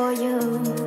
for you.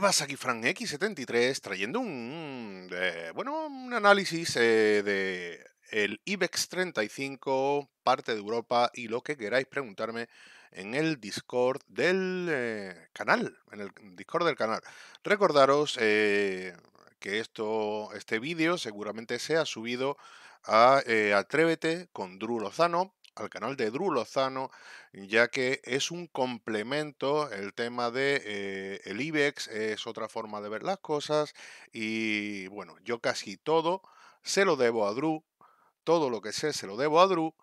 Vas aquí, Fran X73? Trayendo un, eh, bueno, un análisis del eh, de el IBEX 35, parte de Europa y lo que queráis preguntarme en el Discord del eh, canal, en el Discord del canal. Recordaros que esto, este vídeo seguramente se ha subido a Atrévete con Drew Lozano, al canal de Drew Lozano, ya que es un complemento el tema de eh, el IBEX, es otra forma de ver las cosas y bueno, yo casi todo se lo debo a Drew, todo lo que sé se lo debo a Drew.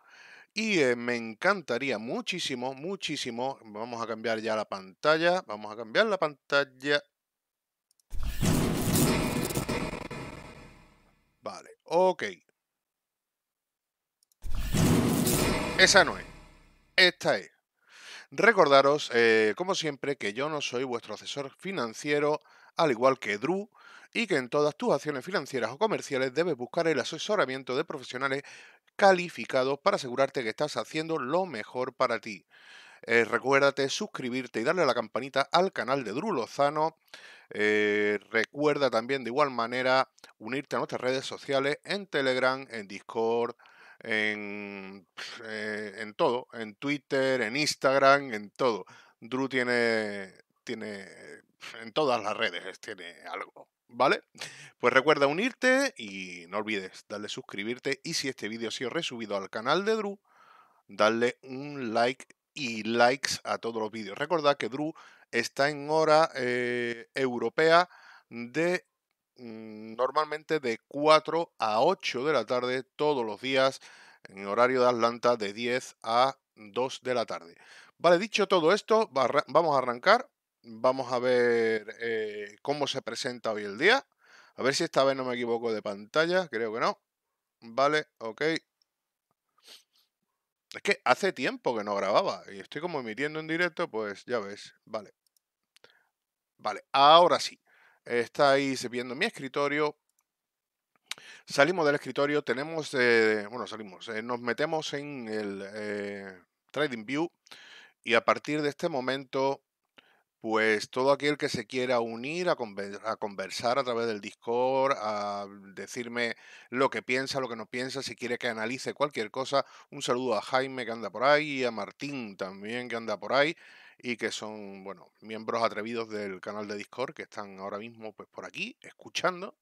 Y eh, me encantaría muchísimo, muchísimo. Vamos a cambiar ya la pantalla. Vamos a cambiar la pantalla. Vale, ok. Esa no es. Esta es. Recordaros, eh, como siempre, que yo no soy vuestro asesor financiero, al igual que Drew, y que en todas tus acciones financieras o comerciales debes buscar el asesoramiento de profesionales calificados para asegurarte que estás haciendo lo mejor para ti. Eh, recuérdate suscribirte y darle a la campanita al canal de Drew Lozano. Eh, recuerda también de igual manera unirte a nuestras redes sociales en Telegram, en Discord, eh, en, todo, en Twitter, en Instagram, en todo. Drew tiene, tiene en todas las redes, tiene algo. ¿Vale? Pues recuerda unirte y no olvides darle suscribirte y si este vídeo ha sido resubido al canal de Drew, darle un like y likes a todos los vídeos. Recordad que Drew está en hora eh, europea de Mm, normalmente de 4 a 8 de la tarde todos los días en horario de Atlanta de 10 a 2 de la tarde. Vale, dicho todo esto, vamos a arrancar. Vamos a ver eh, cómo se presenta hoy el día. A ver si esta vez no me equivoco de pantalla. Creo que no. Vale, ok. Es que hace tiempo que no grababa y estoy como emitiendo en directo, pues ya ves. Vale. Vale, ahora sí estáis viendo mi escritorio. Salimos del escritorio, tenemos, eh, bueno, salimos, eh, nos metemos en el eh, Trading View y a partir de este momento, pues todo aquel que se quiera unir a, a conversar a través del Discord, a decirme lo que piensa, lo que no piensa, si quiere que analice cualquier cosa, un saludo a Jaime que anda por ahí, y a Martín también que anda por ahí y que son, bueno, miembros atrevidos del canal de Discord que están ahora mismo pues por aquí escuchando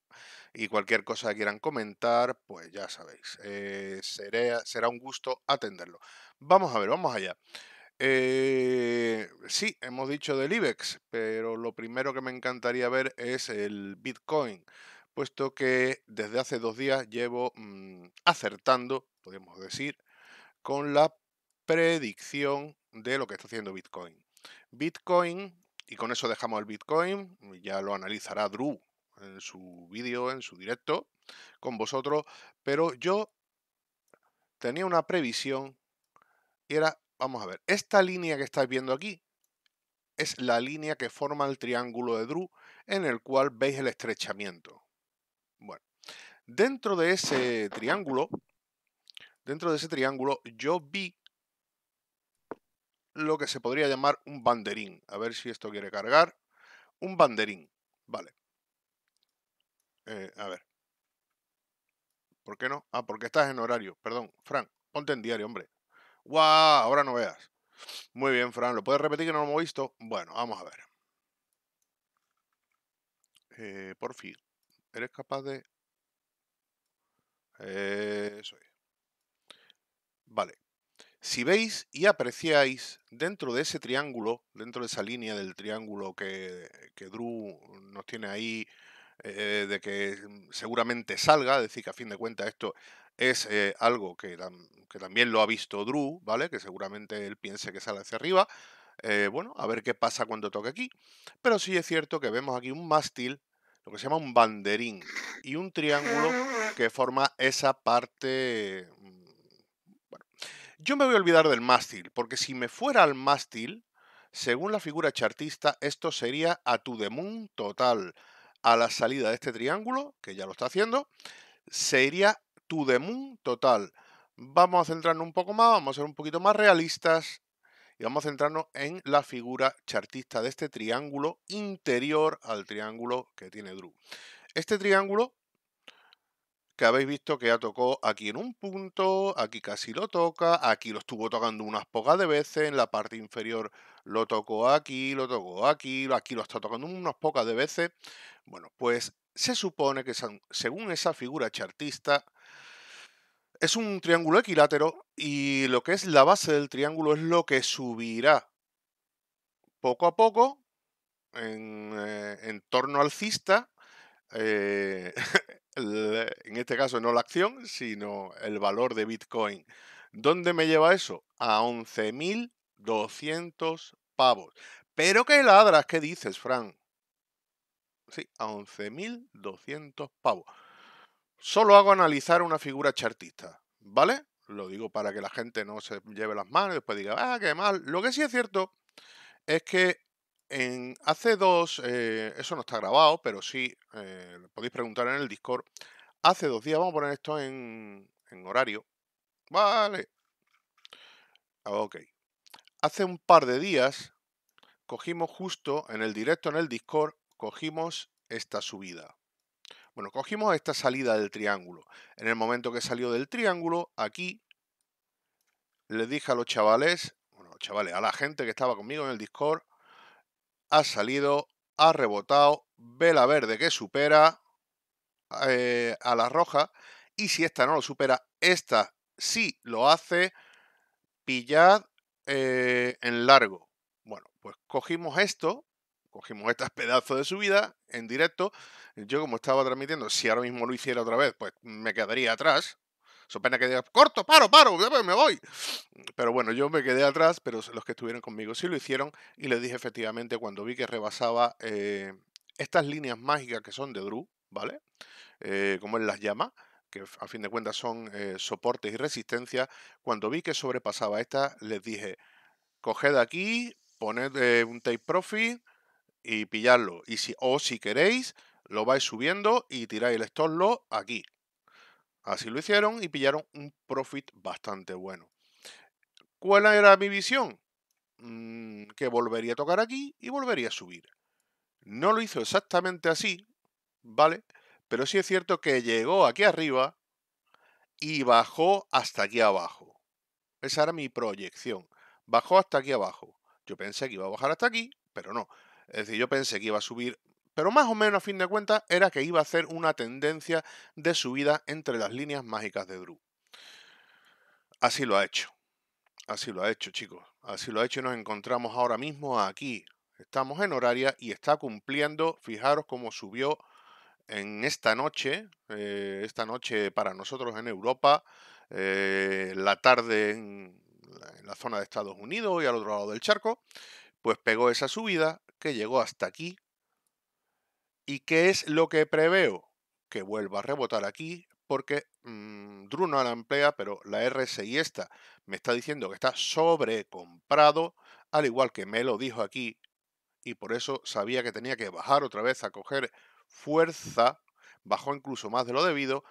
y cualquier cosa que quieran comentar, pues ya sabéis, eh, será un gusto atenderlo. Vamos a ver, vamos allá. Eh, sí, hemos dicho del IBEX, pero lo primero que me encantaría ver es el Bitcoin, puesto que desde hace dos días llevo mm, acertando, podemos decir, con la predicción de lo que está haciendo Bitcoin. Bitcoin, y con eso dejamos el Bitcoin, ya lo analizará Drew en su vídeo, en su directo, con vosotros, pero yo tenía una previsión y era, vamos a ver, esta línea que estáis viendo aquí es la línea que forma el triángulo de Drew en el cual veis el estrechamiento. Bueno, dentro de ese triángulo, dentro de ese triángulo yo vi lo que se podría llamar un banderín. A ver si esto quiere cargar. Un banderín. Vale. Eh, a ver. ¿Por qué no? Ah, porque estás en horario. Perdón, Fran, ponte en diario, hombre. ¡Guau! Ahora no veas. Muy bien, Fran. ¿Lo puedes repetir que no lo hemos visto? Bueno, vamos a ver. Eh, por fin. ¿Eres capaz de...? Eh, Vale. Si veis y apreciáis dentro de ese triángulo, dentro de esa línea del triángulo que, Drew nos tiene ahí, eh, de que seguramente salga, es decir, que a fin de cuentas esto es eh, algo que, que, también lo ha visto Drew, ¿vale? Que seguramente él piense que sale hacia arriba. Eh, bueno, a ver qué pasa cuando toque aquí. Pero sí es cierto que vemos aquí un mástil, lo que se llama un banderín, y un triángulo que forma esa parte mm, yo me voy a olvidar del mástil, porque si me fuera al mástil, según la figura chartista, esto sería a tu total. A la salida de este triángulo, que ya lo está haciendo, sería tu total. Vamos a centrarnos un poco más, vamos a ser un poquito más realistas y vamos a centrarnos en la figura chartista de este triángulo interior al triángulo que tiene Drew. Este triángulo que habéis visto que ya tocó aquí en un punto, aquí casi lo toca, aquí lo estuvo tocando unas pocas de veces, en la parte inferior lo tocó aquí, lo tocó aquí, aquí lo está tocando unas pocas de veces. Bueno, pues se supone que según esa figura chartista, es un triángulo equilátero y lo que es la base del triángulo es lo que subirá poco a poco en, eh, torno al torno alcista eh, en este caso no la acción, sino el valor de Bitcoin. ¿Dónde me lleva eso? A 11.200 pavos. Pero qué ladras, ¿qué dices, Fran? Sí, a 11.200 pavos. Solo hago analizar una figura chartista, ¿vale? Lo digo para que la gente no se lleve las manos y después diga, ah, qué mal. Lo que sí es cierto es que en hace dos, eh, eso no está grabado, pero sí eh, podéis preguntar en el Discord. Hace dos días, vamos a poner esto en, horario. Vale. Ah, ok. Hace un par de días cogimos justo en el directo en el Discord, cogimos esta subida. Bueno, cogimos esta salida del triángulo. En el momento que salió del triángulo, aquí, les dije a los chavales, bueno, chavales, a la gente que estaba conmigo en el Discord, ha salido, ha rebotado, vela verde que supera eh, a la roja y si esta no lo supera, esta sí lo hace, pillad eh, en largo. Bueno, pues cogimos esto, cogimos estas pedazos de subida en directo. Yo como estaba transmitiendo, si ahora mismo lo hiciera otra vez, pues me quedaría atrás, son pena que diga, corto, paro, paro, me voy. Pero bueno, yo me quedé atrás, pero los que estuvieron conmigo sí lo hicieron y les dije efectivamente cuando vi que rebasaba eh, estas líneas mágicas que son de Drew, ¿vale? Eh, como él las llama que a fin de cuentas son eh, soportes y resistencia, cuando vi que sobrepasaba esta, les dije, coged aquí, poned un tape profit y pilladlo. Y si, o si queréis, lo vais subiendo y tiráis el stop loss aquí. Así lo hicieron y pillaron un profit bastante bueno. ¿Cuál era mi visión? Mm, que volvería a tocar aquí y volvería a subir. No lo hizo exactamente así, ¿vale? Pero sí es cierto que llegó aquí arriba y bajó hasta aquí abajo. Esa era mi proyección. Bajó hasta aquí abajo. Yo pensé que iba a bajar hasta aquí, pero no. Es decir, yo pensé que iba a subir pero más o menos a fin de cuentas era que iba a hacer una tendencia de subida entre las líneas mágicas de Drew. Así lo ha hecho. Así lo ha hecho, chicos. Así lo ha hecho y nos encontramos ahora mismo aquí. Estamos en horaria y está cumpliendo, fijaros cómo subió en esta noche, eh, esta noche para nosotros en Europa, eh, la tarde en la zona de Estados Unidos y al otro lado del charco, pues pegó esa subida que llegó hasta aquí, ¿Y qué es lo que preveo? Que vuelva a rebotar aquí porque mm, Druno la emplea, pero la RSI esta me está diciendo que está sobrecomprado, al igual que me lo dijo aquí, y por eso sabía que tenía que bajar otra vez a coger fuerza, bajó incluso más de lo debido,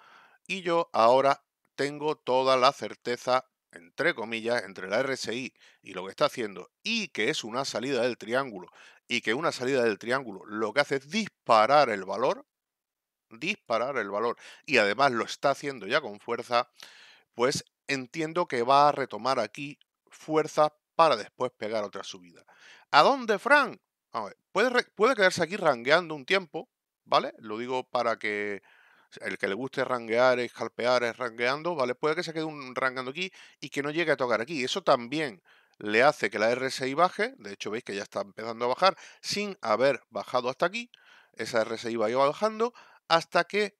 y yo ahora tengo toda la certeza, entre comillas, entre la RSI y lo que está haciendo, y que es una salida del triángulo, y que una salida del triángulo lo que hace es disparar el valor, disparar el valor, y además lo está haciendo ya con fuerza, pues entiendo que va a retomar aquí fuerza para después pegar otra subida. ¿A dónde, Frank? puede, puede quedarse aquí rangueando un tiempo, ¿vale? Lo digo para que el que le guste ranguear, escalpear, es rangueando, ¿vale? Puede que se quede un rangueando aquí y que no llegue a tocar aquí. Eso también le hace que la RSI baje, de hecho veis que ya está empezando a bajar sin haber bajado hasta aquí, esa RSI va bajando hasta que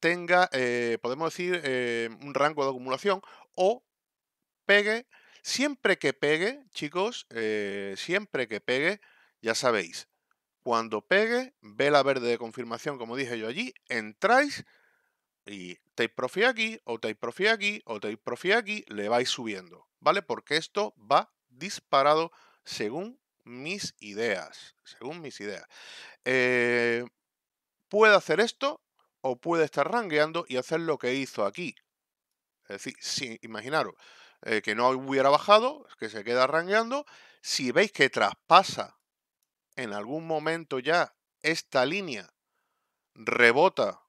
tenga, eh, podemos decir, eh, un rango de acumulación o pegue, siempre que pegue, chicos, eh, siempre que pegue, ya sabéis, cuando pegue, vela verde de confirmación, como dije yo allí, entráis y take profit aquí, o take profit aquí, o take profit aquí, le vais subiendo. ¿vale? Porque esto va disparado según mis ideas, según mis ideas. Eh, puede hacer esto o puede estar rangueando y hacer lo que hizo aquí. Es decir, si, imaginaros eh, que no hubiera bajado, que se queda rangueando. Si veis que traspasa en algún momento ya esta línea, rebota,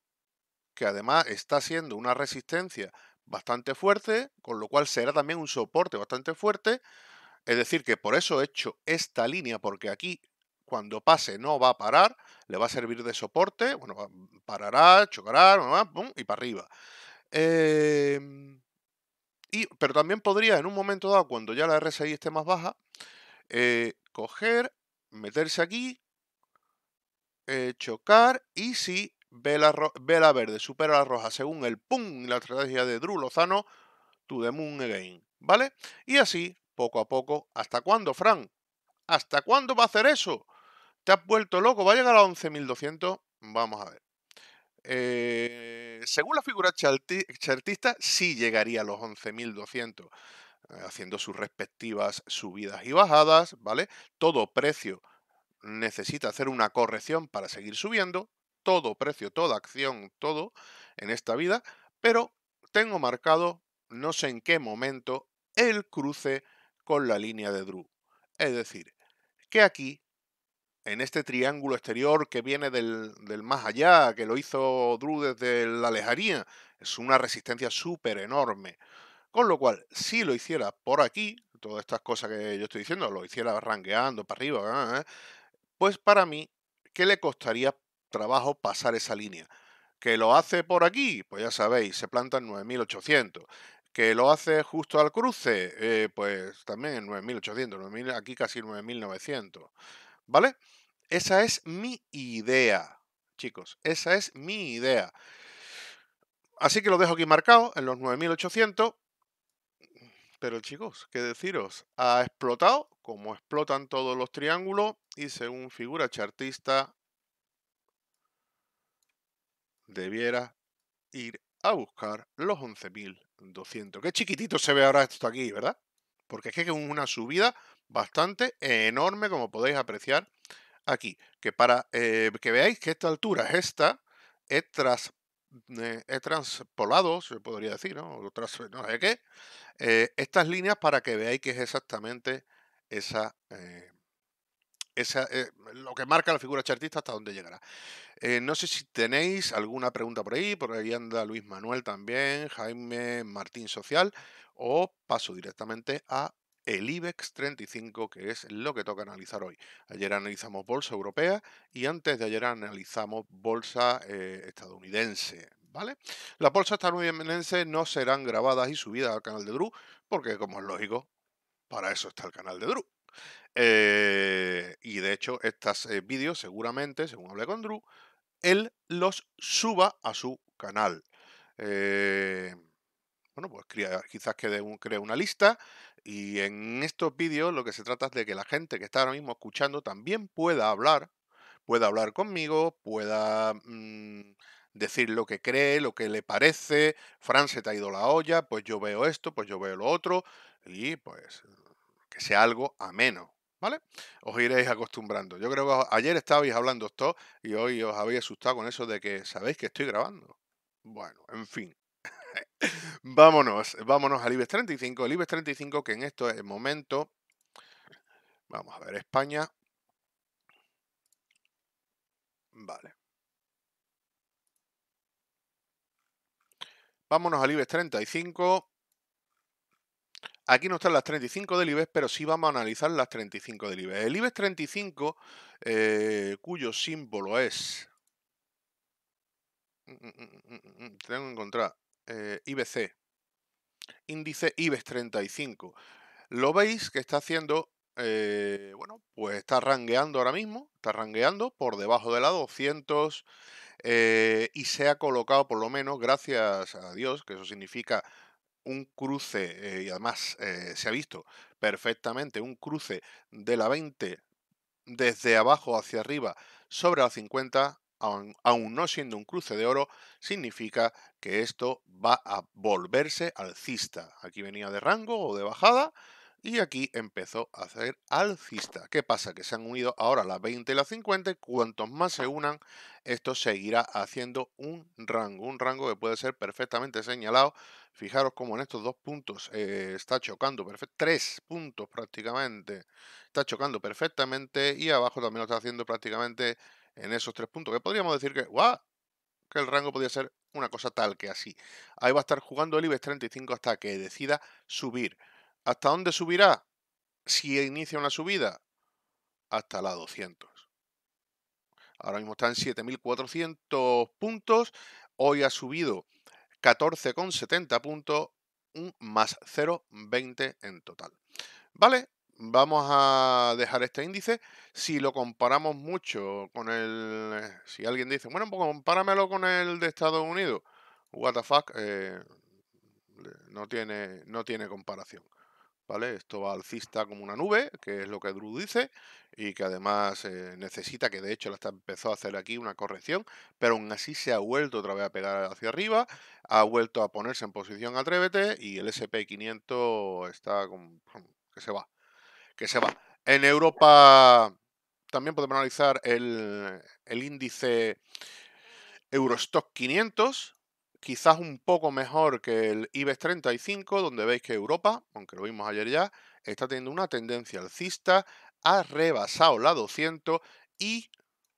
que además está siendo una resistencia bastante fuerte, con lo cual será también un soporte bastante fuerte. Es decir, que por eso he hecho esta línea, porque aquí cuando pase no va a parar, le va a servir de soporte, bueno, parará, chocará, y para arriba. Em, y, pero también podría en un momento dado, cuando ya la RSI esté más baja, eh, coger, meterse aquí, eh, chocar y si Vela, Vela Verde supera la Roja según el PUM y la estrategia de Drew Lozano, To The Moon Again, ¿vale? Y así, poco a poco, ¿hasta cuándo, frank ¿Hasta cuándo va a hacer eso? ¿Te has vuelto loco? ¿Va a llegar a 11.200? Vamos a ver. Eh, según la figura chartista, sí llegaría a los 11.200, eh, haciendo sus respectivas subidas y bajadas, ¿vale? Todo precio necesita hacer una corrección para seguir subiendo, todo precio, toda acción, todo en esta vida, pero tengo marcado no sé en qué momento el cruce con la línea de Drew. Es decir, que aquí, en este triángulo exterior que viene del, del más allá, que lo hizo Drew desde la lejanía, es una resistencia súper enorme. Con lo cual, si lo hiciera por aquí, todas estas cosas que yo estoy diciendo, lo hiciera rangueando para arriba, ah, ah, pues para mí, ¿qué le costaría trabajo pasar esa línea. Que lo hace por aquí, pues ya sabéis, se planta en 9800 que lo hace justo al cruce, eh, pues también en 9800, aquí casi 9900. ¿Vale? Esa es mi idea, chicos, esa es mi idea. Así que lo dejo aquí marcado en los 9800. Pero chicos, qué deciros, ha explotado como explotan todos los triángulos y según figura chartista debiera ir a buscar los 11.200. Qué chiquitito se ve ahora esto aquí, ¿verdad? Porque es que es una subida bastante enorme, como podéis apreciar aquí. Que para eh, que veáis que esta altura es esta, es he eh, transpolado, se podría decir, ¿no? O no sé qué, eh, estas líneas para que veáis que es exactamente esa eh, lo que marca la figura chartista hasta dónde llegará. Eh, no sé si tenéis alguna pregunta por ahí, por ahí anda Luis Manuel también, Jaime Martín Social, o paso directamente a el IBEX 35, que es lo que toca analizar hoy. Ayer analizamos bolsa europea y antes de ayer analizamos bolsa eh, estadounidense. ¿Vale? Las bolsas estadounidenses no serán grabadas y subidas al canal de Drew, porque como es lógico, para eso está el canal de Drew. Eh, y de hecho, estos eh, vídeos seguramente, según hablé con Drew, él los suba a su canal. Eh, bueno, pues quizás cree una lista y en estos vídeos lo que se trata es de que la gente que está ahora mismo escuchando también pueda hablar, pueda hablar conmigo, pueda... Mm, decir lo que cree, lo que le parece, Fran se te ha ido la olla, pues yo veo esto, pues yo veo lo otro, y pues que sea algo ameno, ¿vale? Os iréis acostumbrando. Yo creo que ayer estabais hablando esto y hoy os habéis asustado con eso de que sabéis que estoy grabando. Bueno, en fin. vámonos, vámonos al IBEX 35. El IBEX 35 que en esto este momento... Vamos a ver, España. Vale. Vámonos al IBEX 35. Aquí no están las 35 del IBEX, pero sí vamos a analizar las 35 del IBEX. El IBEX 35, eh, cuyo símbolo es... Mm, mm, mm, tengo que encontrar eh, IBC, e índice IBEX 35. Lo veis que está haciendo, eh, bueno, pues está rangueando ahora mismo, está rangueando por debajo de la 200 y se ha colocado por lo menos, gracias a Dios, que eso significa un cruce, eh, y además eh, se ha visto perfectamente, un cruce de la 20 desde abajo hacia arriba sobre la 50, aún aun no siendo un cruce de oro, significa que esto va a volverse alcista. Aquí venía de rango o de bajada, y aquí empezó a hacer alcista. ¿Qué pasa? Que se han unido ahora las 20 y las 50 cuantos más se unan, esto seguirá haciendo un rango, un rango que puede ser perfectamente señalado. Fijaros cómo en estos dos puntos eh, está chocando, tres puntos prácticamente, está chocando perfectamente y abajo también lo está haciendo prácticamente en esos tres puntos, que podríamos decir que, ¡guau! que el rango podría ser una cosa tal que así. Ahí va a estar jugando el IBEX 35 hasta que decida subir. ¿Hasta dónde subirá? Si inicia una subida, hasta la 200. Ahora mismo está en 7.400 puntos. Hoy ha subido 14,70 puntos, un más 0,20 en total. ¿Vale? Vamos a dejar este índice. Si lo comparamos mucho con el... Si alguien dice, bueno, pues compáramelo con el de Estados Unidos. What the fuck, eh, no, tiene, no tiene comparación. Esto va alcista como una nube, que es lo que Drew dice, y que además eh, necesita, que de hecho la está, empezó a hacer aquí una corrección, pero aún así se ha vuelto otra vez a pegar hacia arriba, ha vuelto a ponerse en posición atrévete, y el SP500 está con, que se va, que se va. En Europa también podemos analizar el, el índice Eurostock 500, quizás un poco mejor que el IBEX 35, donde veis que Europa, aunque lo vimos ayer ya, está teniendo una tendencia alcista, ha rebasado la 200 y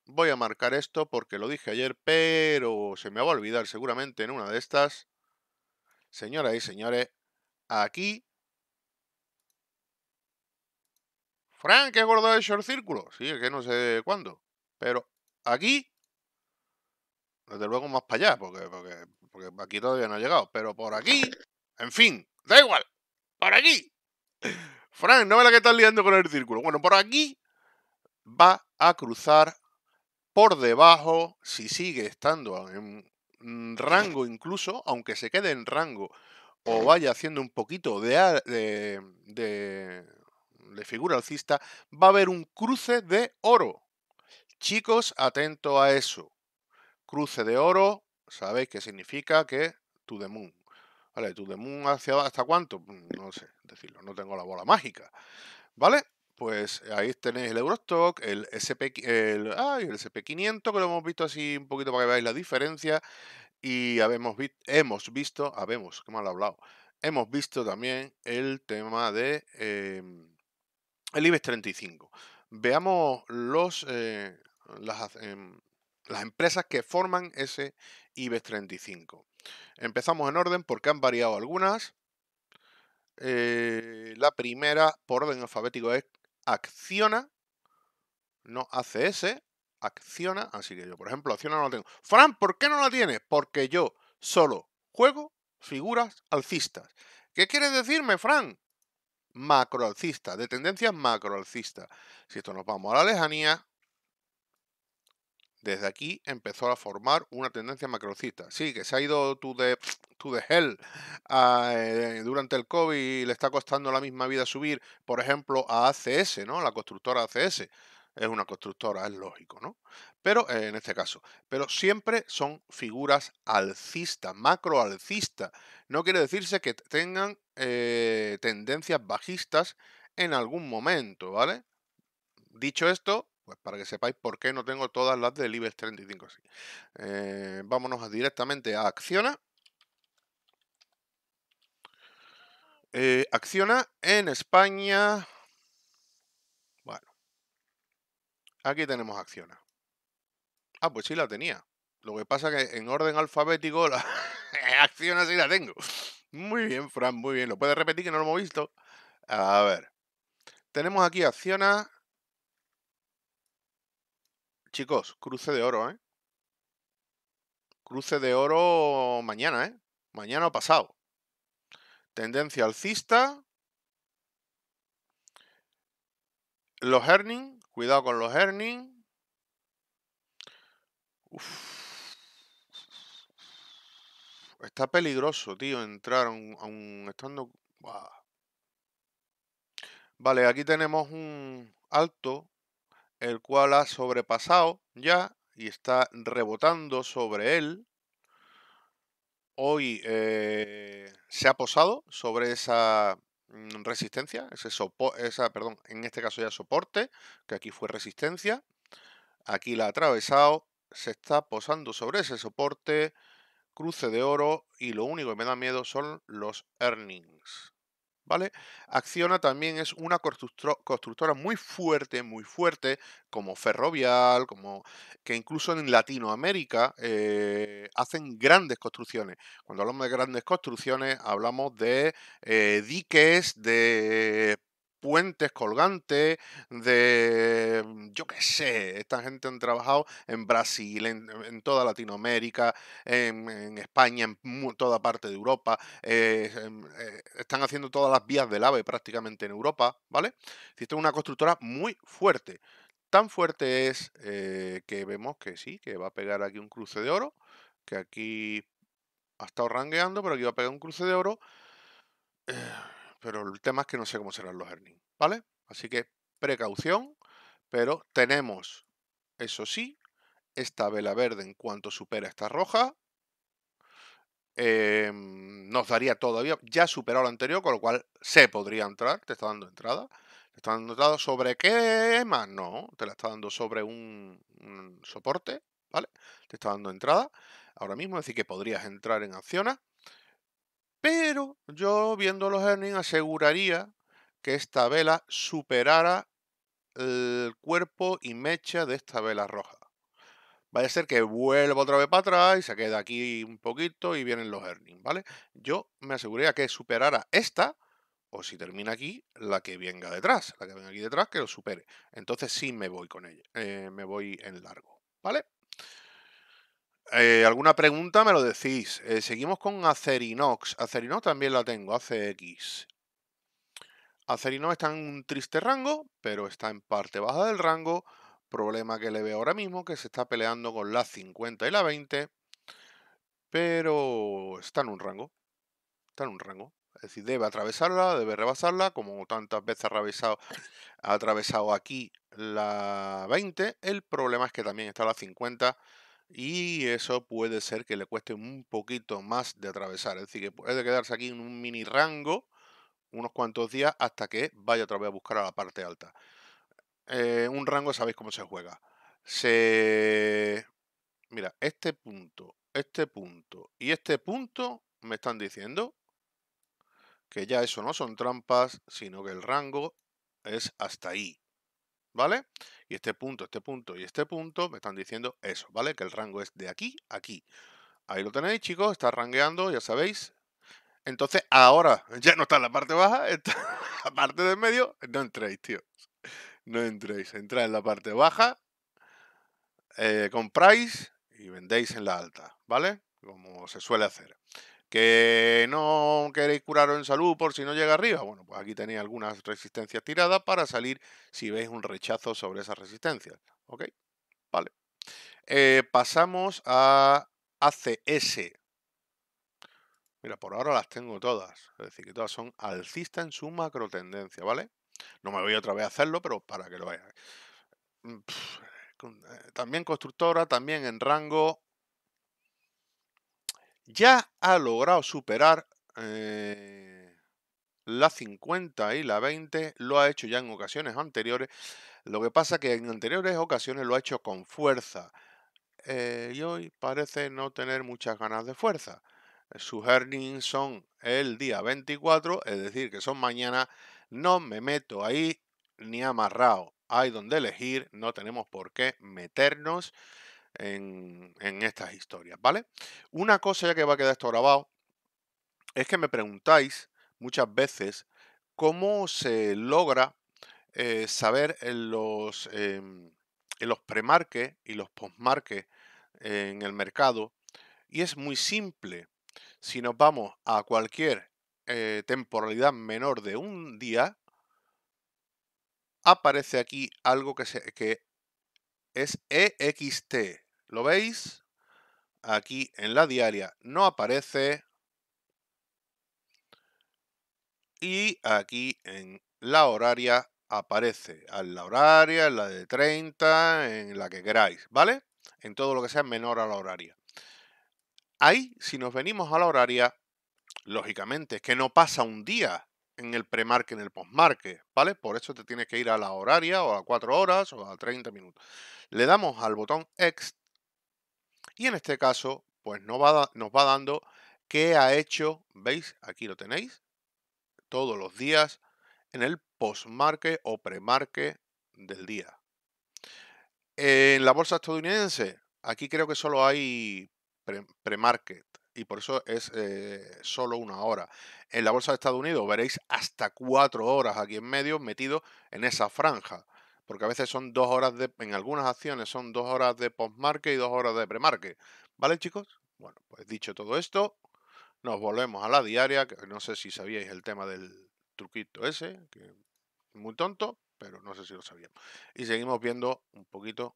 voy a marcar esto porque lo dije ayer, pero se me va a olvidar seguramente en una de estas. Señoras y señores, aquí... Frank, qué gordo de hecho círculo. Sí, es que no sé cuándo. Pero aquí desde luego más para allá, porque, porque porque aquí todavía no ha llegado, pero por aquí, en fin, da igual, por aquí. Frank, no me la que estás liando con el círculo. Bueno, por aquí va a cruzar por debajo, si sigue estando en rango incluso, aunque se quede en rango o vaya haciendo un poquito de, de, de, de figura alcista, va a haber un cruce de oro. Chicos, atento a eso. Cruce de oro, ¿sabéis? qué significa que to the moon. ¿Vale? To the hacia hasta cuánto? Mm, no sé decirlo, no tengo la bola mágica. ¿Vale? Pues eh, ahí tenéis el Eurostock, el SP, el, ah, el SP500, que lo hemos visto así un poquito para que veáis la diferencia. Y habemos hemos visto, habemos, Qué mal hablado, hemos visto también el tema de em, el IBEX 35. Veamos los, eh, las, em, las empresas que forman ese IBEX 35. Empezamos en orden porque han variado algunas. Eh, la primera, por orden alfabético, es Acciona, no hace ACS, Acciona. Así que yo, por ejemplo, Acciona no la tengo. Fran, ¿por qué no la tienes? Porque yo solo juego figuras alcistas. ¿Qué quieres decirme, Fran? Macroalcista, de tendencias macroalcista. Si esto nos vamos a la lejanía, desde aquí empezó a formar una tendencia macrocista. Sí, que se ha ido tú de to the hell durante el COVID y le está costando la misma vida subir, por ejemplo, a ACS, ¿no? La constructora ACS. Es una constructora, es lógico, ¿no? Pero eh, en este caso. Pero siempre son figuras alcistas, macro alcistas. No quiere decirse que tengan eh, tendencias bajistas en algún momento, ¿vale? Dicho esto, pues, para que sepáis por qué no tengo todas las del IBEX 35 así. Eh, vámonos directamente a Acciona. Eh, Acciona en España. Bueno. Aquí tenemos Acciona. Ah, pues sí la tenía. Lo que pasa que en orden alfabético la Acciona sí la tengo. Muy bien, Fran, muy bien. ¿Lo puedes repetir que no lo hemos visto? A ver. Tenemos aquí Acciona. Chicos, cruce de oro, ¿eh? Cruce de oro mañana, ¿eh? Mañana o pasado. Tendencia alcista. Los earnings. Cuidado con los earnings. Está peligroso, tío, entrar a un, a estando... Vale, aquí tenemos un alto el cual ha sobrepasado ya y está rebotando sobre él. Hoy eh, se ha posado sobre esa mm, resistencia, ese esa, perdón, en este caso ya soporte, que aquí fue resistencia. Aquí la ha atravesado, se está posando sobre ese soporte, cruce de oro y lo único que me da miedo son los earnings. ¿vale? Acciona también es una constructora muy fuerte, muy fuerte, como Ferrovial, como que incluso en Latinoamérica eh, hacen grandes construcciones. Cuando hablamos de grandes construcciones, hablamos de eh, diques, de puentes colgantes, de, mm, yo qué sé, esta gente han trabajado en Brasil, en, toda Latinoamérica, en, España, en toda parte de Europa, eh, em, eh, están haciendo todas las vías del AVE prácticamente en Europa, ¿vale? Si es una constructora muy fuerte. Tan fuerte es eh, que vemos que sí, que va a pegar aquí un cruce de oro, que aquí ha estado rangueando, pero aquí va a pegar un cruce de oro pero el tema es que no sé cómo serán los earnings, ¿vale? Así que precaución, pero tenemos, eso sí, esta vela verde en cuanto supera esta roja, em, nos daría todavía, ya superado la anterior, con lo cual se podría entrar, te está dando entrada. ¿Te está dando entrada sobre qué más? No, te la está dando sobre un, soporte, ¿vale? Te está dando entrada ahora mismo, es decir, que podrías entrar en acciones pero yo viendo los earnings aseguraría que esta vela superara el cuerpo y mecha de esta vela roja. Vaya a ser que vuelva otra vez para atrás y se quede aquí un poquito y vienen los earnings, ¿vale? Yo me aseguraría que superara esta, o si termina aquí, la que venga detrás, la que venga aquí detrás que lo supere. Entonces sí me voy con ella, eh, me voy en largo, ¿vale? Eh, ¿Alguna pregunta? Me lo decís. Eh, seguimos con Acerinox. Acerinox también la tengo, ACX. Acerinox está en un triste rango, pero está en parte baja del rango. Problema que le veo ahora mismo, que se está peleando con la 50 y la 20. Pero está en un rango. Está en un rango. Es decir, debe atravesarla, debe rebasarla, como tantas veces ha atravesado, ha atravesado aquí la 20. El problema es que también está la 50 y eso puede ser que le cueste un poquito más de atravesar. Es decir, que puede quedarse aquí en un mini rango unos cuantos días hasta que vaya otra vez a buscar a la parte alta. Eh, un rango sabéis cómo se juega. Se... Mira, este punto, este punto y este punto me están diciendo que ya eso no son trampas, sino que el rango es hasta ahí. ¿vale? Y este punto, este punto y este punto me están diciendo eso, ¿vale? Que el rango es de aquí a aquí. Ahí lo tenéis, chicos, está rangueando, ya sabéis. Entonces, ahora ya no está en la parte baja, está la parte del medio. No entréis, tío. No entréis. entráis en la parte baja, eh, compráis y vendéis en la alta, ¿vale? Como se suele hacer que no queréis curaros en salud por si no llega arriba. Bueno, pues aquí tenéis algunas resistencias tiradas para salir si veis un rechazo sobre esas resistencias. ¿Ok? Vale. Eh, pasamos a ACS. Mira, por ahora las tengo todas. Es decir, que todas son alcistas en su macro tendencia, ¿vale? No me voy otra vez a hacerlo, pero para que lo veáis. Mm, eh, también constructora, también en rango ya ha logrado superar eh, la 50 y la 20, lo ha hecho ya en ocasiones anteriores, lo que pasa que en anteriores ocasiones lo ha hecho con fuerza eh, y hoy parece no tener muchas ganas de fuerza. Sus earnings son el día 24, es decir, que son mañana, no me meto ahí ni amarrado. Hay donde elegir, no tenemos por qué meternos en, estas historias, ¿vale? Una cosa ya que va a quedar esto grabado es que me preguntáis muchas veces cómo se logra eh, saber en los, em, los premarques y los postmarques en el mercado. Y es muy simple. Si nos vamos a cualquier eh, temporalidad menor de un día, aparece aquí algo que, se, que es EXT. ¿Lo veis? Aquí en la diaria no aparece. Y aquí en la horaria aparece. En la horaria, en la de 30, en la que queráis, ¿vale? En todo lo que sea menor a la horaria. Ahí, si nos venimos a la horaria, lógicamente es que no pasa un día en el premarque, en el postmarque, ¿vale? Por eso te tienes que ir a la horaria o a 4 horas o a 30 minutos. Le damos al botón X y en este caso, pues nos va, nos va dando qué ha hecho, ¿veis? Aquí lo tenéis, todos los días en el postmarque o premarque del día. En la bolsa estadounidense, aquí creo que solo hay premarque, y por eso es eh, solo una hora. En la bolsa de Estados Unidos veréis hasta cuatro horas aquí en medio metido en esa franja. Porque a veces son dos horas de, en algunas acciones son dos horas de postmarket y dos horas de premarket ¿Vale, chicos? Bueno, pues dicho todo esto, nos volvemos a la diaria, no sé si sabíais el tema del truquito ese, que muy tonto, pero no sé si lo sabíamos. Y seguimos viendo un poquito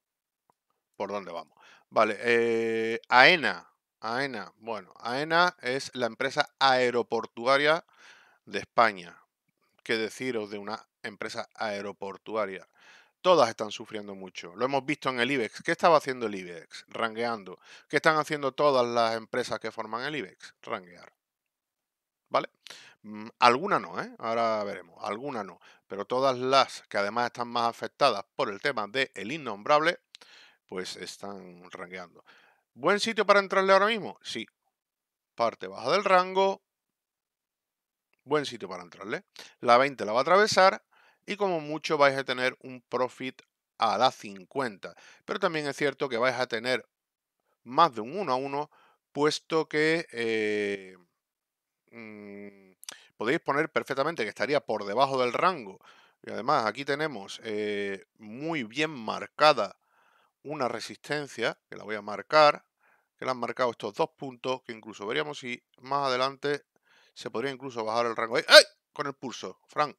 por dónde vamos. Vale, eh, AENA, AENA. Bueno, AENA es la empresa aeroportuaria de España. ¿Qué deciros de una empresa aeroportuaria? Todas están sufriendo mucho. Lo hemos visto en el IBEX. ¿Qué estaba haciendo el IBEX? Rangueando. ¿Qué están haciendo todas las empresas que forman el IBEX? Ranguear. ¿Vale? Mm, alguna no, ¿eh? Ahora veremos. Alguna no. Pero todas las que además están más afectadas por el tema del el innombrable, pues están rangueando. ¿Buen sitio para entrarle ahora mismo? Sí. Parte baja del rango. Buen sitio para entrarle. La 20 la va a atravesar y como mucho vais a tener un profit a la 50. Pero también es cierto que vais a tener más de un 1 a 1, puesto que eh, mm, podéis poner perfectamente que estaría por debajo del rango. Y además aquí tenemos eh, muy bien marcada una resistencia, que la voy a marcar, que la han marcado estos dos puntos, que incluso veríamos si más adelante se podría incluso bajar el rango. ¡Ay! Con el pulso, Frank.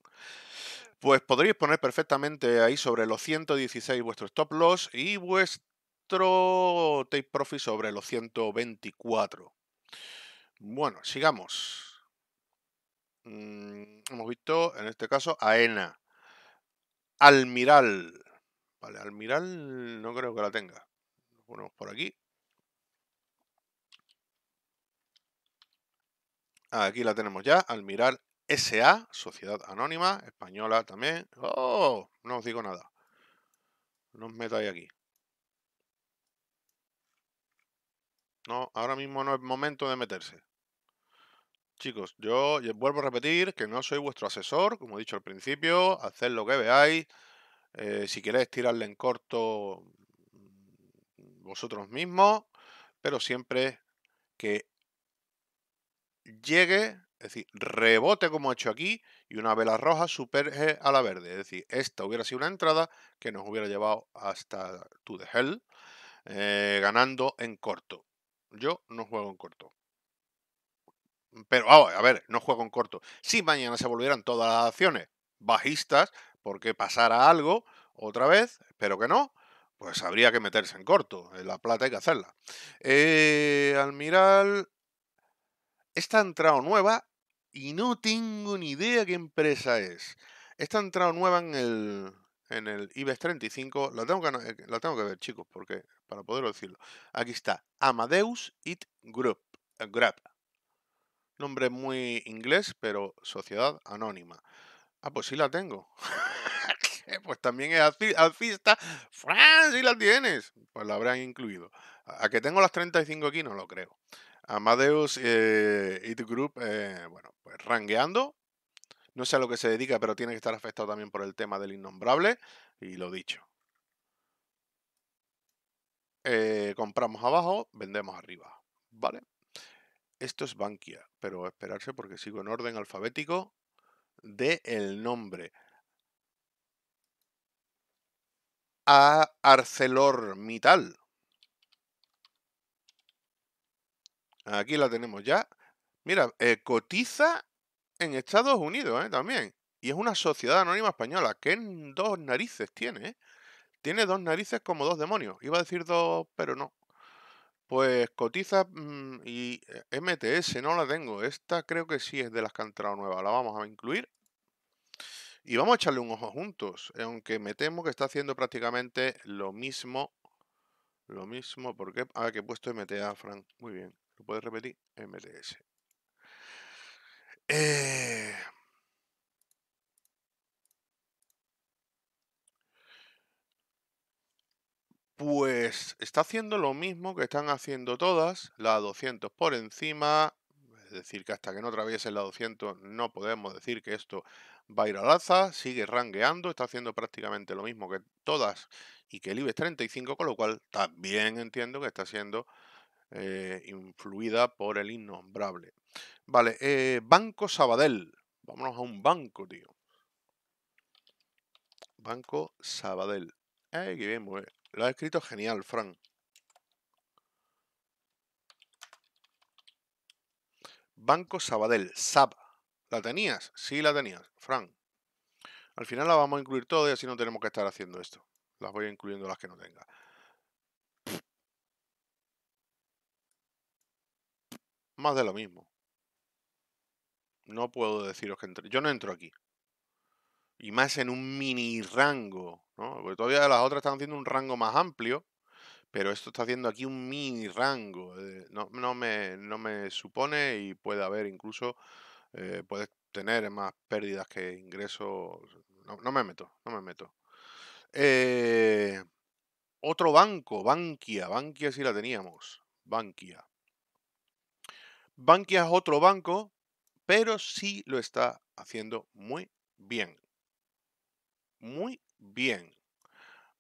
Pues podríais poner perfectamente ahí sobre los 116 vuestros stop loss y vuestro take profit sobre los 124. Bueno, sigamos. Mm, hemos visto en este caso AENA, Almiral, Vale, Almiral no creo que la tenga. Lo ponemos por aquí. Ah, aquí la tenemos ya, Almiral SA, Sociedad Anónima, española también. ¡Oh! No os digo nada. No os metáis aquí. No, ahora mismo no es momento de meterse. Chicos, yo vuelvo a repetir que no soy vuestro asesor, como he dicho al principio, haced lo que veáis, eh, si queréis tirarle en corto mm, vosotros mismos, pero siempre que llegue, es decir, rebote como he hecho aquí y una vela roja superge a la verde. Es decir, esta hubiera sido una entrada que nos hubiera llevado hasta To The Hell, eh, ganando en corto. Yo no juego en corto. Pero, a ver, no juego en corto. Si mañana se volvieran todas las acciones bajistas, porque pasara algo otra vez, espero que no, pues habría que meterse en corto. La plata hay que hacerla. Eh, Almiral, esta entrado nueva y no tengo ni idea qué empresa es. Esta entrado nueva en el, en el IBEX 35, la tengo, que, eh, tengo que ver, chicos, porque para poder decirlo. Aquí está, Amadeus It Group. Eh, Grab. Nombre muy inglés, pero sociedad anónima. Ah, pues sí la tengo. pues también es alcista. ¡Fran! ¡Sí la tienes! Pues la habrán incluido. A que tengo las 35 aquí no lo creo. Amadeus eh, It Group, eh, bueno, pues rangueando. No sé a lo que se dedica, pero tiene que estar afectado también por el tema del innombrable. Y lo dicho. Eh, compramos abajo, vendemos arriba. ¿Vale? Esto es Bankia, pero esperarse porque sigo en orden alfabético de el nombre. A ArcelorMittal. Aquí la tenemos ya. Mira, eh, cotiza en Estados Unidos eh, también. Y es una sociedad anónima española. que dos narices tiene? Eh. Tiene dos narices como dos demonios. Iba a decir dos, pero no. Pues cotiza mm, y eh, MTS no la tengo. Esta creo que sí es de las que han entrado nueva. La vamos a incluir. Y vamos a echarle un ojo juntos. Aunque me temo que está haciendo prácticamente lo mismo. Lo mismo. ¿Por porque Ah, que he puesto MTA, Frank. Muy bien. ¿Lo puedes repetir? MTS. Eh, Pues está haciendo lo mismo que están haciendo todas, la 200 por encima, es decir, que hasta que no atraviese la 200 no podemos decir que esto va a ir a alza, sigue rangueando, está haciendo prácticamente lo mismo que todas y que el IBEX 35, con lo cual también entiendo que está siendo eh, influida por el innombrable. Vale, eh, Banco Sabadell. Vámonos a un banco, tío. Banco Sabadell. Lo has escrito genial, Frank. Banco Sabadell, SAB. ¿La tenías? Sí, la tenías, Frank. Al final la vamos a incluir todas y así no tenemos que estar haciendo esto. Las voy incluyendo las que no tenga. Más de lo mismo. No puedo deciros que entre. Yo no entro aquí. Y más en un mini rango porque todavía las otras están haciendo un rango más amplio, pero esto está haciendo aquí un mini rango. Eh, no, no, me, no, me, supone y puede haber incluso, eh, puede tener más pérdidas que ingresos. No, no me meto, no me meto. Eh, otro banco, Bankia. Bankia sí la teníamos. Bankia. Bankia es otro banco, pero sí lo está haciendo muy bien. Muy bien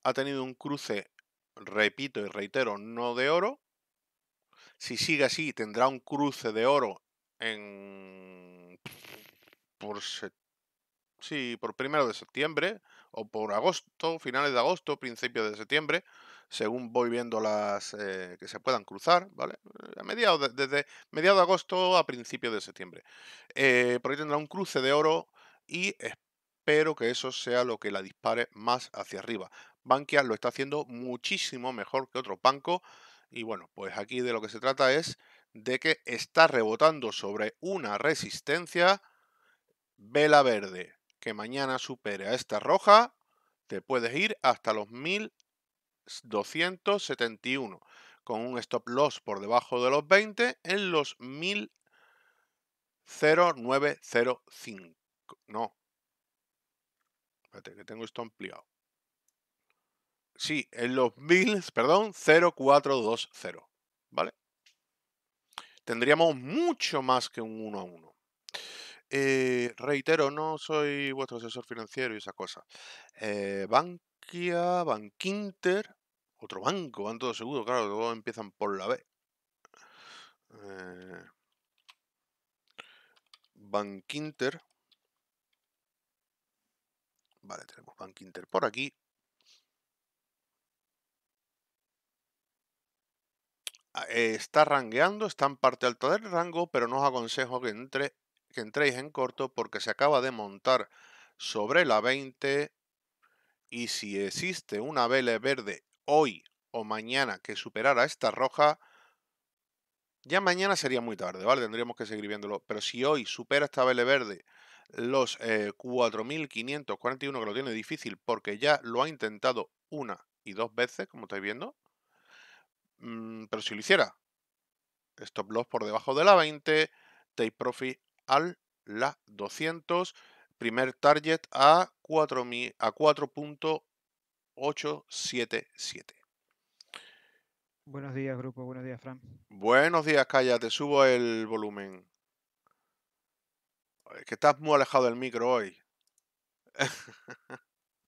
ha tenido un cruce, repito y reitero, no de oro. Si sigue así, tendrá un cruce de oro en... Por por primero de septiembre o por agosto, finales de agosto, principios de septiembre, según voy viendo las eh, que se puedan cruzar, ¿vale? desde mediados de agosto a principios de septiembre. Eh, por ahí tendrá un cruce de oro y espero que eso sea lo que la dispare más hacia arriba. Bankia lo está haciendo muchísimo mejor que otro banco. Y bueno, pues aquí de lo que se trata es de que está rebotando sobre una resistencia vela verde que mañana supere a esta roja, te puedes ir hasta los 1271 con un stop loss por debajo de los 20 en los 100905. No. Espérate, que tengo esto ampliado sí, en los Bills, perdón, 0420. vale Tendríamos mucho más que un 1 a 1. Eh, reitero, no soy vuestro asesor financiero y esa cosa. Eh, Bankia, Bankinter, otro banco, van todos seguros, claro, todos empiezan por la B. Eh, Bankinter. Vale, tenemos Bankinter por aquí. Eh, está rangueando, está en parte alta del rango, pero no os aconsejo que, entre, que entréis en corto porque se acaba de montar sobre la 20 y si existe una vela verde hoy o mañana que superara esta roja, ya mañana sería muy tarde, ¿vale? Tendríamos que seguir viéndolo, pero si hoy supera esta vela verde los 4.541 eh, que lo tiene difícil porque ya lo ha intentado una y dos veces, como estáis viendo, Mm, pero si lo hiciera, stop loss por debajo de la 20, take profit al la 200, primer target a 4.877. A Buenos días, grupo. Buenos días, Fran. Buenos días, Calla. Te subo el volumen. Es que estás muy alejado del micro hoy.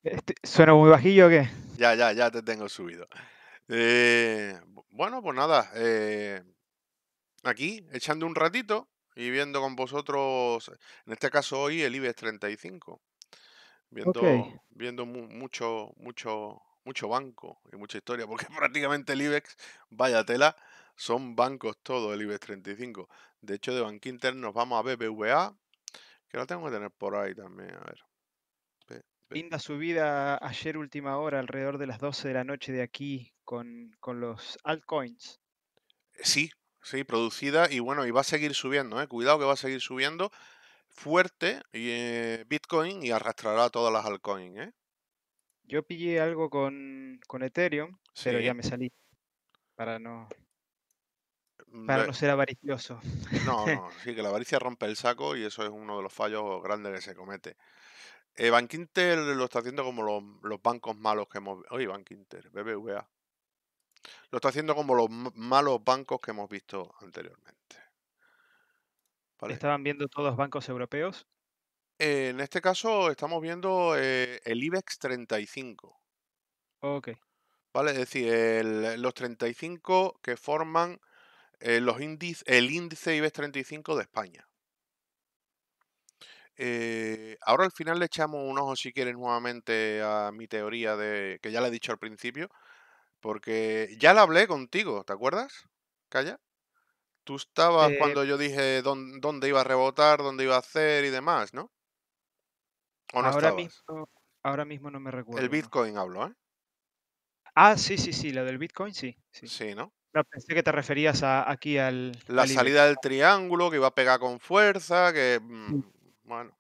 Este, ¿Suena muy bajillo o qué? Ya, ya, ya te tengo subido. Eh, bueno, pues nada, eh, aquí echando un ratito y viendo con vosotros, en este caso hoy, el IBEX 35. Viendo, viendo mucho, mucho, mucho banco y mucha historia, porque prácticamente el IBEX, vaya tela, son bancos todo el IBEX 35. De hecho, de Bankinter nos vamos a BBVA, que lo tengo que tener por ahí también, a ver. Linda subida ayer última hora, alrededor de las 12 de la noche de aquí, con, los altcoins. Sí, sí, producida y bueno, y va a seguir subiendo, ¿eh? cuidado que va a seguir subiendo fuerte y, eh, Bitcoin y arrastrará todas las altcoins. ¿eh? Yo pillé algo con, Ethereum, pero ya me salí para no... Mm, para no ser avaricioso. No, no, sí, que la avaricia rompe el saco y eso es uno de los fallos grandes que se comete. Eh, Bankinter lo está haciendo como los, bancos malos que hemos visto. Oye, BBVA. Lo está haciendo como los malos bancos que hemos visto anteriormente. ¿Estaban viendo todos los bancos europeos? Eh, en este caso estamos viendo eh, el IBEX 35. Ok. ¿Vale? Es decir, los 35 que forman eh, los índices, el índice IBEX 35 de España. Eh, ahora al final le echamos un ojo, si quieres, nuevamente a mi teoría de que ya la he dicho al principio, porque ya la hablé contigo, ¿te acuerdas? Calla. Tú estabas eh, cuando yo dije dónde, iba a rebotar, dónde iba a hacer y demás, ¿no? ahora, mismo, ahora mismo no me recuerdo. El Bitcoin hablo, ¿eh? Ah, sí, sí, sí, la del Bitcoin, sí. Sí, sí ¿no? pensé que te referías a, aquí al... La salida del triángulo, que iba a pegar con fuerza, que... Mm, bueno.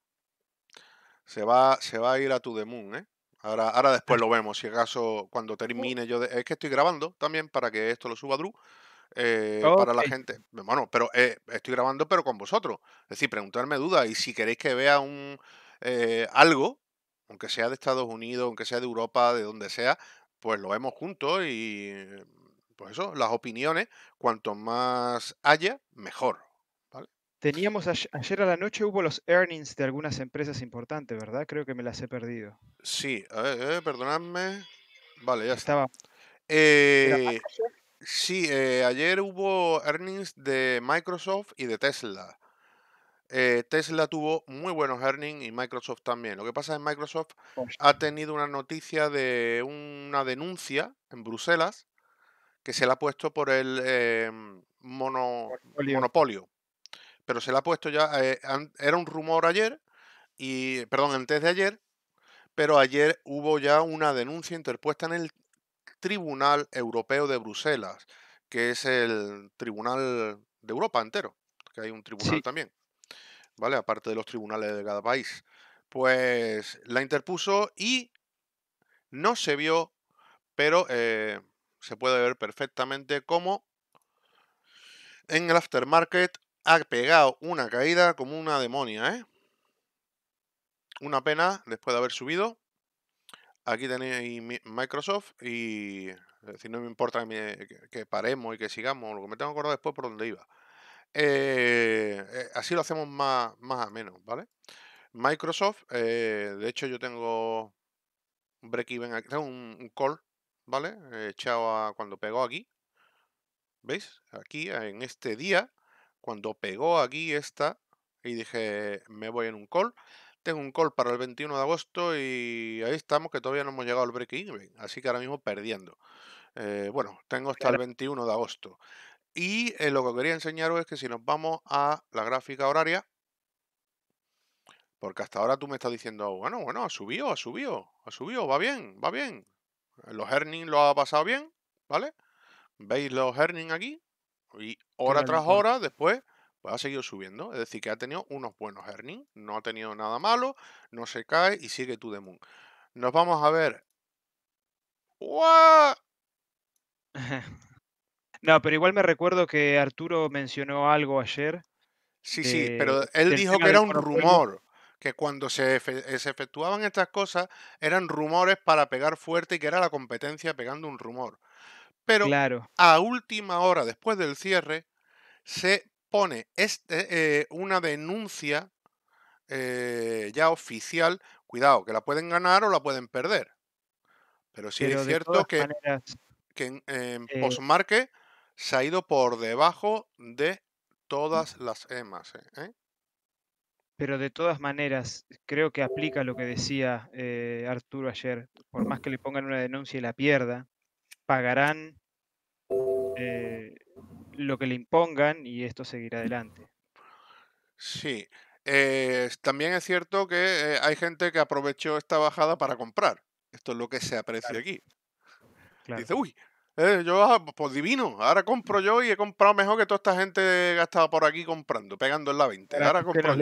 Se va, se va a ir a tu Moon, ¿eh? Ahora, ahora después lo vemos, si acaso cuando termine yo... Es que estoy grabando también para que esto lo suba Drew. Eh, para la gente. Bueno, pero eh, estoy grabando pero con vosotros. Es decir, preguntarme dudas y si queréis que vea un eh, algo, aunque sea de Estados Unidos, aunque sea de Europa, de donde sea, pues lo vemos juntos y pues eso, las opiniones, cuanto más haya, mejor. Teníamos ayer, a la noche hubo los earnings de algunas empresas importantes, ¿verdad? Creo que me las he perdido. Sí, perdonadme. Vale, ya estaba. Eh, sí, eh, ayer hubo earnings de Microsoft y de Tesla. Eh, Tesla tuvo muy buenos earnings y Microsoft también. Lo que pasa es que Microsoft oh, ha tenido una noticia de una denuncia en Bruselas que se la ha puesto por el em, monopolio pero se la ha puesto ya. Eh, era un rumor ayer, y perdón, antes de ayer, pero ayer hubo ya una denuncia interpuesta en el Tribunal Europeo de Bruselas, que es el Tribunal de Europa entero, que hay un tribunal también, ¿vale? Aparte de los tribunales de cada país. Pues la interpuso y no se vio, pero eh, se puede ver perfectamente cómo en el aftermarket ha pegado una caída como una demonia, ¿eh? Una pena después de haber subido. Aquí tenéis Microsoft y... Es decir, no me importa que paremos y que sigamos, lo que me tengo que acordar después por dónde iba. Eh, eh, así lo hacemos más, más menos, ¿vale? Microsoft, eh, de hecho yo tengo un break even aquí, tengo un, un call, ¿vale? Echado a cuando pegó aquí. ¿Veis? Aquí en este día cuando pegó aquí esta y dije, me voy en un call. Tengo un call para el 21 de agosto y ahí estamos que todavía no hemos llegado al break así que ahora mismo perdiendo. Eh, bueno, tengo hasta el 21 de agosto. Y eh, lo que quería enseñaros es que si nos vamos a la gráfica horaria, porque hasta ahora tú me estás diciendo, bueno, bueno, ha subido, ha subido, ha subido, va bien, va bien. Los earnings lo ha pasado bien, ¿vale? ¿Veis los Herning aquí? Y hora tras hora después, pues, ha seguido subiendo. Es decir, que ha tenido unos buenos earnings, no ha tenido nada malo, no se cae y sigue to the moon. Nos vamos a ver. no, pero igual me recuerdo que Arturo mencionó algo ayer. Sí, sí, eh, pero él dijo que era un rumor que cuando eh, se, efectuaban estas cosas eran rumores para pegar fuerte y que era la competencia pegando un rumor. Pero a última hora, después del cierre, se pone este, una denuncia eh, ya oficial. Cuidado, que la pueden ganar o la pueden perder. Pero sí es cierto que, que, en, se ha ido por debajo de mm. todas las EMAs. Pero de todas maneras, creo que aplica lo que decía Arturo ayer. Por más que le pongan una denuncia y la pierda, pagarán eh, lo que le impongan y esto seguirá adelante. Sí, eh, también es cierto que eh, hay gente que aprovechó esta bajada para comprar. Esto es lo que se aprecia aquí. Dice, uy, yo, ah, por pues divino, ahora compro yo y he comprado mejor que toda esta gente gastada por aquí comprando, pegando en la 20. ahora compro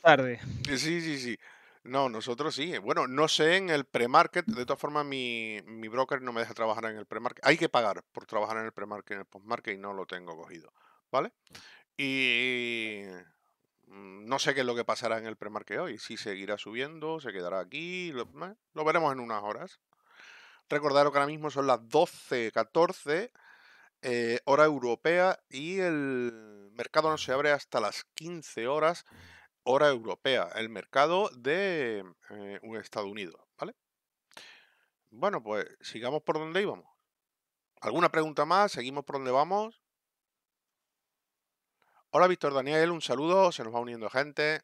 tarde. Sí, sí, sí. No, nosotros sí. Eh, bueno, no sé en el pre-market. De todas formas, mi, broker no me deja trabajar en el pre-market. Hay que pagar por trabajar en el premarket, en el post-market y no lo tengo cogido. ¿Vale? Y mm, no sé qué es lo que pasará en el pre-market hoy. Si seguirá subiendo, se quedará aquí. Lo, veremos en unas horas. Recordaros que ahora mismo son las 12, eh, hora europea y el mercado no se abre hasta las 15 horas hora europea, el mercado de eh, Estados Unidos, ¿vale? Bueno, pues sigamos por donde íbamos. ¿Alguna pregunta más? ¿Seguimos por donde vamos? Hola Víctor Daniel, un saludo, se nos va uniendo gente.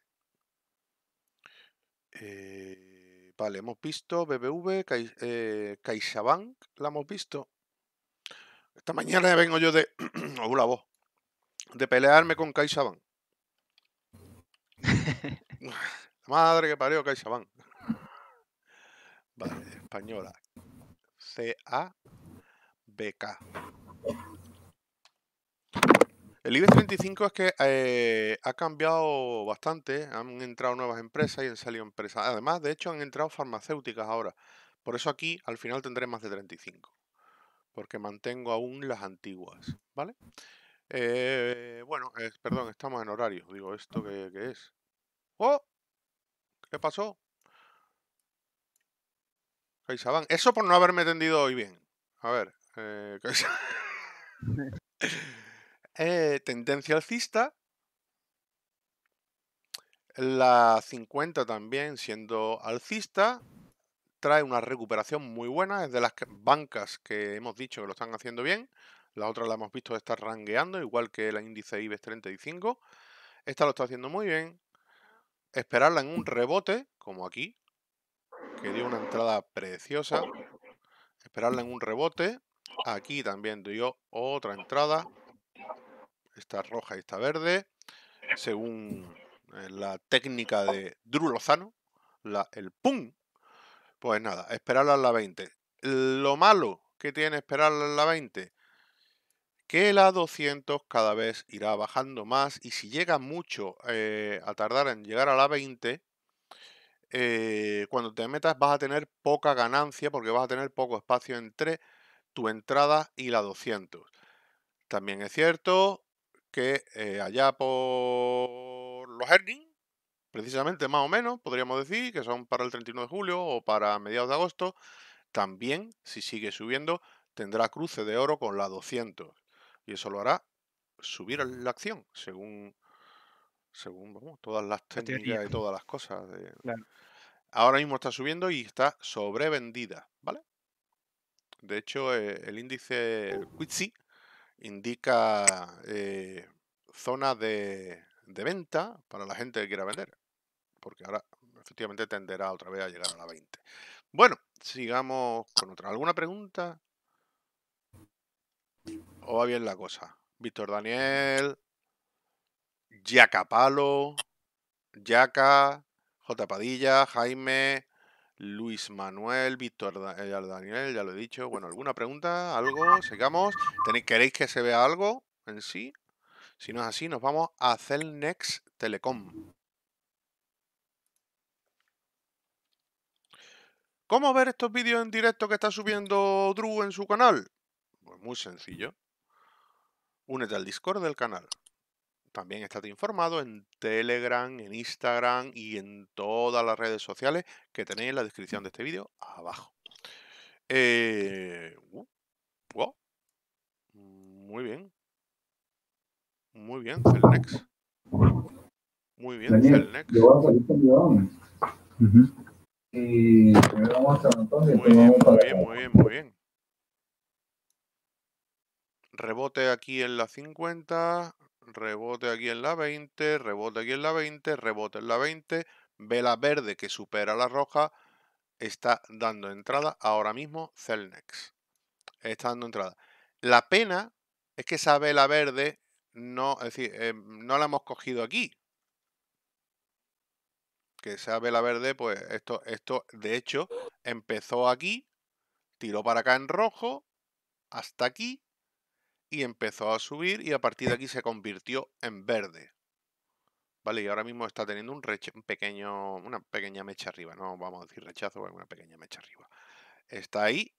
Eh, vale, hemos visto BBV, eh, CaixaBank, la hemos visto. Esta mañana vengo yo de... Hola, voz. De pelearme con CaixaBank. Madre que parió, que Vale, española. C-A-B-K. El IBEX 35 es que eh, ha cambiado bastante, han entrado nuevas empresas y han salido empresas. Además, de hecho, han entrado farmacéuticas ahora. Por eso aquí al final tendré más de 35, porque mantengo aún las antiguas, ¿vale? Eh, bueno, eh, perdón, estamos en horario. Digo, ¿esto que es? ¡Oh! ¿Qué pasó? van, Eso por no haberme tendido hoy bien. A ver. Eh, eh tendencia alcista. La 50 también siendo alcista. Trae una recuperación muy buena. Es de las bancas que hemos dicho que lo están haciendo bien. La otra la hemos visto estar rangueando, igual que el índice IBEX 35. Esta lo está haciendo muy bien. Esperarla en un rebote, como aquí, que dio una entrada preciosa. Esperarla en un rebote. Aquí también dio otra entrada. Esta roja y esta verde. Según eh, la técnica de drulozano Lozano, el PUM. Pues nada, esperarla en la 20. Lo malo que tiene esperarla en la 20 que la 200 cada vez irá bajando más y si llega mucho eh, a tardar en llegar a la 20, eh, cuando te metas vas a tener poca ganancia porque vas a tener poco espacio entre tu entrada y la 200. También es cierto que eh, allá por los earnings, precisamente más o menos, podríamos decir, que son para el 31 de julio o para mediados de agosto, también, si sigue subiendo, tendrá cruce de oro con la 200 y eso lo hará subir la acción según según todas las técnicas y todas las cosas. Ahora mismo está subiendo y está sobrevendida, ¿vale? De hecho, eh, el índice Quitsi indica eh, zona de, de, venta para la gente que quiera vender, porque ahora efectivamente tenderá otra vez a llegar a la 20. Bueno, sigamos con otra. ¿Alguna pregunta? o va bien la cosa. Víctor Daniel, Yaca Palo, Yaca, J. Padilla, Jaime, Luis Manuel, Víctor eh, Daniel, ya lo he dicho. Bueno, ¿alguna pregunta? ¿Algo? ¿Sigamos? ¿Queréis que se vea algo en sí? Si no es así, nos vamos a Celnex Telecom. ¿Cómo ver estos vídeos en directo que está subiendo Drew en su canal? Pues muy sencillo. Únete al Discord del canal. También estate informado en Telegram, en Instagram y en todas las redes sociales que tenéis en la descripción de este vídeo abajo. Eh, uh, muy bien. Muy bien, Celnex. Muy bien, Celnex. Muy bien, muy bien, muy bien, muy bien rebote aquí en la 50, rebote aquí en la 20, rebote aquí en la 20, rebote en la 20, vela verde que supera la roja, está dando entrada ahora mismo Celnex. Está dando entrada. La pena es que esa vela verde no, eh, no la hemos cogido aquí. Que esa vela verde, pues esto, esto de hecho empezó aquí, tiró para acá en rojo, hasta aquí, y empezó a subir y a partir de aquí se convirtió en verde. Vale, y ahora mismo está teniendo un, pequeño, una pequeña mecha arriba, no vamos a decir rechazo, una pequeña mecha arriba. Está ahí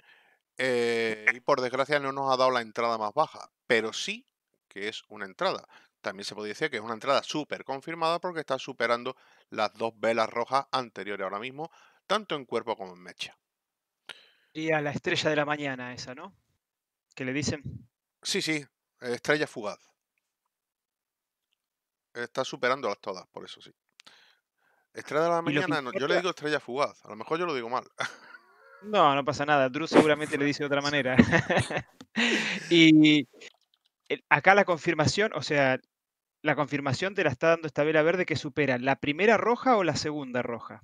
eh, y por desgracia no nos ha dado la entrada más baja, pero sí que es una entrada. También se podría decir que es una entrada súper confirmada porque está superando las dos velas rojas anteriores ahora mismo, tanto en cuerpo como en mecha. Y a la estrella de la mañana esa, ¿no? Que le dicen. Sí, sí, estrella fugaz. Está superando las todas, por eso sí. Estrella de la mañana, yo le digo estrella fugaz, a lo mejor yo lo digo mal. No, no pasa nada, Drew seguramente le dice de otra manera. y acá la confirmación, o sea, la confirmación te la está dando esta vela verde que supera la primera roja o la segunda roja.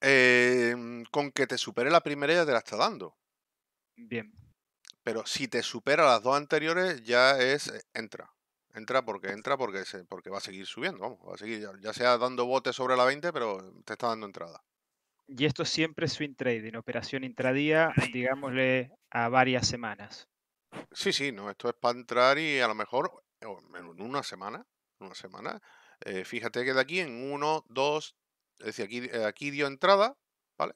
Em, con que te supere la primera ya te la está dando. Bien pero si te supera las dos anteriores, ya es eh, entra. Entra porque entra porque porque va a seguir subiendo, vamos, va a seguir ya sea dando botes sobre la 20, pero te está dando entrada. Y esto siempre es swing trading, operación intradía, digámosle a varias semanas. Sí, sí, no, esto es para entrar y a lo mejor en una semana, una semana, eh, fíjate que de aquí en 1... ...2... es decir, aquí, eh, aquí dio entrada, ¿vale?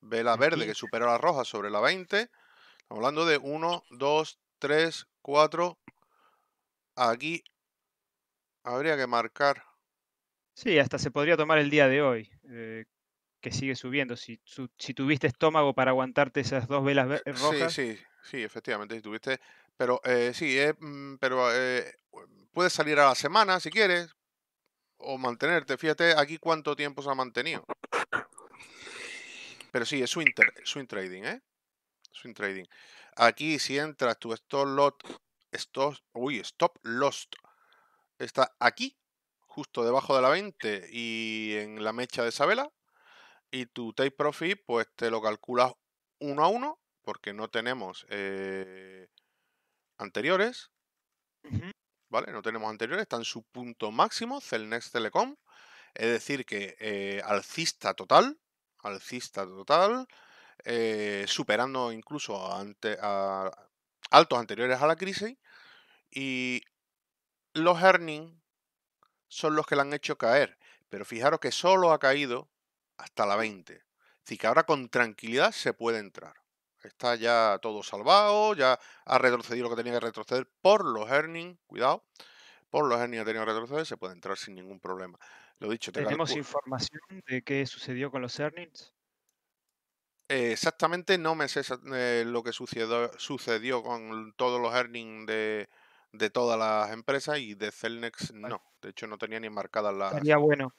vela verde que supera la roja sobre la 20, hablando de 1, 2, 3, 4. Aquí habría que marcar. Sí, hasta se podría tomar el día de hoy, eh, que sigue subiendo. Si, tuviste estómago para aguantarte esas dos velas eh, rojas. Sí, sí, sí, efectivamente, si tuviste. Pero eh, sí, mm, pero puedes salir a la semana si quieres, o mantenerte. Fíjate aquí cuánto tiempo se ha mantenido. Pero sí, es swing, swing trading, ¿eh? Swing trading. Aquí si entras tu stop lot, uy, stop lost, está aquí, justo debajo de la 20 y en la mecha de esa vela. Y tu take profit, pues te lo calculas uno a uno, porque no tenemos eh, anteriores. ¿Vale? No tenemos anteriores, está en su punto máximo, Celnex Telecom. Es decir, que eh, alcista total, alcista total. Eh, superando incluso a altos anteriores a la crisis y los earnings son los que la han hecho caer. Pero fijaros que solo ha caído hasta la 20. Así que ahora con tranquilidad se puede entrar. Está ya todo salvado, ya ha retrocedido lo que tenía que retroceder por los earnings, cuidado. Por los earnings ha tenido que retroceder, se puede entrar sin ningún problema. Lo dicho, ¿Tenemos información de qué sucedió con los earnings? Eh, exactamente no me sé eh, lo que sucedió, sucedió con todos los earnings de, todas las empresas y de Celnex no. De hecho, no tenía ni marcada las. Estaría bueno,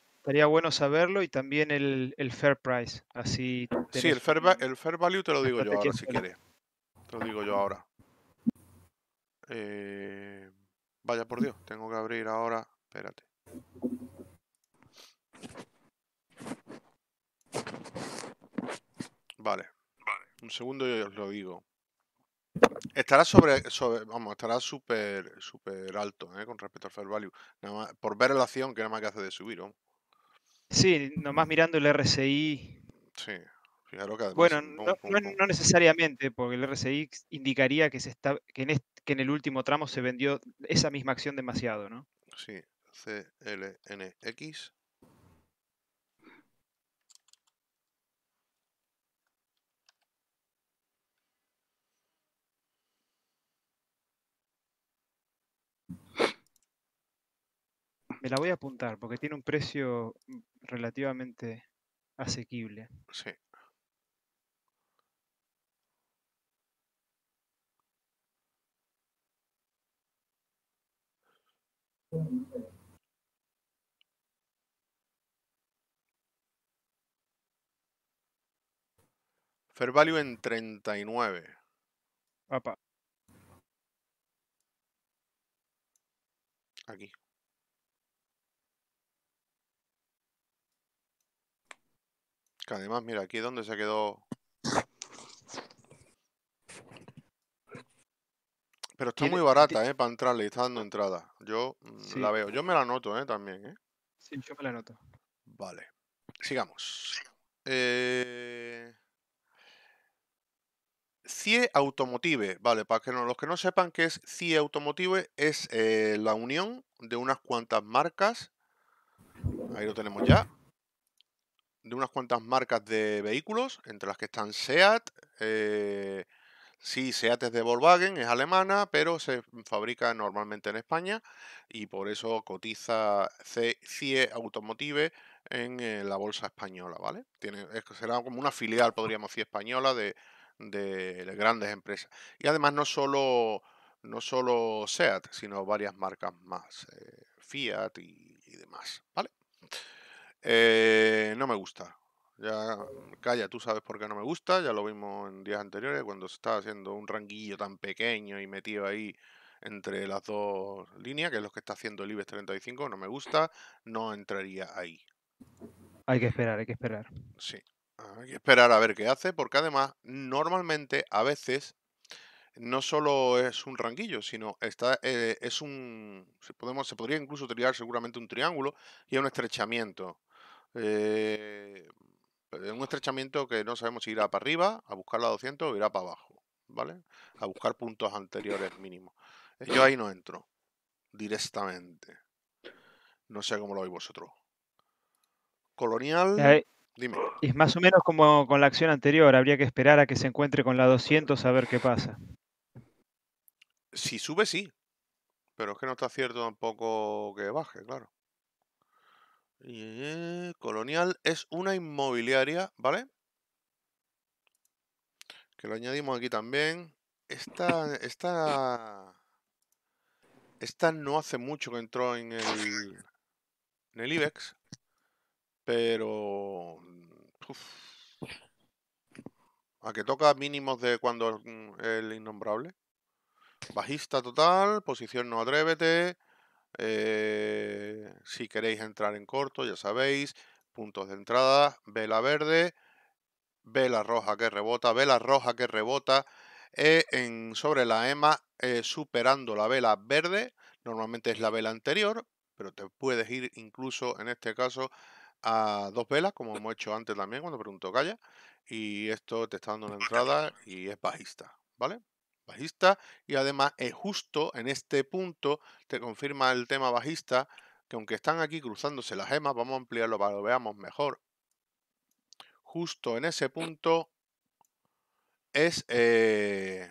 bueno saberlo y también el, fair price. Así Sí, el fair, el fair value te lo digo yo ahora, si quieres. Te lo digo yo ahora. Eh, vaya por Dios, tengo que abrir ahora. Espérate. Vale. Un segundo yo os lo digo. Estará sobre, vamos, estará súper súper alto ¿eh? con respecto al fair value. por ver la acción que nada más que hace de subir. Sí, nomás mirando el RSI. Sí, claro que además, Bueno, no, necesariamente, porque el RSI indicaría que, se está, que, en que en el último tramo se vendió esa misma acción demasiado, ¿no? Sí, CLNX. Me la voy a apuntar porque tiene un precio mm, relativamente asequible. Sí. Fair value en 39. Papá. Aquí. además, mira, aquí donde se quedó. Pero está muy barata, ¿eh? Para entrarle, está dando entrada. Yo mm, la veo. Yo me la noto, ¿eh? También, ¿eh? Sí, yo me la noto. Vale. Sigamos. Eh, CIE Automotive, vale, para que los que no sepan qué es CIE Automotive, es eh, la unión de unas cuantas marcas, ahí lo tenemos ya, de unas cuantas marcas de vehículos, entre las que están SEAT. Eh, sí, SEAT es de Volkswagen, es alemana, pero se fabrica normalmente en España y por eso cotiza CIE Automotive en eh, la bolsa española, ¿vale? Tiene, será como una filial, podríamos decir, española de, grandes empresas. Y además no solo, no solo SEAT, sino varias marcas más, eh, Fiat y demás, ¿vale? Eh, no me gusta. Ya, mm, calla, tú sabes por qué no me gusta. Ya lo vimos en días anteriores, cuando se está haciendo un ranguillo tan pequeño y metido ahí entre las dos líneas, que es lo que está haciendo el IBEX 35. No me gusta, no entraría ahí. Hay que esperar, hay que esperar. Sí, hay que esperar a ver qué hace, porque además, normalmente, a veces, no solo es un ranguillo, sino está, eh, es un. Se, podemos, se podría incluso tirar seguramente un triángulo y un estrechamiento. Eh, un estrechamiento que no sabemos si irá para arriba, a buscar la 200 o irá para abajo, ¿vale? A buscar puntos anteriores mínimos. Yo ahí no entro, directamente. No sé cómo lo veis vosotros. Colonial... Dime. Es más o menos como con la acción anterior, habría que esperar a que se encuentre con la 200 a ver qué pasa. Si sube, sí. Pero es que no está cierto tampoco que baje, claro. Eh, Colonial es una inmobiliaria, ¿vale? Que lo añadimos aquí también. Esta, esta, esta no hace mucho que entró en el, en el IBEX, pero... a que toca mínimos de cuando mm, el innombrable. Bajista total, posición no atrévete. Eh, si queréis entrar en corto, ya sabéis, puntos de entrada, vela verde, vela roja que rebota, vela roja que rebota eh, en, sobre la EMA eh, superando la vela verde, normalmente es la vela anterior, pero te puedes ir incluso en este caso a dos velas, como hemos hecho antes también cuando pregunto Calla, y esto te está dando una entrada y es bajista, ¿vale? y además es eh, justo en este punto te confirma el tema bajista que aunque están aquí cruzándose las gemas, vamos a ampliarlo para lo veamos mejor. Justo en ese punto es eh,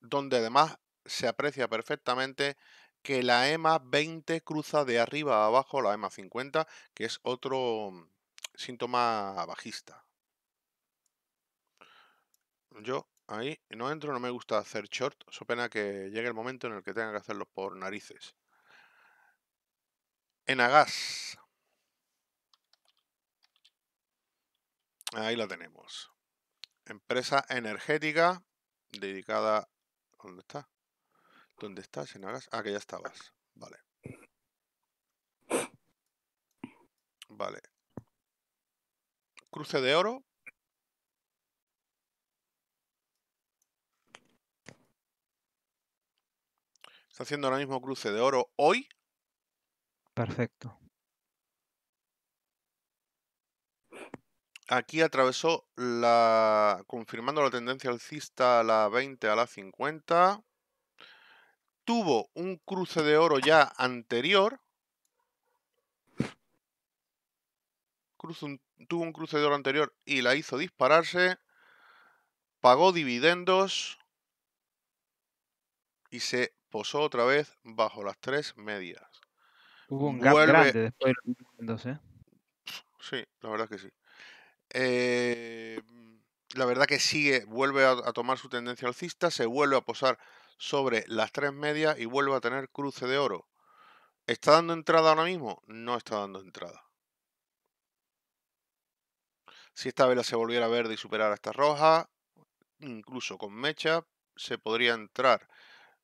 donde además se aprecia perfectamente que la EMA 20 cruza de arriba a abajo la EMA 50, que es otro síntoma bajista. Yo Ahí no entro, no me gusta hacer short, so pena que llegue el momento en el que tenga que hacerlo por narices. Enagas. Ahí la tenemos. Empresa energética dedicada... ¿Dónde está? ¿Dónde estás, Enagas? Ah, que ya estabas. Vale. Vale. Cruce de oro. Está haciendo ahora mismo cruce de oro hoy. Perfecto. Aquí atravesó la. confirmando la tendencia alcista a la 20 a la 50. Tuvo un cruce de oro ya anterior. tuvo un cruce de oro anterior y la hizo dispararse. Pagó dividendos. Y se posó otra vez bajo las tres medias. Hubo un gap grande después de ¿eh? Sí, la verdad que sí. Eh, la verdad que sigue, vuelve a, a, tomar su tendencia alcista, se vuelve a posar sobre las tres medias y vuelve a tener cruce de oro. ¿Está dando entrada ahora mismo? No está dando entrada. Si esta vela se volviera verde y superara esta roja, incluso con mecha, se podría entrar.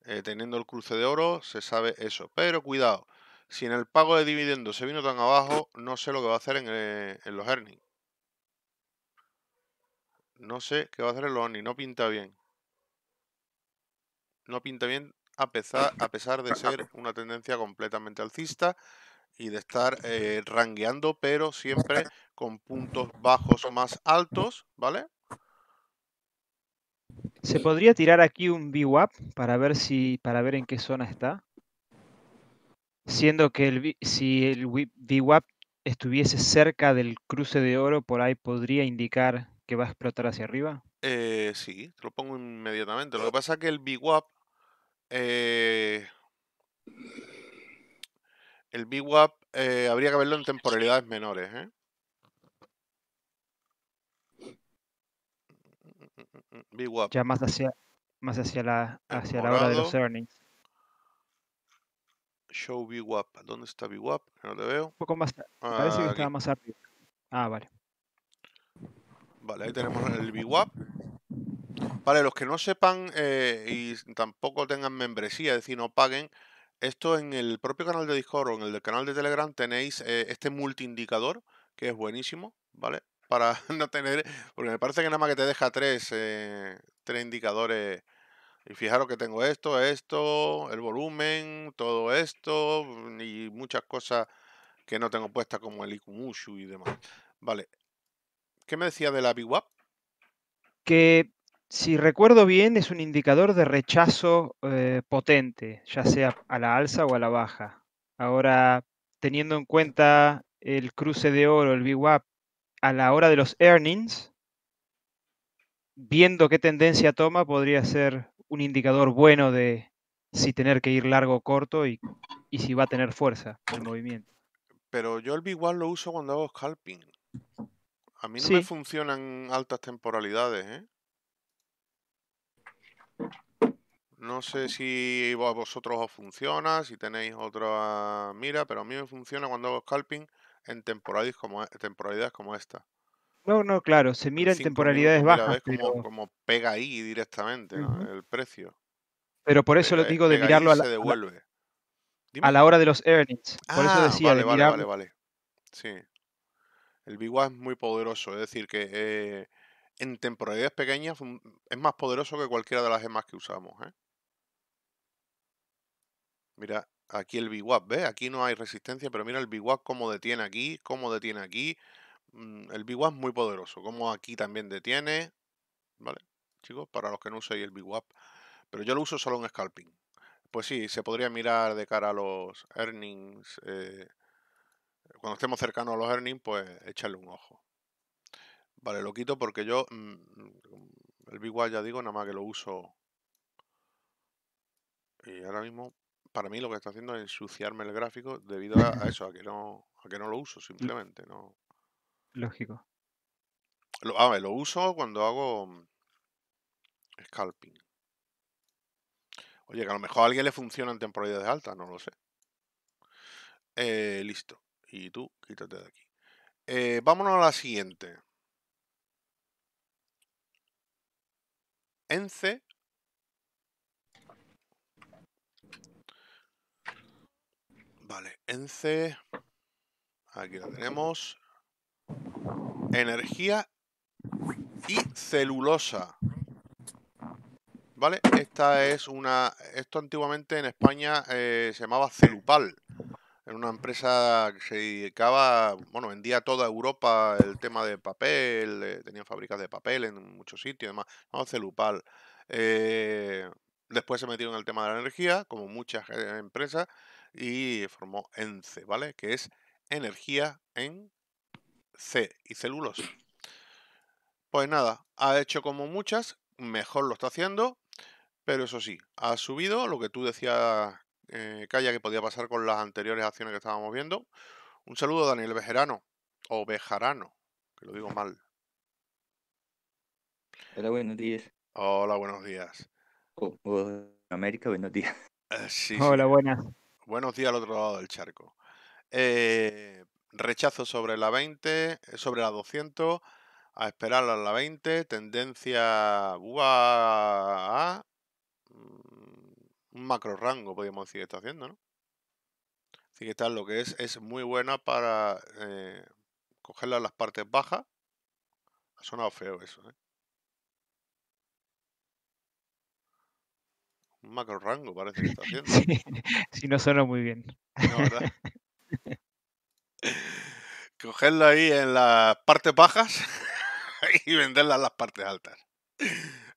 Eh, teniendo el cruce de oro, se sabe eso. Pero cuidado, si en el pago de dividendos se vino tan abajo, no sé lo que va a hacer eh, en, los earnings. No sé qué va a hacer en los earnings, no pinta bien. No pinta bien a pesar, a pesar de ser una tendencia completamente alcista y de estar eh, rangueando, pero siempre con puntos bajos más altos, ¿vale? ¿Se podría tirar aquí un VWAP para ver si para ver en qué zona está? Siendo que el, si el VWAP estuviese cerca del cruce de oro, por ahí podría indicar que va a explotar hacia arriba. Eh, sí, te lo pongo inmediatamente. Lo que pasa es que el VWAP. Eh, el VWAP eh, habría que verlo en temporalidades menores. ¿eh? Mm, mm, mm, ya más hacia, más hacia la, hacia la hora de los earnings. Show Big ¿Dónde está Big No te veo. poco más. Ah, parece que más arriba. Ah, vale. Vale, ahí tenemos el Big para Vale, los que no sepan eh, y tampoco tengan membresía, es decir, no paguen, esto en el propio canal de Discord o en el canal de Telegram tenéis eh, este multiindicador que es buenísimo, ¿vale? para no tener, porque me parece que nada más que te deja tres, eh, tres indicadores. Y fijaros que tengo esto, esto, el volumen, todo esto mm, y muchas cosas que no tengo puestas como el Ikumushu y demás. Vale. ¿Qué me decía de la BWAP? Que si recuerdo bien es un indicador de rechazo eh, potente, ya sea a la alza o a la baja. Ahora, teniendo en cuenta el cruce de oro, el VWAP a la hora de los earnings, viendo qué tendencia toma, podría ser un indicador bueno de si tener que ir largo o corto y, si va a tener fuerza el movimiento. Pero yo el igual lo uso cuando hago scalping. A mí no me funcionan altas temporalidades, ¿eh? No sé si a vosotros os funciona, si tenéis otra mira, pero a mí me funciona cuando hago scalping en temporalidades como, e, temporalidades como esta. No, no, claro, se mira en temporalidades bajas. como, pega ahí directamente el precio. Pero por eso lo digo de mirarlo a la, a la hora de los earnings. Por eso ah, decía vale, vale, vale, vale. Sí. El b es muy poderoso, es decir, que eh, en temporalidades pequeñas mm, es más poderoso que cualquiera de las gemas que usamos. ¿eh? Mira, Aquí el BWAP, ¿ves? Aquí no hay resistencia, pero mira el BWAP cómo detiene aquí, cómo detiene aquí. Mm, el BWAP es muy poderoso, como aquí también detiene. ¿Vale? Chicos, para los que no uséis el BWAP Pero yo lo uso solo en scalping. Pues sí, se podría mirar de cara a los earnings. Eh, cuando estemos cercanos a los earnings, pues echarle un ojo. Vale, lo quito porque yo... Mm, el BWAP ya digo, nada más que lo uso y ahora mismo para mí lo que está haciendo es ensuciarme el gráfico debido a, eso, a que no, a que no lo uso simplemente. No. Lógico. Lo, a lo uso cuando hago mm, scalping. Oye, que a lo mejor a alguien le funciona en temporalidades altas, no lo sé. Eh, listo. Y tú, quítate de aquí. Eh, vámonos a la siguiente. Ence Vale, ENCE. Aquí la tenemos. Energía y celulosa. ¿Vale? Esta es una... Esto antiguamente en España eh, se llamaba Celupal. Era una empresa que se dedicaba... Bueno, vendía toda Europa el tema de papel. Eh, tenían fábricas de papel en muchos sitios y demás. Celupal. Eh, después se metieron en el tema de la energía, como muchas empresas y formó ENCE, ¿vale? Que es energía en C y Célulos. Pues nada, ha hecho como muchas, mejor lo está haciendo, pero eso sí, ha subido lo que tú decías, Calla, eh, que podía pasar con las anteriores acciones que estábamos viendo. Un saludo Daniel Bejerano, o Bejarano, que lo digo mal. Hola, buenos días. Hola, buenos días. Hola, oh, oh, América, buenos días. Eh, Hola, buenas. Buenos días al otro lado del charco. Eh, rechazo sobre la 20, eh, sobre la 200, a esperar a la 20, tendencia a mm, un macro rango, podríamos decir que está haciendo, ¿no? Así que tal, lo que es, es muy buena para eh, cogerla en las partes bajas. Ha sonado feo eso, ¿eh? Un macro rango parece que está haciendo. Sí, no suena muy bien. Cogerla ahí en las partes bajas y venderla en las partes altas.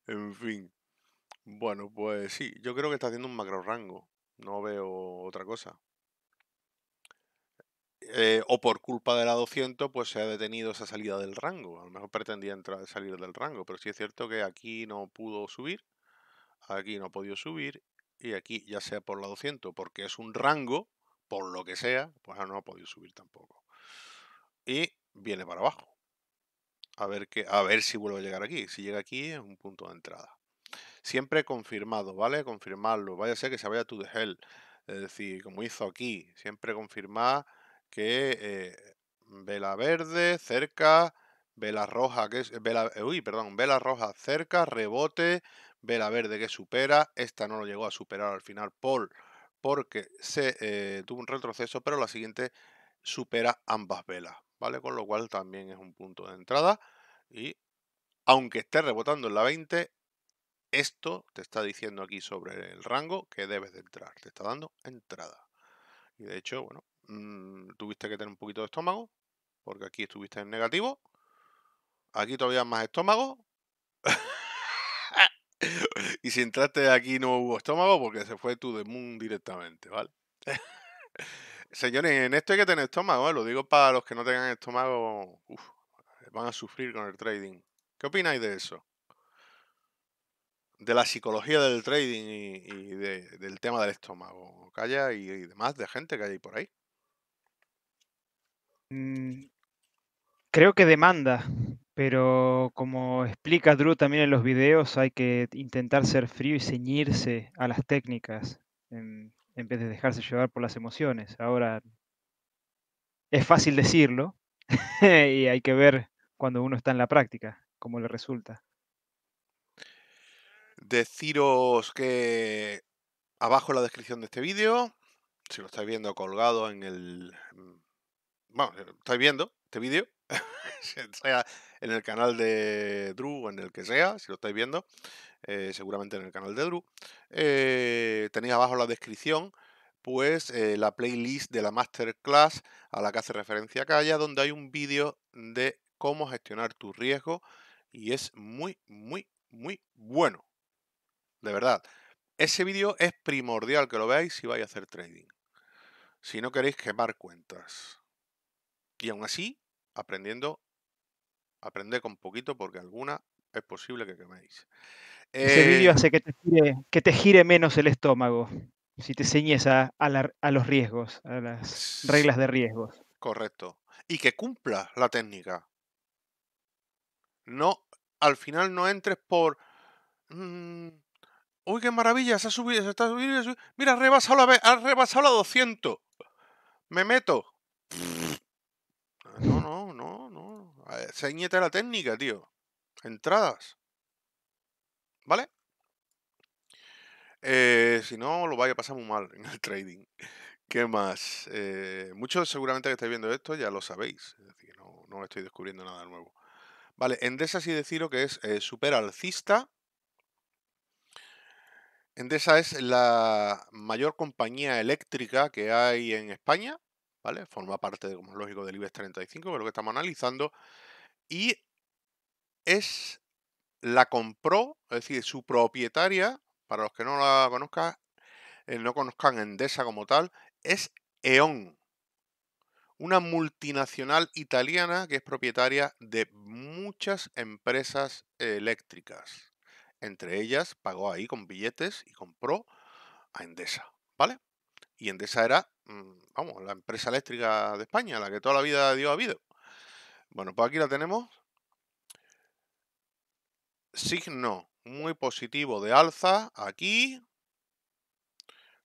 En fin. Bueno, pues sí, yo creo que está haciendo un macro rango. No veo otra cosa. Eh, o por culpa de la 200, pues se ha detenido esa salida del rango. A lo mejor pretendía entrar, salir del rango, pero sí es cierto que aquí no pudo subir aquí no ha podido subir y aquí ya sea por la 200 porque es un rango, por lo que sea, pues ah, no ha podido subir tampoco. Y viene para abajo. A ver, que, a ver si vuelve a llegar aquí. Si llega aquí es un punto de entrada. Siempre confirmado, ¿vale? Confirmarlo. Vaya a ser que se vaya to the hell. Es decir, como hizo aquí. Siempre confirmar que eh, vela verde cerca, vela roja, que es, vela, eh, uy, perdón, vela roja cerca, rebote, Vela verde que supera. Esta no lo llegó a superar al final porque se eh, tuvo un retroceso, pero la siguiente supera ambas velas, ¿vale? Con lo cual también es un punto de entrada y aunque esté rebotando en la 20, esto te está diciendo aquí sobre el rango que debes de entrar, te está dando entrada. Y de hecho, bueno, mm, tuviste que tener un poquito de estómago, porque aquí estuviste en negativo, aquí todavía más estómago. Y si entraste aquí no hubo estómago porque se fue tú de Moon directamente, ¿vale? Señores, en esto hay que tener estómago, ¿eh? lo digo para los que no tengan estómago, van a sufrir con el trading. ¿Qué opináis de eso? De la psicología del trading y, del tema del estómago, calla y, demás de gente que hay por ahí. Mm, creo que demanda pero como explica Drew también en los videos, hay que intentar ser frío y ceñirse a las técnicas en, vez de dejarse llevar por las emociones. Ahora, es fácil decirlo y hay que ver cuando uno está en la práctica cómo le resulta. Deciros que abajo en la descripción de este vídeo, si lo estáis viendo colgado en el... Bueno, mm, estáis viendo este vídeo, sea en el canal de Drew o en el que sea, si lo estáis viendo, eh, seguramente en el canal de Drew, eh, tenéis abajo la descripción pues eh, la playlist de la masterclass a la que hace referencia Calla, donde hay un vídeo de cómo gestionar tu riesgo y es muy, muy, muy bueno. De verdad. Ese vídeo es primordial que lo veáis si vais a hacer trading. Si no queréis quemar cuentas. Y aún así, aprendiendo, aprende con poquito porque alguna es posible que queméis. Ese vídeo eh, hace que te, gire, que te, gire, menos el estómago si te ceñes a, los riesgos, a las reglas de riesgos. Correcto. Y que cumpla la técnica. No, al final no entres por. Mm, uy, qué maravilla, se ha subido, se está subiendo. Mira, ha rebasado, la, ha rebasado a 200. Me meto. No, no, Señeta la técnica, tío. Entradas. ¿Vale? Eh, si no, lo vaya a pasar muy mal en el trading. ¿Qué más? Eh, muchos seguramente que estáis viendo esto ya lo sabéis. Es decir, no, no estoy descubriendo nada nuevo. Vale, Endesa sí deciros que es eh, super alcista. Endesa es la mayor compañía eléctrica que hay en España. Forma parte, como es lógico, del IBEX 35, que es lo que estamos analizando, y es la compró, es decir, su propietaria, para los que no la conozcan, eh, no conozcan Endesa como tal, es E.ON, una multinacional italiana que es propietaria de muchas empresas eléctricas. Entre ellas pagó ahí con billetes y compró a Endesa, ¿vale? Y esa era, mm, vamos, la empresa eléctrica de España, la que toda la vida dio ha habido. Bueno, pues aquí la tenemos. Signo muy positivo de alza aquí.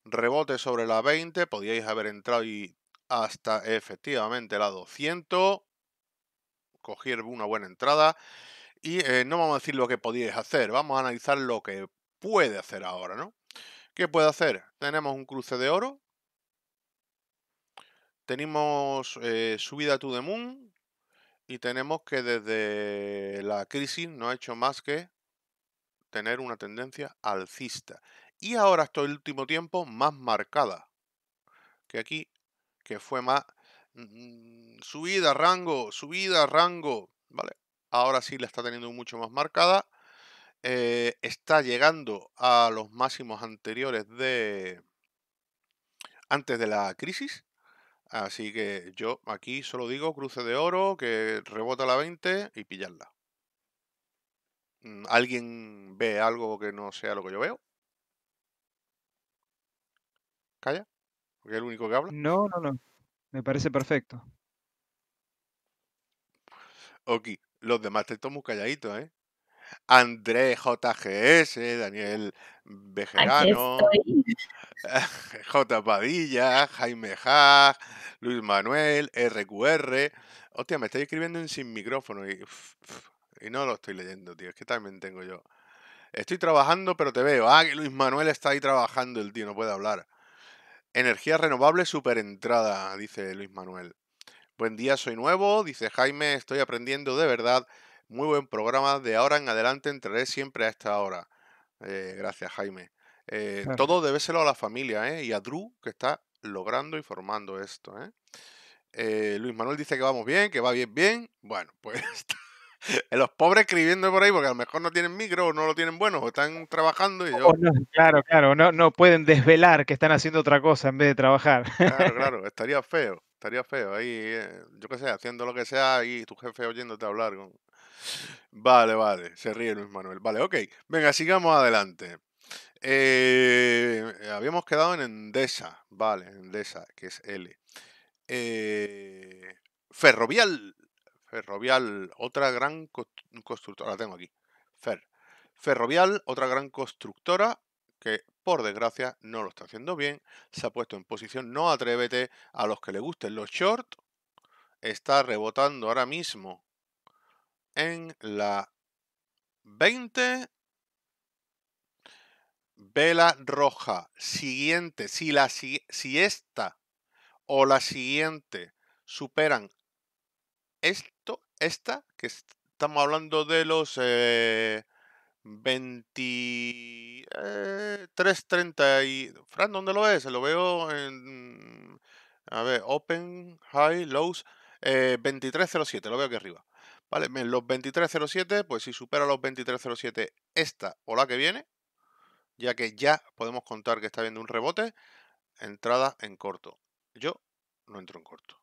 Rebote sobre la 20. Podíais haber entrado y hasta efectivamente la 200. Cogí una buena entrada. Y eh, no vamos a decir lo que podíais hacer. Vamos a analizar lo que puede hacer ahora, ¿no? ¿Qué puedo hacer? Tenemos un cruce de oro. Tenemos eh, subida to the moon. Y tenemos que desde la crisis no ha hecho más que tener una tendencia alcista. Y ahora, hasta el último tiempo, más marcada. Que aquí, que fue más mm, mm, subida, rango, subida, rango. ¿Vale? Ahora sí la está teniendo mucho más marcada. Eh, está llegando a los máximos anteriores de antes de la crisis. Así que yo aquí solo digo cruce de oro, que rebota la 20 y pillarla. Mm, ¿Alguien ve algo que no sea lo que yo veo? ¿Calla? ¿Porque es el único que habla? No, no, no. Me parece perfecto. Ok, los demás te muy calladito ¿eh? André JGS, Daniel Bejerano, J. Padilla, Jaime Ja, Luis Manuel, RQR. Hostia, me estoy escribiendo en sin micrófono y, no lo estoy leyendo, tío. Es que también tengo yo. Estoy trabajando, pero te veo. Ah, Luis Manuel está ahí trabajando, el tío, no puede hablar. Energía renovable super entrada, dice Luis Manuel. Buen día, soy nuevo, dice Jaime, estoy aprendiendo de verdad muy buen programa. De ahora en adelante entraré siempre a esta hora. Eh, gracias, Jaime. Eh, todo debéselo a la familia ¿eh? y a Drew, que está logrando y formando esto. Luis Manuel dice que vamos bien, que va bien, bien. Bueno, pues los pobres escribiendo por ahí, porque a lo mejor no tienen micro, o no lo tienen bueno, o están trabajando. Y claro, claro, no, no pueden desvelar que están haciendo otra cosa en vez de trabajar. Claro, claro, estaría feo, estaría feo. Ahí, yo qué sé, haciendo lo que sea y tu jefe oyéndote hablar Vale, vale, se ríe Luis Manuel. Vale, ok. Venga, sigamos adelante. Eh, habíamos quedado en Endesa, vale, Endesa, que es L. Eh, ferrovial, Ferrovial, otra gran constructora, la tengo aquí. Fer. Ferrovial, otra gran constructora que por desgracia no lo está haciendo bien, se ha puesto en posición no atrévete a los que le gusten los shorts está rebotando ahora mismo en la 20. Vela roja. Siguiente. Si, la, si, esta o la siguiente superan esto, esta, que estamos hablando de los eh, 23.30 eh, y... Fran, ¿dónde lo ves? Lo veo en... A ver, Open, High, Lows, 23.07, eh, lo veo aquí arriba. ¿Vale? los 2307, pues si supera los 2307 esta o la que viene, ya que ya podemos contar que está viendo un rebote, entrada en corto. Yo no entro en corto.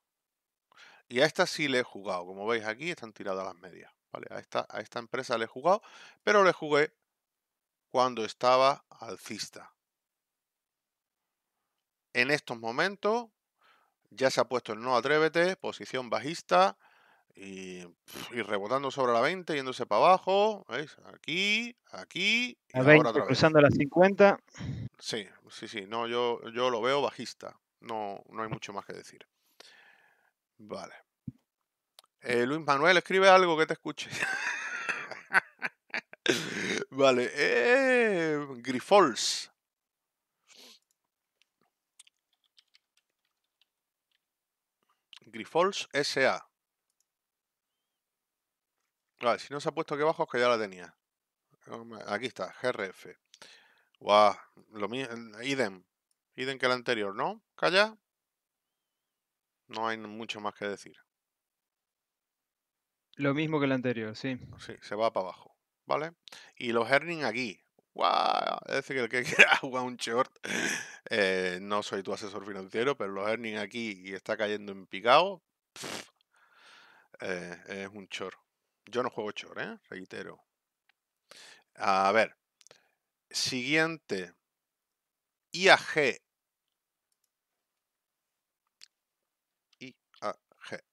Y a esta sí le he jugado. Como veis aquí, están tiradas las medias. ¿vale? A, esta, a esta empresa le he jugado, pero le jugué cuando estaba alcista. En estos momentos ya se ha puesto el no atrévete, posición bajista, y, rebotando sobre la 20, yéndose para abajo. ¿Veis? Aquí, aquí. Y la 20, cruzando la 50. Sí, sí, sí. No, yo, yo lo veo bajista. No, no hay mucho más que decir. Vale. Eh, Luis Manuel, escribe algo que te escuche. vale. Eh, Grifols. Grifols S.A. Vale, si no se ha puesto que abajo es que ya la tenía. Aquí está, GRF. Guau, lo mismo, idem. Idem que el anterior, ¿no? Calla. No hay mucho más que decir. Lo mismo que el anterior, sí. Sí, se va para abajo, ¿vale? Y los earnings aquí. ¡Guau! es que el que quiera jugar un short, eh, no soy tu asesor financiero, pero los earnings aquí y está cayendo en picado, eh, es un short yo no juego chor, ¿eh? Reitero. A ver. Siguiente. IAG. IAG.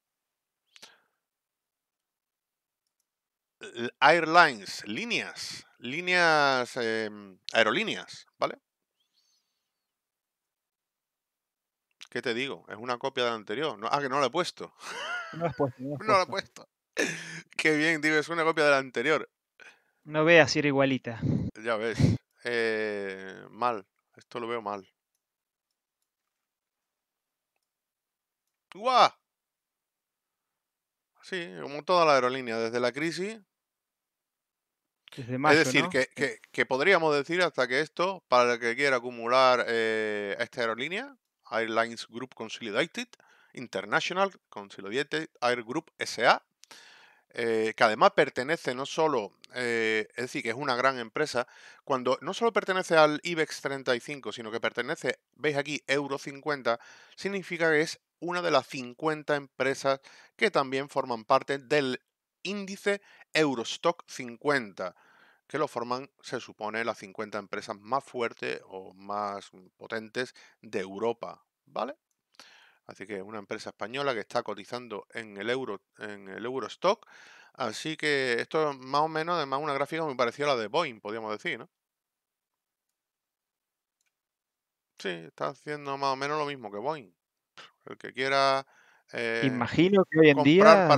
Airlines, líneas, líneas, em, aerolíneas, ¿vale? ¿Qué te digo? Es una copia de la anterior. ah, que no la he puesto. No la he puesto. No la he puesto. Qué bien, digo, es una copia de la anterior. No veas si era igualita. Ya ves. Eh, mal. Esto lo veo mal. ¡Guau! Sí, como toda la aerolínea, desde la crisis. es decir, que, podríamos decir hasta que esto, para el que quiera acumular eh, esta aerolínea, Airlines Group Consolidated International Consolidated Air Group SA, eh, que además pertenece no solo, eh, es decir, que es una gran empresa, cuando no solo pertenece al IBEX 35, sino que pertenece, veis aquí, Euro 50, significa que es una de las 50 empresas que también forman parte del índice Eurostock 50, que lo forman, se supone, las 50 empresas más fuertes o más potentes de Europa, ¿vale? Así que es una empresa española que está cotizando en el euro en el Eurostock. Así que esto es más o menos, además, una gráfica muy parecida a la de Boeing, podríamos decir, ¿no? Sí, está haciendo más o menos lo mismo que Boeing. El que quiera. Eh, Imagino que hoy en día.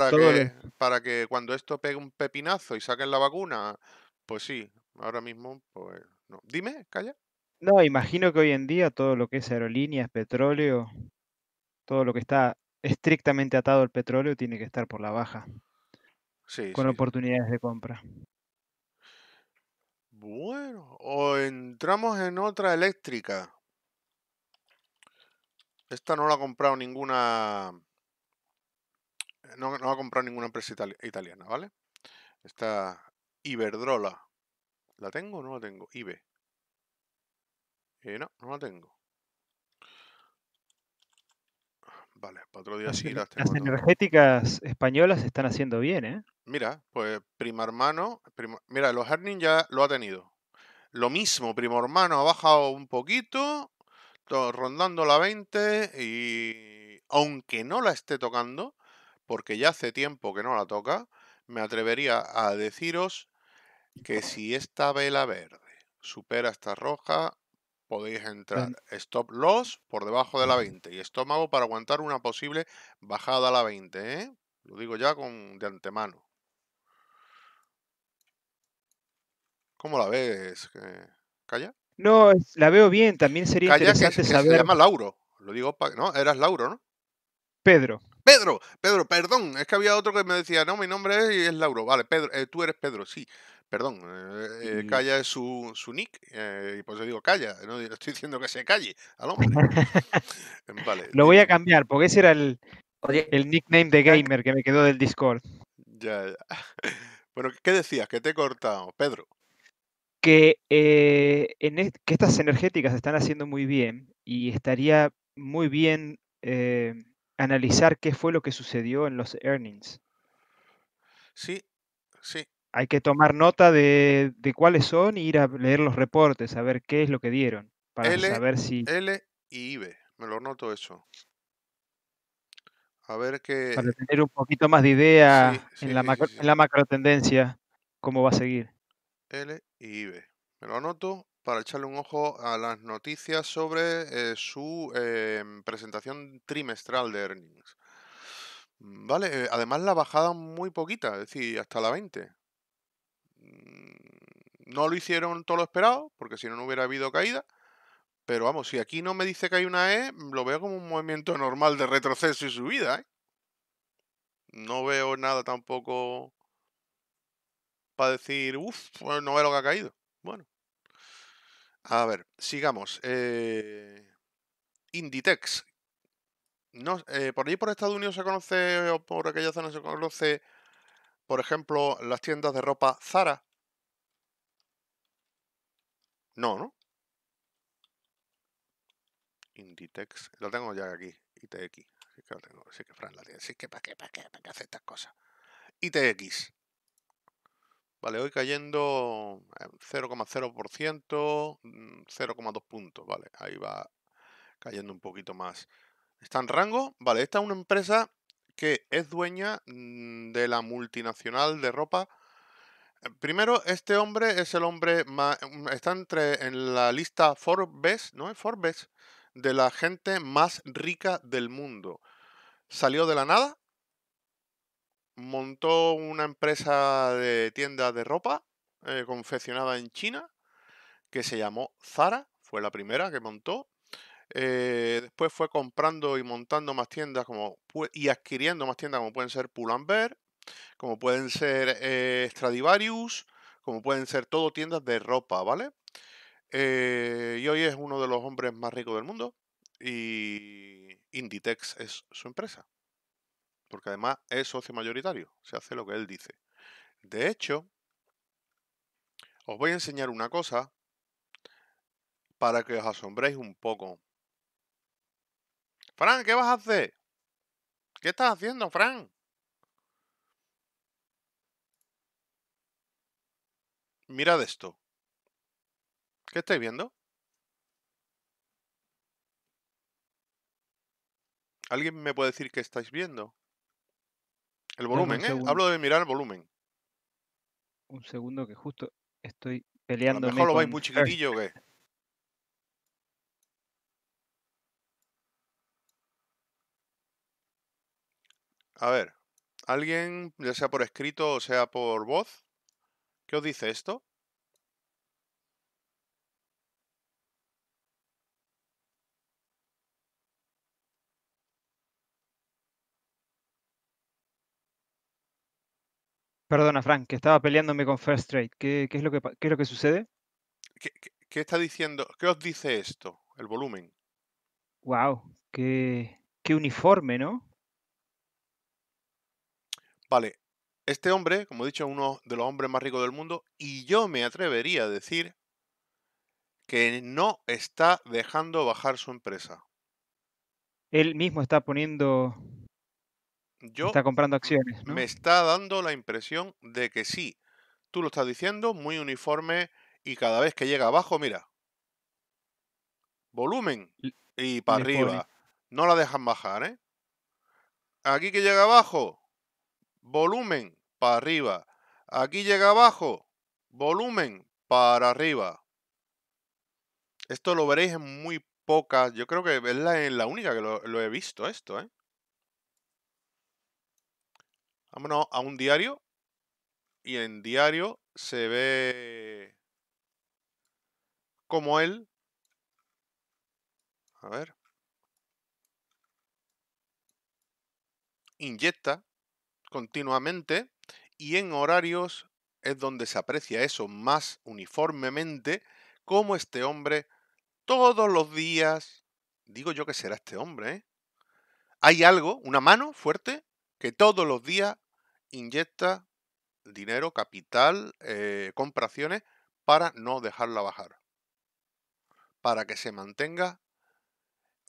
Para que, cuando esto pegue un pepinazo y saquen la vacuna, pues sí, ahora mismo, pues no. Dime, calla. No, imagino que hoy en día todo lo que es aerolíneas, petróleo, todo lo que está estrictamente atado al petróleo tiene que estar por la baja. Sí, con oportunidades de compra. Bueno, o entramos en otra eléctrica. Esta no la ha comprado ninguna. No, no ha comprado ninguna empresa italiana, ¿vale? Esta Iberdrola. ¿La tengo o no la tengo? IBE. Eh, no, no la tengo. Vale, para otro día las, las energéticas españolas están haciendo bien, ¿eh? Mira, pues Primo Hermano, mira, los Herning ya lo ha tenido. Lo mismo, Primo Hermano ha bajado un poquito, rondando la 20 y aunque no la esté tocando, porque ya hace tiempo que no la toca, me atrevería a deciros que si esta vela verde supera esta roja, podéis entrar stop loss por debajo de la 20 y estómago para aguantar una posible bajada a la 20. ¿eh? Lo digo ya con, de antemano. ¿Cómo la ves? Eh, ¿Calla? No, la veo bien. También sería Calla, interesante Se llama Lauro. Lo digo, no, eras Lauro, ¿no? Pedro. Pedro, Pedro, perdón. Es que había otro que me decía, no, mi nombre es, Lauro. Vale, Pedro, eh, tú eres Pedro, sí. Perdón, Calla eh, eh, es su, nick, eh, y por eso digo Calla, no estoy diciendo que se calle al hombre. Em, vale. Lo voy a cambiar, porque ese era el, nickname de gamer que me quedó del Discord. Ya, ya. Bueno, ¿qué decías? ¿Qué te he cortado, Pedro. Que, en, que estas energéticas se están haciendo muy bien y estaría muy bien analizar qué fue lo que sucedió en los earnings. Sí, sí, hay que tomar nota de, cuáles son e ir a leer los reportes, a ver qué es lo que dieron, para L, si... L y IB, me lo noto eso. A ver qué... Para tener un poquito más de idea en, la macro, tendencia, cómo va a seguir. L y IB. Me lo anoto para echarle un ojo a las noticias sobre eh, su eh, presentación trimestral de earnings. Vale, eh, además la bajada muy poquita, es decir, hasta la 20. Mm, no lo hicieron todo lo esperado, porque si no, no hubiera habido caída. Pero vamos, si aquí no me dice que hay una E, mm, lo veo como un movimiento normal de retroceso y subida. ¿eh? No veo nada tampoco para decir, uff, pues no veo lo que ha caído. Bueno. A ver, sigamos. Eh, Inditex. Eh, por allí por Estados Unidos se conoce, o por aquella zona se conoce por ejemplo, las tiendas de ropa Zara? No, ¿no? Inditex, lo tengo ya aquí, ITX, así que lo tengo, así que Fran la tiene, así que para qué, para qué, para qué hace estas cosas. ITX. Vale, hoy cayendo 0,0%, eh, 0,2 mm, puntos, vale, ahí va cayendo un poquito más. ¿Está en rango? Vale, esta es una empresa que es dueña mm, de la multinacional de ropa. Eh, primero, este hombre es el hombre más. Mm, está entre en la lista Forbes, ¿no? Forbes, de la gente más rica del mundo. Salió de la nada, montó una empresa de tienda de ropa eh, confeccionada en China que se llamó Zara, fue la primera que montó, eh, después fue comprando y montando más tiendas como, y adquiriendo más tiendas como pueden ser Pull&Bear, como pueden ser eh, Stradivarius, como pueden ser todo tiendas de ropa, ¿vale? Eh, y hoy es uno de los hombres más ricos del mundo y Inditex es su empresa, porque además es socio mayoritario, se hace lo que él dice. De hecho, os voy a enseñar una cosa para que os asombréis un poco. Fran, ¿qué vas a hacer? ¿Qué estás haciendo, Fran? Mirad esto. ¿Qué estáis viendo? ¿Alguien me puede decir qué estáis viendo? El volumen, ¿eh? Hablo de mirar el volumen. Un segundo que justo estoy peleando. A mejor lo vais muy chiquitillo que. A ver, ¿alguien, ya sea por escrito o sea por voz, qué os dice esto? Perdona, Frank, que estaba peleándome con First Trade. ¿Qué, es, lo que, que sucede? ¿Qué, está diciendo? ¿Qué os dice esto? El volumen. Wow, qué, qué uniforme, ¿no? Vale, este hombre, como he dicho, es uno de los hombres más ricos del mundo y yo me atrevería a decir que no está dejando bajar su empresa. Él mismo está poniendo... Yo está comprando acciones. Me está dando la impresión de que sí. Tú lo estás diciendo, muy uniforme y cada vez que llega abajo, mira. Volumen y para arriba. No la dejan bajar, ¿eh? Aquí que llega abajo, volumen para arriba. Aquí llega abajo, volumen para arriba. Esto lo veréis en muy pocas, yo creo que es la, única que lo, he visto esto, ¿eh? Vámonos a un diario y en diario se ve como él. A ver. Inyecta continuamente y en horarios es donde se aprecia eso más uniformemente, como este hombre todos los días, digo yo que será este hombre, ¿eh? hay algo, una mano fuerte, que todos los días inyecta dinero, capital, eh, compraciones, para no dejarla bajar, para que se mantenga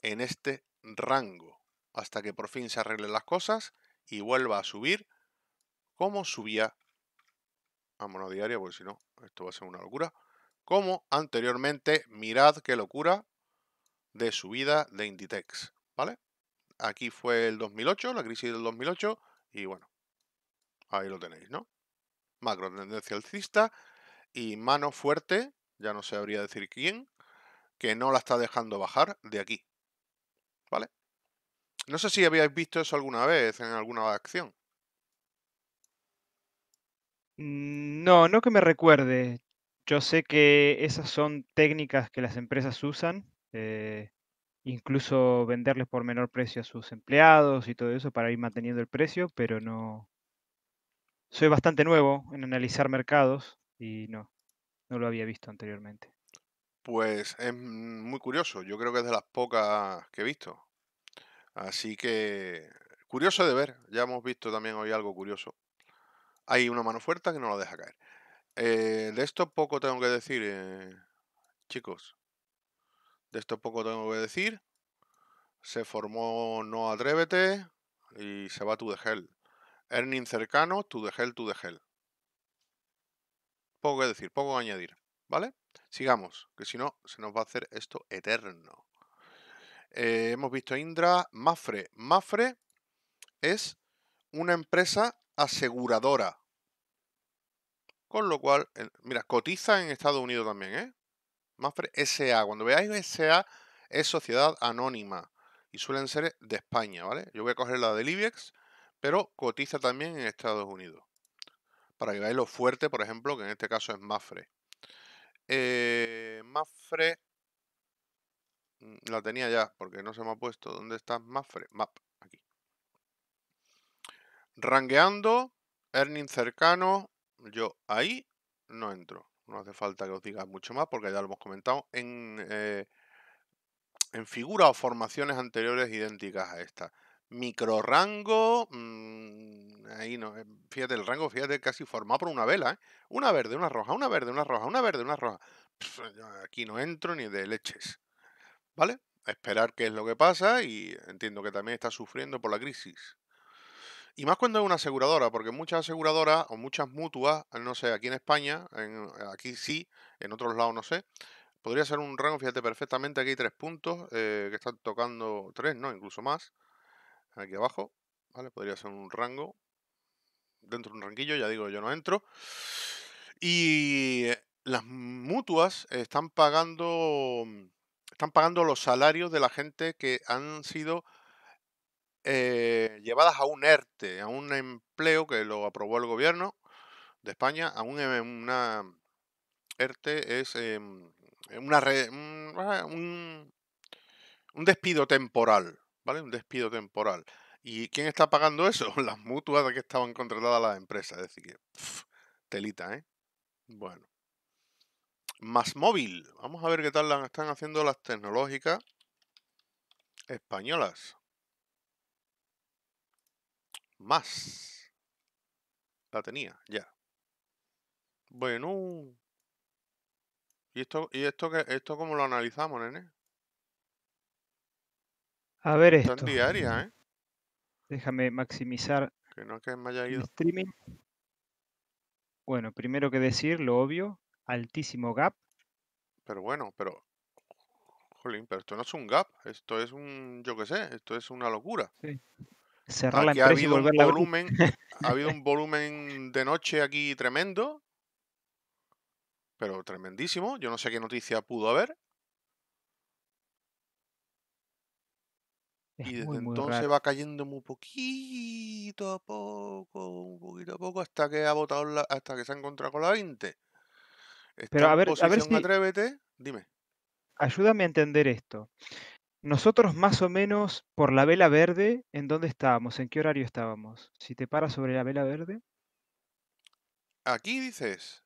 en este rango, hasta que por fin se arreglen las cosas y vuelva a subir como subía a diaria porque si no, esto va a ser una locura. Como anteriormente, mirad qué locura de subida de Inditex, ¿vale? Aquí fue el 2008, la crisis del 2008, y bueno, ahí lo tenéis, ¿no? Macro tendencia alcista y mano fuerte, ya no sabría decir quién, que no la está dejando bajar de aquí, ¿vale? No sé si habíais visto eso alguna vez en alguna acción. Mm, no, no que me recuerde. Yo sé que esas son técnicas que las empresas usan, eh, incluso venderles por menor precio a sus empleados y todo eso para ir manteniendo el precio, pero no. Soy bastante nuevo en analizar mercados y no, no lo había visto anteriormente. Pues es mm, muy curioso, yo creo que es de las pocas que he visto. Así que curioso de ver. Ya hemos visto también hoy algo curioso. Hay una mano fuerte que no lo deja caer. Eh, de esto poco tengo que decir, eh, chicos. De esto poco tengo que decir. Se formó No Atrévete y se va tu de Hell. Earning cercano, To de Hell, To de Hell. Poco que decir, poco añadir, ¿vale? Sigamos, que si no se nos va a hacer esto eterno. Eh, hemos visto Indra, Mafre. Mafre es una empresa aseguradora. Con lo cual, mira, cotiza en Estados Unidos también, ¿eh? Mafre SA. Cuando veáis SA, es sociedad anónima. Y suelen ser de España, ¿vale? Yo voy a coger la de IBEX, pero cotiza también en Estados Unidos. Para que veáis lo fuerte, por ejemplo, que en este caso es Mafre. Eh, Mafre Mm, la tenía ya, porque no se me ha puesto. ¿Dónde está Map, aquí. Rangueando, earning cercano. Yo ahí no entro. No hace falta que os diga mucho más, porque ya lo hemos comentado en, eh, en figuras o formaciones anteriores idénticas a esta. Micro mm, ahí no, eh, fíjate, el rango, fíjate, casi formado por una vela, ¿eh? Una verde, una roja, una verde, una roja, una verde, una roja. aquí no entro ni de leches. ¿Vale? esperar qué es lo que pasa y entiendo que también está sufriendo por la crisis. Y más cuando es una aseguradora, porque muchas aseguradoras o muchas mutuas, no sé, aquí en España, aquí sí, en otros lados no sé, podría ser un rango, fíjate perfectamente, aquí hay tres puntos eh, que están tocando, tres, ¿no? Incluso más, aquí abajo, ¿vale? Podría ser un rango, dentro de un ranquillo, ya digo, yo no entro. Y las mutuas están pagando están pagando los salarios de la gente que han sido eh, llevadas a un ERTE, a un empleo que lo aprobó el gobierno de España, a un, em, una ERTE es em, una ah, un, despido temporal, ¿vale? Un despido temporal. ¿Y quién está pagando eso? Las mutuas de que estaban contratadas las empresas. Es decir, que telita, ¿eh? Bueno. Más móvil. Vamos a ver qué tal están haciendo las tecnológicas españolas. Más. La tenía, ya. Bueno. ¿Y esto, y esto, que, esto cómo lo analizamos, nene? A ver esto. Están diarias, ¿eh? Déjame maximizar. Que no streaming. Bueno, primero que decir, lo obvio, altísimo gap. Pero bueno, pero. Jolín, pero esto no es un gap, esto es un, yo qué sé, esto es una locura. Sí. Cerrar la empresa ha habido un volumen, Ha habido un volumen de noche aquí tremendo, pero tremendísimo. Yo no sé qué noticia pudo haber. y desde entonces va cayendo muy poquito a poco, un poquito a poco, hasta que ha votado hasta que se ha encontrado con la 20. Pero a ver, a ver si... Atrévete, dime. Ayúdame a entender esto. Nosotros más o menos por la vela verde, ¿en dónde estábamos? ¿En qué horario estábamos? Si te paras sobre la vela verde. Aquí dices.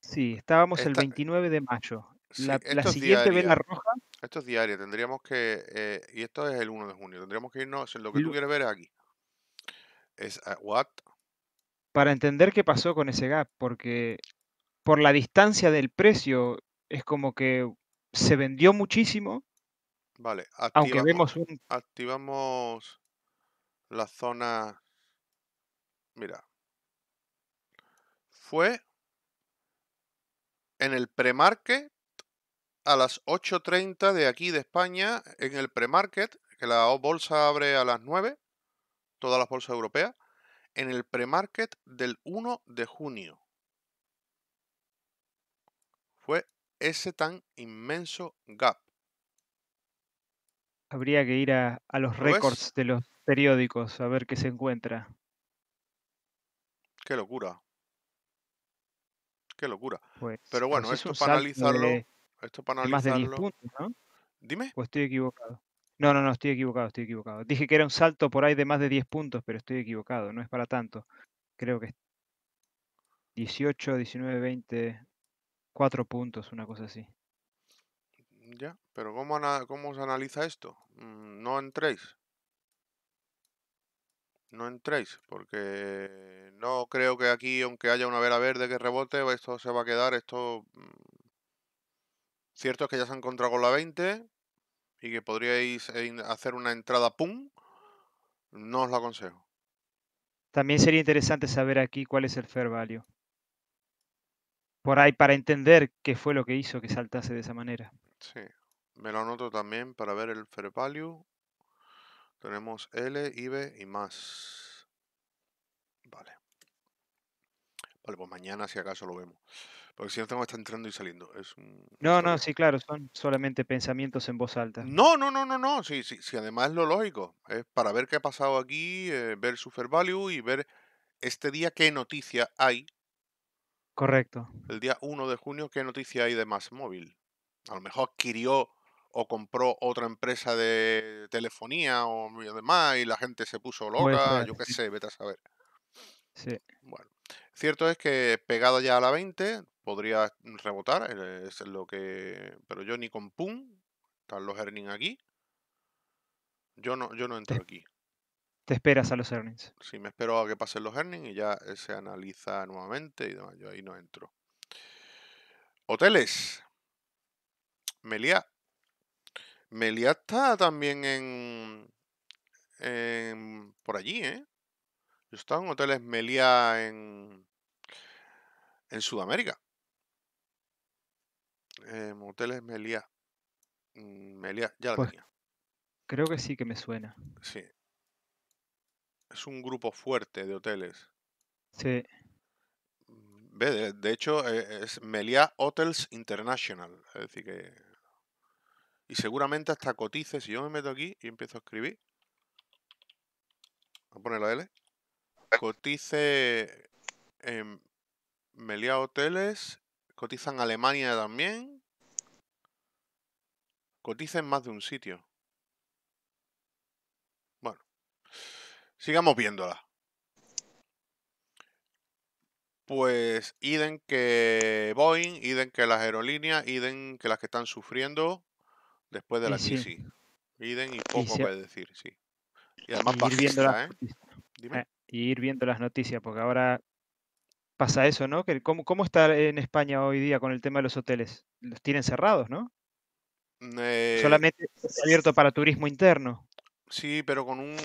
Sí, estábamos el 29 eh, de mayo. la, siguiente vela roja. Esto es diario, tendríamos que. Eh, y esto es el 1 de junio, tendríamos que irnos. Lo que tú quieres ver es aquí. Es. Eh, ¿What? Para entender qué pasó con ese gap, porque por la distancia del precio, es como que se vendió muchísimo. Vale, activamos, aunque vemos un... activamos la zona. Mira. Fue en el pre-market a las 8.30 de aquí de España, en el pre-market, que la bolsa abre a las 9, todas las bolsas europeas, en el pre-market del 1 de junio. ese tan inmenso gap? Habría que ir a, los récords de los periódicos a ver qué se encuentra. Qué locura. Qué locura. Pues, pero bueno, esto, para analizarlo, esto para analizarlo. Dime. estoy equivocado. No, no, no, estoy equivocado, estoy equivocado. Dije que era un salto por ahí de más de 10 puntos, pero estoy equivocado, no es para tanto. Creo que 18, 19, 20, cuatro puntos, una cosa así. Ya, pero ¿cómo, se analiza esto? Mm, no entréis. No entréis, porque no creo que aquí, aunque haya una vela verde que rebote, esto se va a quedar, esto... Mm, cierto es que ya se ha encontrado con la 20 y que podríais eh, hacer una entrada pum. No os lo aconsejo. También sería interesante saber aquí cuál es el fair value por ahí para entender qué fue lo que hizo que saltase de esa manera. Sí, me lo anoto también para ver el fair value. Tenemos L, IB y más. Vale. Vale, pues mañana si acaso lo vemos. Porque si no tengo está entrando y saliendo. Es un... No, no, sí, claro, son solamente pensamientos en voz alta. No, no, no, no, no. Sí, sí, sí además es lo lógico. Es para ver qué ha pasado aquí, eh, ver su fair value y ver este día qué noticia hay Correcto. El día 1 de junio, ¿qué noticia hay de más móvil? A lo mejor adquirió o compró otra empresa de telefonía o demás y la gente se puso loca, yo qué sé, vete a saber. Sí. Bueno, cierto es que pegado ya a la 20 podría rebotar, eh, es lo que... Pero yo ni con Pum, están los aquí. Yo no, yo no entro aquí te esperas a los earnings. Sí, me espero a que pasen los earnings y ya eh, se analiza nuevamente y demás. Yo ahí no entro. Hoteles. Meliá. Meliá está también en, por allí, ¿eh? Yo estaba en hoteles Meliá en, en Sudamérica. hoteles Meliá. Mm, Meliá, ya la pues tenía. Creo que sí que me suena. Sí, es un grupo fuerte de hoteles. Sí. Mm, de, hecho, eh, es Meliá Hotels International. Es decir, que. Y seguramente hasta cotice. Si yo me meto aquí y empiezo a escribir. a poner la L. Cotice. en Meliá Hoteles. Cotiza en Alemania también. Cotiza en más de un sitio. Sigamos viéndola. Pues Iden que Boeing, Iden que las aerolíneas, Iden que las que están sufriendo después de la crisis. Iden y poco voy decir, sí. Y además ¿eh? Ah, y ir viendo las noticias, porque ahora pasa eso, ¿no? ¿Cómo, ¿Cómo está en España hoy día con el tema de los hoteles? Los tienen cerrados, ¿no? Eh, Solamente abierto para turismo interno. Sí, pero con un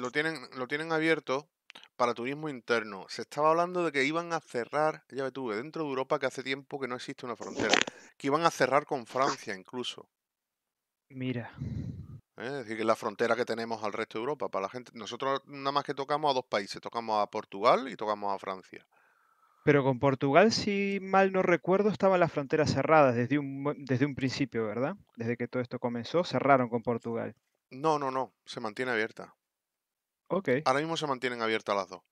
lo tienen lo tienen abierto para turismo interno. Se estaba hablando de que iban a cerrar, ya ve tuve dentro de Europa que hace tiempo que no existe una frontera, que iban a cerrar con Francia incluso. Mira. ¿Eh? Es decir, que es la frontera que tenemos al resto de Europa para la gente. Nosotros nada más que tocamos a dos países, tocamos a Portugal y tocamos a Francia. Pero con Portugal, si mal no recuerdo, estaban las fronteras cerradas desde un, desde un principio, ¿verdad? Desde que todo esto comenzó, cerraron con Portugal. No, no, no, se mantiene abierta. Ok. Ahora mismo se mantienen abiertas las dos.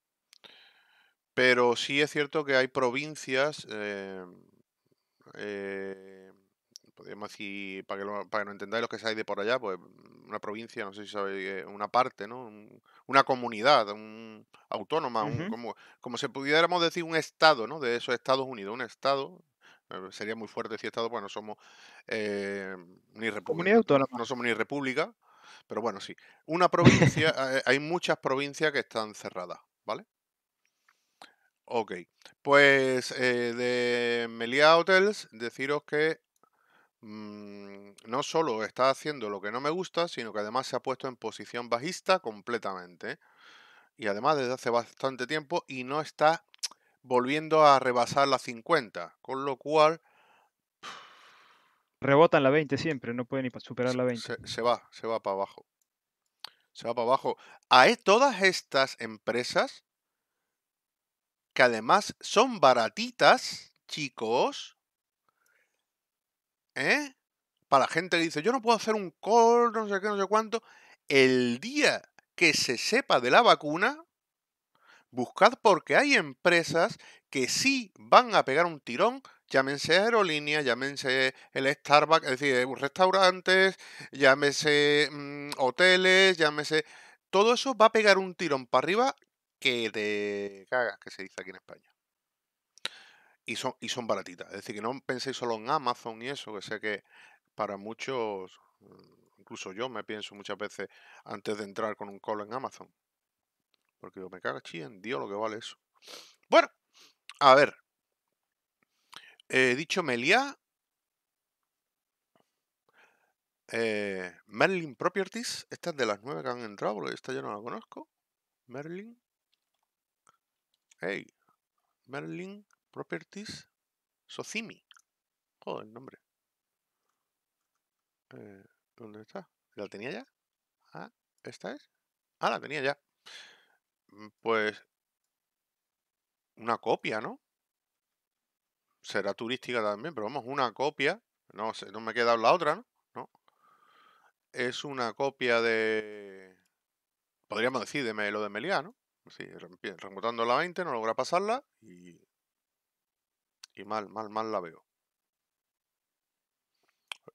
Pero sí es cierto que hay provincias, eh, eh, podríamos decir, para que, lo, para que entendáis los que hay de por allá, pues una provincia, no sé si sabéis, eh, una parte, ¿no? una comunidad, un autónoma, como, como si pudiéramos decir un estado, ¿no? De esos Estados Unidos, un estado, eh, sería muy fuerte decir estado, pues no somos eh, ni república. No somos ni república, pero bueno, sí. Una provincia, eh, hay muchas provincias que están cerradas, ¿vale? Ok. Pues eh, de Melia Hotels, deciros que mm, no solo está haciendo lo que no me gusta, sino que además se ha puesto en posición bajista completamente. Y además desde hace bastante tiempo y no está volviendo a rebasar las 50. Con lo cual Rebotan la 20 siempre, no pueden ni superar la 20. Se, va, se va para abajo. Se va para abajo. hay e, todas estas empresas, que además son baratitas, chicos, ¿eh? Para la gente que dice, yo no puedo hacer un call, no sé qué, no sé cuánto. El día que se sepa de la vacuna, buscad porque hay empresas que sí van a pegar un tirón, llámense aerolíneas, llámense el Starbucks, es decir, restaurantes, llámese mm, hoteles, llámese... Todo eso va a pegar un tirón para arriba que te cagas, que se dice aquí en España. Y son, y son baratitas. Es decir, que no penséis solo en Amazon y eso, que sé que para muchos, mm, incluso yo me pienso muchas veces antes de entrar con un call en Amazon. Porque yo me cago en Dios lo que vale eso. Bueno, a ver. He eh, dicho Meliá. Eh, Merlin Properties. Esta es de las nueve que han entrado, esta yo no la conozco. Merlin. Hey. Merlin Properties. Socimi. Joder, el nombre. Eh, ¿Dónde está? ¿La tenía ya? Ah, ¿esta es? Ah, la tenía ya. Mm, pues una copia, ¿no? Será turística también, pero vamos, una copia. No sé, no me queda la otra, ¿no? Es una copia de. Podríamos decir de lo de Meliá, ¿no? Sí, remontando la 20, no logra pasarla y. Y mal, mal, mal la veo.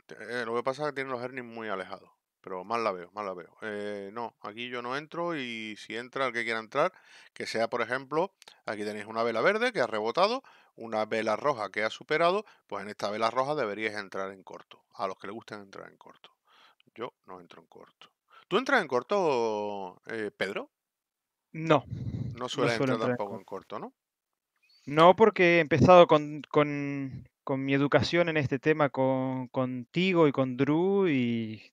Eh, lo que pasa es que tiene los earnings muy alejados. Pero mal la veo, mal la veo. Eh, no, aquí yo no entro y si entra el que quiera entrar, que sea, por ejemplo, aquí tenéis una vela verde que ha rebotado, una vela roja que ha superado, pues en esta vela roja deberíais entrar en corto. A los que le guste entrar en corto. Yo no entro en corto. ¿Tú entras en corto, eh, Pedro? No. No suele entrar, tampoco en corto. ¿no? No, porque he empezado con, mi educación en este tema con, contigo y con Drew y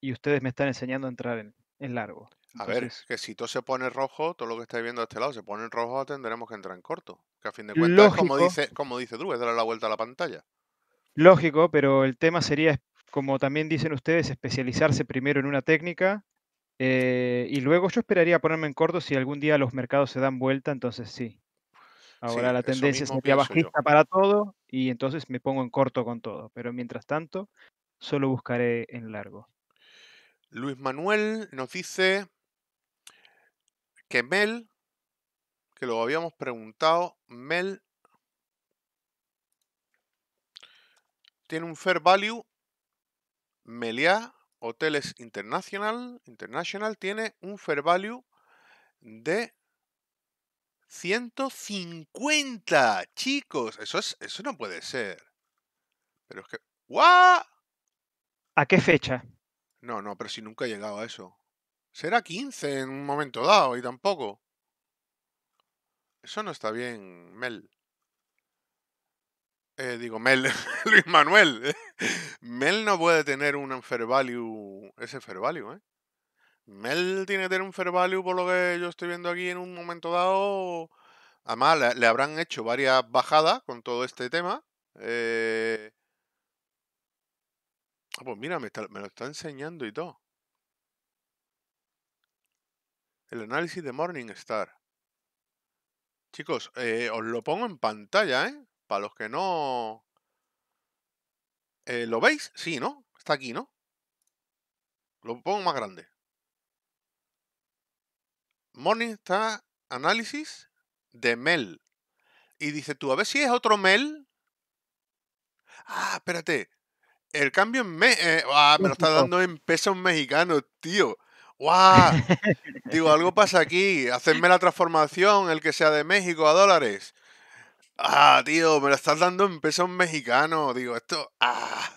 y ustedes me están enseñando a entrar en, largo. a ver, que si todo se pone rojo, todo lo que estáis viendo a este lado se pone en rojo, tendremos que entrar en corto. Que a fin de cuentas, lógico, como dice, como Drew, es darle la vuelta a la pantalla. Lógico, pero el tema sería, como también dicen ustedes, especializarse primero en una técnica. Eh, y luego yo esperaría ponerme en corto si algún día los mercados se dan vuelta, entonces sí. Ahora la tendencia sería bajista para todo y entonces me pongo en corto con todo. Pero mientras tanto, solo buscaré en largo. Luis Manuel nos dice que Mel, que lo habíamos preguntado, Mel tiene un fair value. Meliá Hoteles International, International tiene un fair value de 150, chicos. Eso, es, eso no puede ser. Pero es que... ¡Wow! ¿A qué fecha? No, no, pero si nunca he llegado a eso. Será 15 en un momento dado y tampoco. Eso no está bien, Mel. Eh, digo, Mel, Luis Manuel. Mel no puede tener un fair value, ese fair value, ¿eh? Mel tiene que tener un fair value por lo que yo estoy viendo aquí en un momento dado. Además, le, le habrán hecho varias bajadas con todo este tema. Eh, Ah, pues mira, me, lo está enseñando y todo. El análisis de Morningstar. Chicos, eh, os lo pongo en pantalla, ¿eh? Para los que no... Eh, ¿Lo veis? Sí, ¿no? Está aquí, ¿no? Lo pongo más grande. Morningstar análisis de Mel. Y dice tú, a ver si es otro Mel. Ah, espérate. El cambio en me, eh, ah, me lo está dando en pesos mexicanos, tío. Digo, algo pasa aquí. Hacerme la transformación, el que sea de México a dólares. Ah, tío, me lo estás dando en pesos mexicanos. Digo, esto. Ah.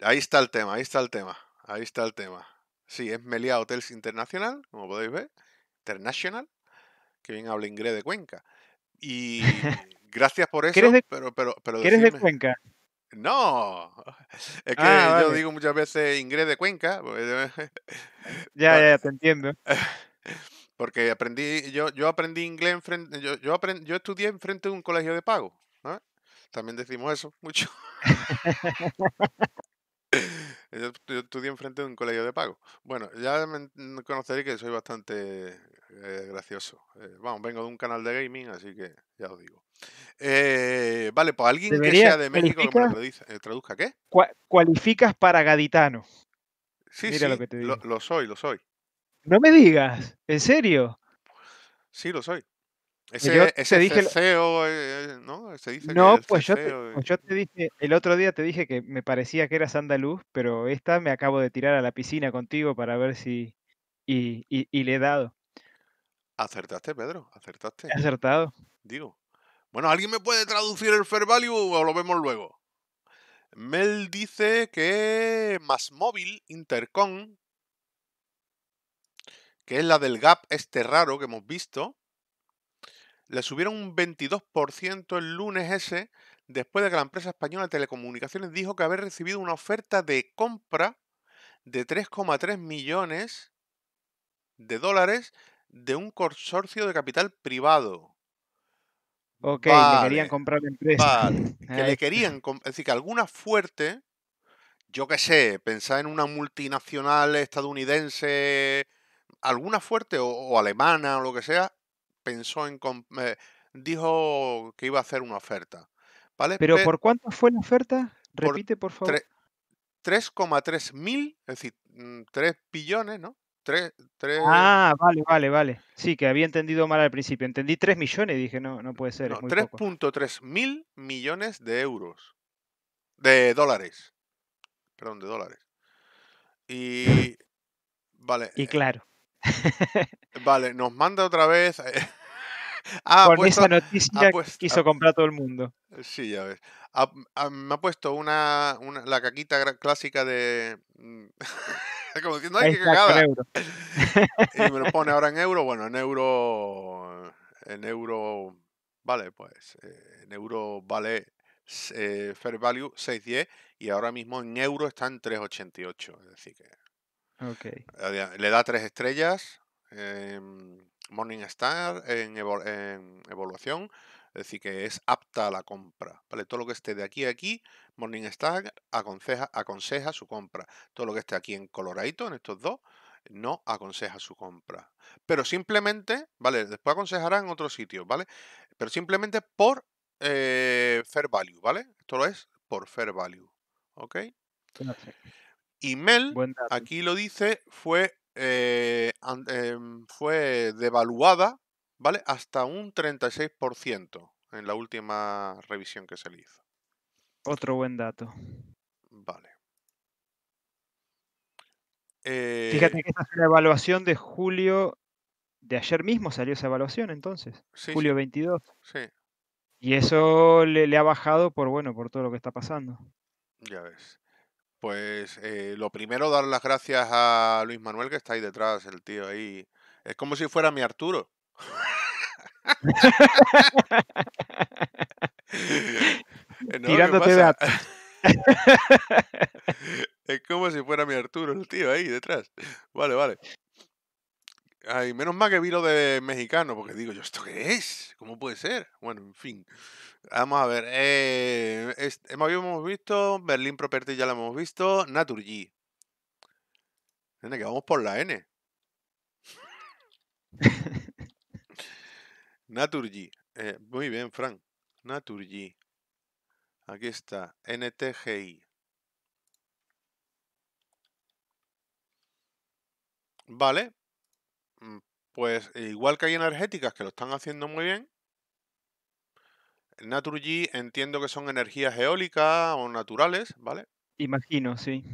Ahí está el tema, ahí está el tema. Ahí está el tema. Sí, es Melia Hotels International, como podéis ver. International. Que bien habla inglés de Cuenca. Y gracias por eso. pero, pero, pero ¿quieres de Cuenca? No, es ah, que yo digo muchas veces inglés de Cuenca. Pues, ya, ya, te entiendo. Porque aprendí, yo, yo aprendí inglés, en yo, yo, aprend, yo estudié enfrente de un colegio de pago. También decimos eso mucho. yo, estudié enfrente de un colegio de pago. Bueno, ya me conoceré que soy bastante eh, gracioso. Eh, vamos, vengo de un canal de gaming, así que ya os digo. Eh, vale, pues alguien que sea de México me traduzca, ¿qué? Cualificas para gaditano. Sí, sí, lo, soy, lo soy. No me digas, ¿en serio? Sí, lo soy. Pues ese, dije ¿no? dice no, pues, yo te, dije, el otro día te dije que me parecía que eras andaluz, pero esta me acabo de tirar a la piscina contigo para ver si, y, le he dado. Acertaste, Pedro, acertaste. acertado. Digo. Bueno, ¿alguien me puede traducir el fair value o lo vemos luego? Mel dice que más Intercom, que es la del gap este raro que hemos visto, le subieron un 22% el lunes ese, después de que la empresa española de telecomunicaciones dijo que había recibido una oferta de compra de 3,3 millones de dólares de un consorcio de capital privado. Ok, le querían comprar la empresa. que le querían, es decir, que alguna fuerte, yo qué sé, pensar en una multinacional estadounidense, alguna fuerte o, alemana o lo que sea, pensó en, eh, dijo que iba a hacer una oferta. ¿Vale? ¿Pero por cuánto fue la oferta? Repite, por, por favor. 3,3 mil, es decir, 3 mm, billones, ¿no? Tres, Ah, vale, vale, vale. Sí, que había entendido mal al principio. Entendí 3 millones, y dije, no, no puede ser. 3.3 mil millones de euros. De dólares. Perdón, de dólares. Y. Vale. Y eh, claro. Vale, nos manda otra vez. ah, Con esa noticia quiso comprar todo el mundo. Eh, sí, ya ves. Mm, mm, me ha puesto una, una, la caquita clásica de. Mm, como diciendo, hay que cagada! y me lo pone ahora en euro. Bueno, en euro. En euro. Vale, pues. Eh, en euro vale eh, fair value 6.10 y ahora mismo en euro está en 3.88. Es decir, que. Le da tres estrellas. Eh, star en, en evolución es decir, que es apta a la compra. ¿vale? Todo lo que esté de aquí a aquí, Morningstar aconseja, aconseja su compra. Todo lo que esté aquí en coloradito, en estos dos, no aconseja su compra. Pero simplemente, ¿vale? Después aconsejará en otros sitios, ¿vale? Pero simplemente por eh, fair value, ¿vale? Esto lo es por fair value, ¿ok? Y Mel, aquí lo dice, fue, eh, em, fue devaluada ¿vale? Hasta un 36% en la última revisión que se le hizo. Otro buen dato. Vale. Eh, Fíjate que esta es una evaluación de julio, de ayer mismo salió esa evaluación entonces, julio 22. Sí. Y eso le, ha bajado por, bueno, por todo lo que está pasando. Ya ves. Pues eh, lo primero, dar las gracias a Luis Manuel que está ahí detrás, el tío ahí. Es como si fuera mi Arturo. Tirándote de Es como si fuera mi Arturo, el tío ahí detrás. Vale, vale. Ay, menos mal que vi lo de mexicano, porque digo yo, ¿esto qué es? ¿Cómo puede ser? Bueno, en fin. Vamos a ver. Eh, hemos visto, Berlín Property ya la hemos visto, Naturgy. Nene, que vamos por la N. Naturgy. Eh, muy bien, Frank. Naturgy. Aquí está, NTGI. Vale. Mm, pues igual que hay energéticas que lo están haciendo muy bien. Naturgy entiendo que son energías eólicas o naturales, ¿vale? Imagino, sí.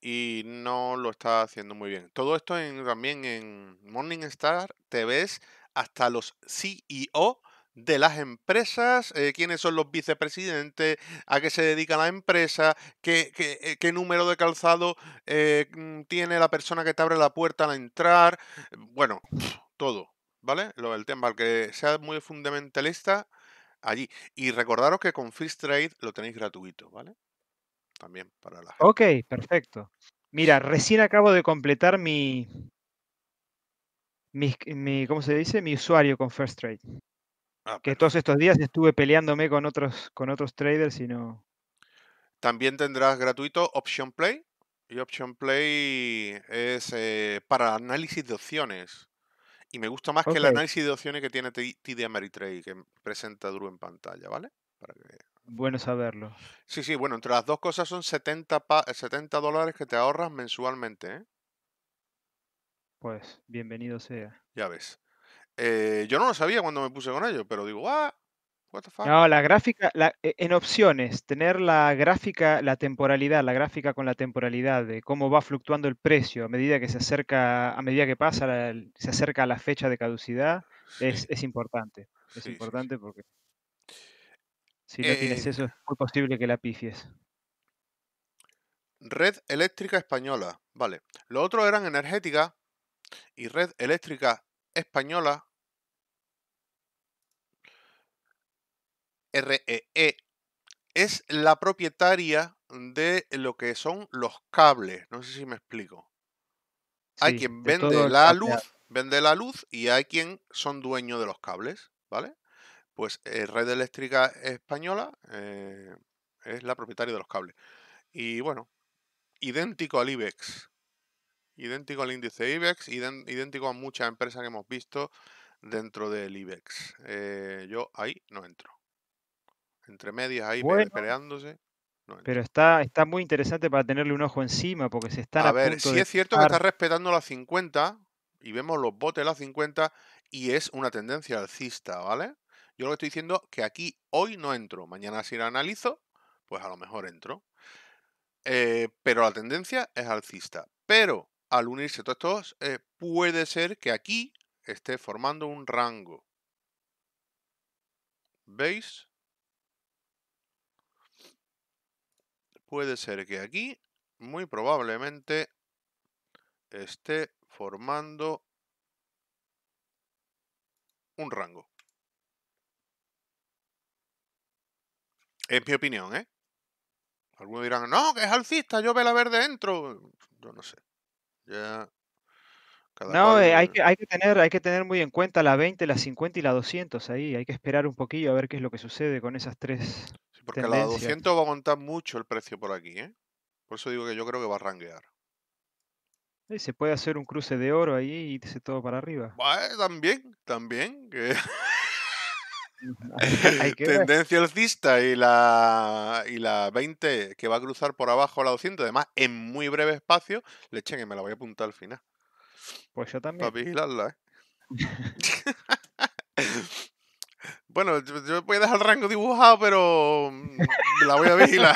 Y no lo está haciendo muy bien. Todo esto en, también en Morningstar te ves hasta los CEO de las empresas, eh, quiénes son los vicepresidentes, a qué se dedica la empresa, qué, eh, número de calzado eh, mm, tiene la persona que te abre la puerta al entrar, bueno, todo, ¿vale? Lo del tema, al que sea muy fundamentalista, allí. Y recordaros que con Free Trade lo tenéis gratuito, ¿vale? También para la Ok, perfecto. Mira, recién acabo de completar mi, eh, mi, ¿cómo se dice? Mi usuario con First Trade. Ah, que todos estos días estuve peleándome con otros, con otros traders y no. También tendrás gratuito Option Play. Y Option Play es eh, para análisis de opciones. Y me gusta más que el análisis de opciones que tiene TD Ameritrade, que presenta Drew en pantalla, ¿vale? Bueno saberlo. Sí, sí, bueno, entre las dos cosas son 70, 70 dólares que te ahorras mensualmente, ¿eh? Pues bienvenido sea. Ya ves. Eh, yo no lo sabía cuando me puse con ello pero digo, ah, what the fuck. No, la gráfica, e, en opciones, tener la gráfica, la temporalidad, la gráfica con la temporalidad de cómo va fluctuando el precio a medida que se acerca, a medida que pasa, se acerca a la fecha de caducidad, es, es, importante. Es importante porque si no tienes eh, eso es muy posible que la pifies. Red Eléctrica Española, vale. Lo otro eran energética y Red Eléctrica Española, REE, e, es la propietaria de lo que son los cables. No sé si me explico. hay quien vende la luz, vende la luz y hay quien son dueños de los cables, ¿vale? Pues eh, Red Eléctrica Española eh, es la propietaria de los cables. Y bueno, idéntico al IBEX idéntico al índice IBEX, idéntico a muchas empresas que hemos visto dentro del IBEX. Eh, yo ahí no entro. Entre medias ahí peleándose. pero está, está muy interesante para tenerle un ojo encima porque se está... A, ver, si es cierto que está respetando la 50 y vemos los botes de las 50 y es una tendencia alcista, ¿vale? Yo lo que estoy diciendo que aquí hoy no entro, mañana si la analizo, pues a lo mejor entro. Eh, pero la tendencia es alcista. Pero al unirse todos estos, eh, puede ser que aquí esté formando un rango. ¿Veis? Puede ser que aquí, muy probablemente, esté formando un rango. en mi opinión, ¿eh? Algunos dirán, no, que es alcista, yo la verde dentro. Yo no sé no, eh, hay, que, hay, que tener, hay que tener muy en cuenta la 20, la 50 y la 200 ahí. Hay que esperar un poquillo a ver qué es lo que sucede con esas tres. porque a la 200 va a montar mucho el precio por aquí, ¿eh? Por eso digo que yo creo que va a ranguear. y se puede hacer un cruce de oro ahí y dice todo para arriba. también, también. Que... Tendencia alcista y la, y la 20 que va a cruzar por abajo la 200, además en muy breve espacio. Le echen que me la voy a apuntar al final. Pues yo también. Para vigilarla, ¿eh? bueno, yo, voy a dejar el rango dibujado, pero mm, la voy a vigilar.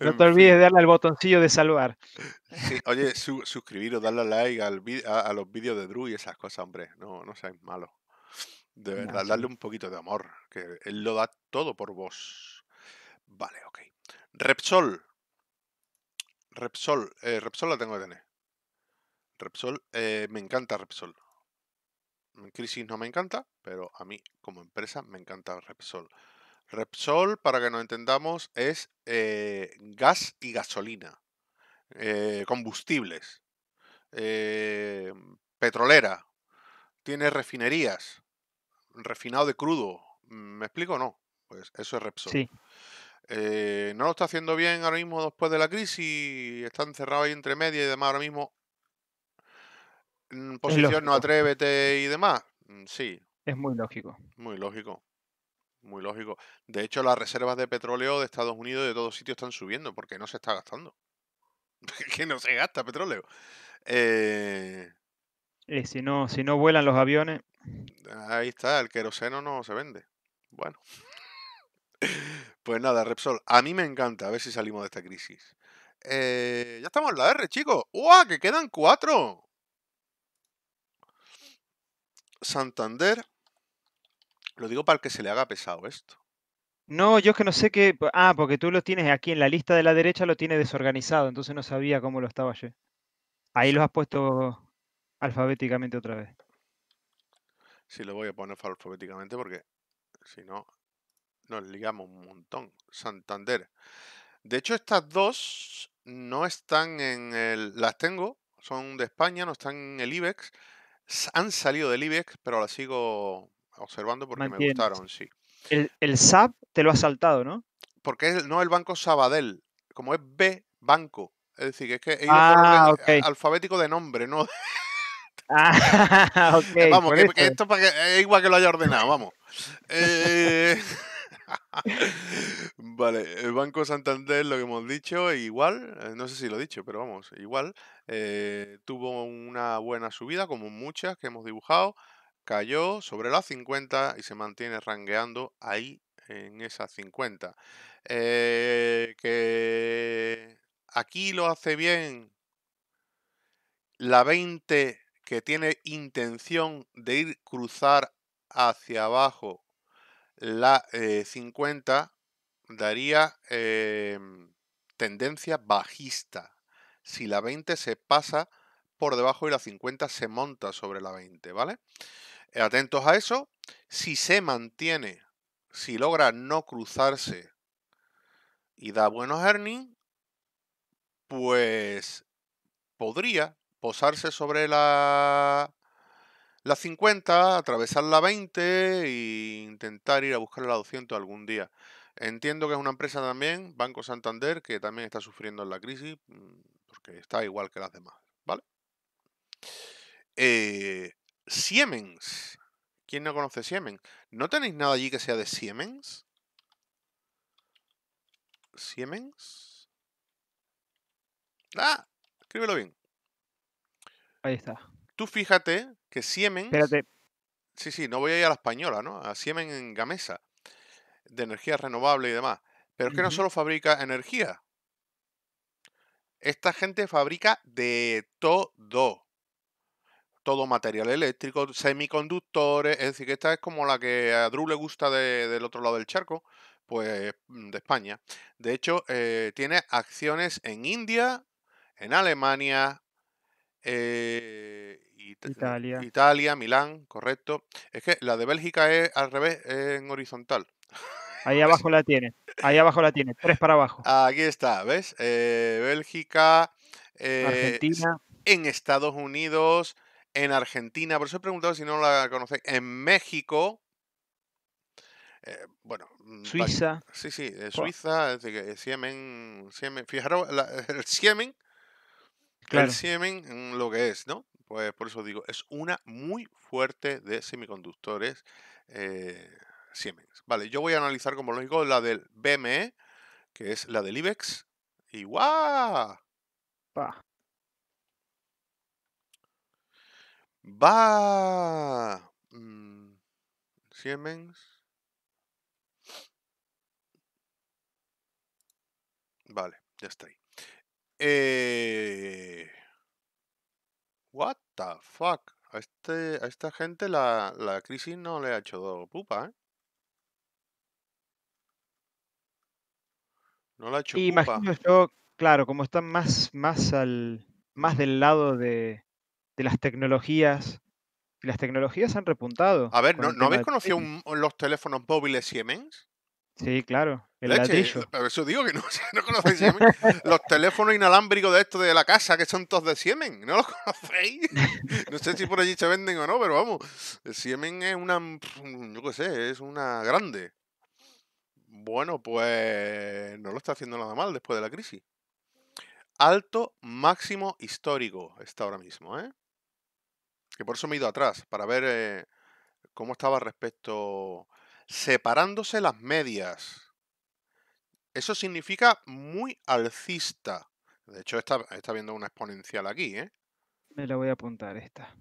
No te olvides de darle al botoncillo de salvar. oye, suscribiros, darle like al, a, los vídeos de Drew y esas cosas, hombre. No, no seáis malos. De verdad, darle un poquito de amor, que él lo da todo por vos. Vale, ok. Repsol. Repsol, eh, Repsol la tengo que tener. Repsol, eh, me encanta Repsol. En crisis no me encanta, pero a mí como empresa me encanta Repsol. Repsol, para que nos entendamos, es eh, gas y gasolina, combustibles, petrolera, tiene refinerías, refinado de crudo. ¿Me explico o no? Pues eso es Repsol. Sí. Eh, no lo está haciendo bien ahora mismo después de la crisis, están cerrados ahí entre media y demás ahora mismo. Mm, posición no atrévete y demás. Mm, sí. Es muy lógico. Muy lógico. Muy lógico. De hecho, las reservas de petróleo de Estados Unidos y de todos sitios están subiendo porque no se está gastando. que no se gasta petróleo. Eh, eh, si, no, si no vuelan los aviones. Ahí está, el queroseno no se vende. Bueno. pues nada, Repsol, a mí me encanta, a ver si salimos de esta crisis. Eh, ya estamos en la R, chicos. ¡Uah! Que quedan cuatro. Santander. Lo digo para el que se le haga pesado esto. No, yo es que no sé qué. Ah, porque tú lo tienes aquí en la lista de la derecha, lo tienes desorganizado, entonces no sabía cómo lo estaba yo. Ahí lo has puesto alfabéticamente otra vez. Sí, lo voy a poner alfabéticamente porque si no, nos ligamos un montón. Santander. De hecho, estas dos no están en el... Las tengo, son de España, no están en el IBEX. Han salido del IBEX, pero las sigo observando porque me gustaron, sí. El, el SAP te lo ha saltado, ¿no? Porque es, no el banco Sabadell, como es B, banco. Es decir, es que es ah, alfabético de nombre, no Ah, eh, vamos, esto para que, es igual que lo haya ordenado, vamos. Eh, vale, el Banco Santander, lo que hemos dicho, igual, eh, no sé si lo he dicho, pero vamos, igual, tuvo una buena subida, como muchas que hemos dibujado, cayó sobre las 50 y se mantiene rangueando ahí en esas 50. que aquí lo hace bien la 20 que tiene intención de ir cruzar hacia abajo la 50 eh, daría em, tendencia bajista. Si la 20 se pasa por debajo y la 50 se monta sobre la 20, ¿vale? Eh, atentos a eso. Si se mantiene, si logra no cruzarse y da buenos earnings, pues podría posarse sobre la, la 50, atravesar la 20 e intentar ir a buscar la 200 algún día. Entiendo que es una empresa también, Banco Santander, que también está sufriendo la crisis, mm, porque está igual que las demás, ¿vale? Eh, Siemens. ¿Quién no conoce Siemens? ¿No tenéis nada allí que sea de Siemens? Siemens. Ah, escríbelo bien. Ahí está. Tú fíjate que Siemens. Espérate. Sí, sí, no voy a ir a la española, ¿no? A Siemens en Gamesa, de energía renovable y demás. Pero es que no solo fabrica energía. Esta gente fabrica de todo. Todo material eléctrico, semiconductores, es decir, que esta es como la que a Drew le gusta del otro lado del charco, pues mm, de España. De hecho, eh, tiene acciones en India, en Alemania, eh, eh, Italia. Italia, Milán, correcto. Es que la de Bélgica es al revés, en horizontal. Ahí abajo la tiene. Ahí abajo la tiene. Tres para abajo. Aquí está, ¿ves? Eh, Bélgica. Argentina. En Estados Unidos. En Argentina. Por eso he preguntado si no la conocéis. En México. bueno. Mm, Suiza. sí, sí. Suiza. Es decir, Siemen. Siemen. Fijaros, el Siemen Claro. El lo que es, ¿no? Pues por eso digo, es una muy fuerte de semiconductores eh, Siemens. Vale, yo voy a analizar como lógico la del BME, que es la del IBEX. Y ¡guau! ¡Va! ¡Va! Mm, Siemens. Vale, ya está ahí. Eh, what the fuck. A, este, a esta gente la, crisis ¿eh? no le ha hecho pupa, ¿eh? No la ha hecho yo, claro, como están más, más, al, más del lado de, las tecnologías, las tecnologías han repuntado. A ver, ¿no, ¿no habéis conocido los teléfonos móviles Siemens? Sí, claro. El Leche, eso digo que no, no conocéis Los teléfonos inalámbricos de estos de la casa, que son todos de Siemen, ¿no los conocéis? No sé si por allí se venden o no, pero vamos. El Siemen es una. Mm, yo qué sé, es una grande. Bueno, pues. No lo está haciendo nada mal después de la crisis. Alto máximo histórico está ahora mismo, ¿eh? Que por eso me he ido atrás, para ver eh, cómo estaba respecto separándose las medias. Eso significa muy alcista. De hecho, está, viendo una exponencial aquí, ¿eh? Me la voy a apuntar esta.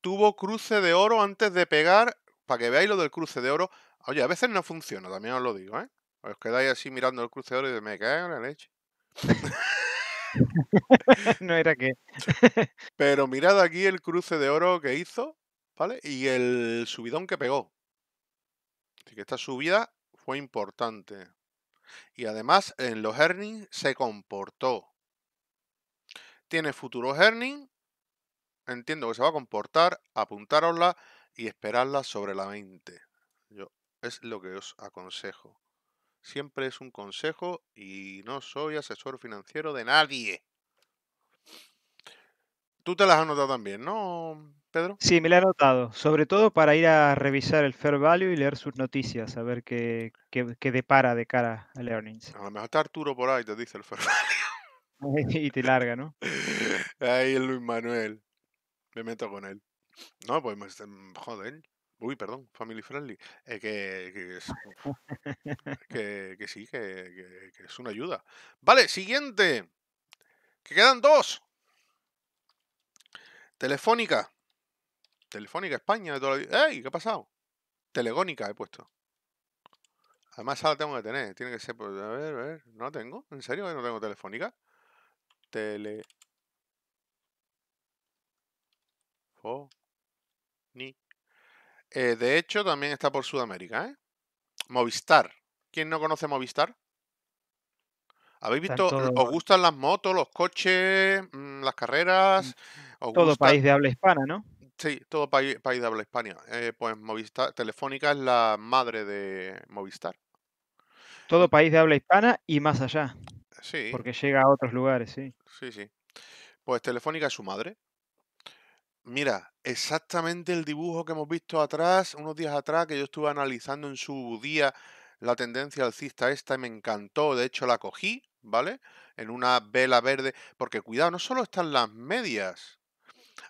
Tuvo cruce de oro antes de pegar, para que veáis lo del cruce de oro. Oye, a veces no funciona, también os lo digo, ¿eh? Os quedáis así mirando el cruce de oro y me cae la leche. no era que. Pero mirad aquí el cruce de oro que hizo, ¿vale? Y el subidón que pegó. Así que esta subida fue importante. Y además en los earnings se comportó. Tiene futuro earnings. Entiendo que se va a comportar. Apuntárosla y esperarla sobre la 20. Yo, es lo que os aconsejo. Siempre es un consejo y no soy asesor financiero de nadie. Tú te las has anotado también, ¿no, Pedro? Sí, me las he anotado, sobre todo para ir a revisar el Fair Value y leer sus noticias, a ver qué, qué, qué depara de cara al earnings. A lo mejor está Arturo por ahí, te dice el Fair Value. y te larga, ¿no? Ahí el Luis Manuel. Me meto con él. No, pues, mm, joder. Uy, perdón, family friendly. que, es, que, que, sí, que, que es una ayuda. Vale, siguiente. Que quedan dos. Telefónica. Telefónica España de ¡Ey! ¿Qué ha pasado? Telegónica he puesto. Además, ahora tengo que tener. Tiene que ser. A ver, a ver. No la tengo. ¿En serio no tengo telefónica? Tele. Fo. Ni. Eh, de hecho, también está por Sudamérica, ¿eh? Movistar. ¿Quién no conoce Movistar? ¿Habéis visto? ¿Os gustan las motos, los coches, mm, las carreras? Mm, todo país de habla hispana, ¿no? Sí, todo país, de habla hispana. Eh, pues Movistar, Telefónica es la madre de Movistar. Todo país de habla hispana y más allá. Sí. Porque llega a otros lugares, sí. Sí, sí. Pues Telefónica es su madre. Mira, exactamente el dibujo que hemos visto atrás, unos días atrás, que yo estuve analizando en su día la tendencia alcista esta y me encantó. De hecho, la cogí ¿vale? En una vela verde, porque cuidado, no solo están las medias.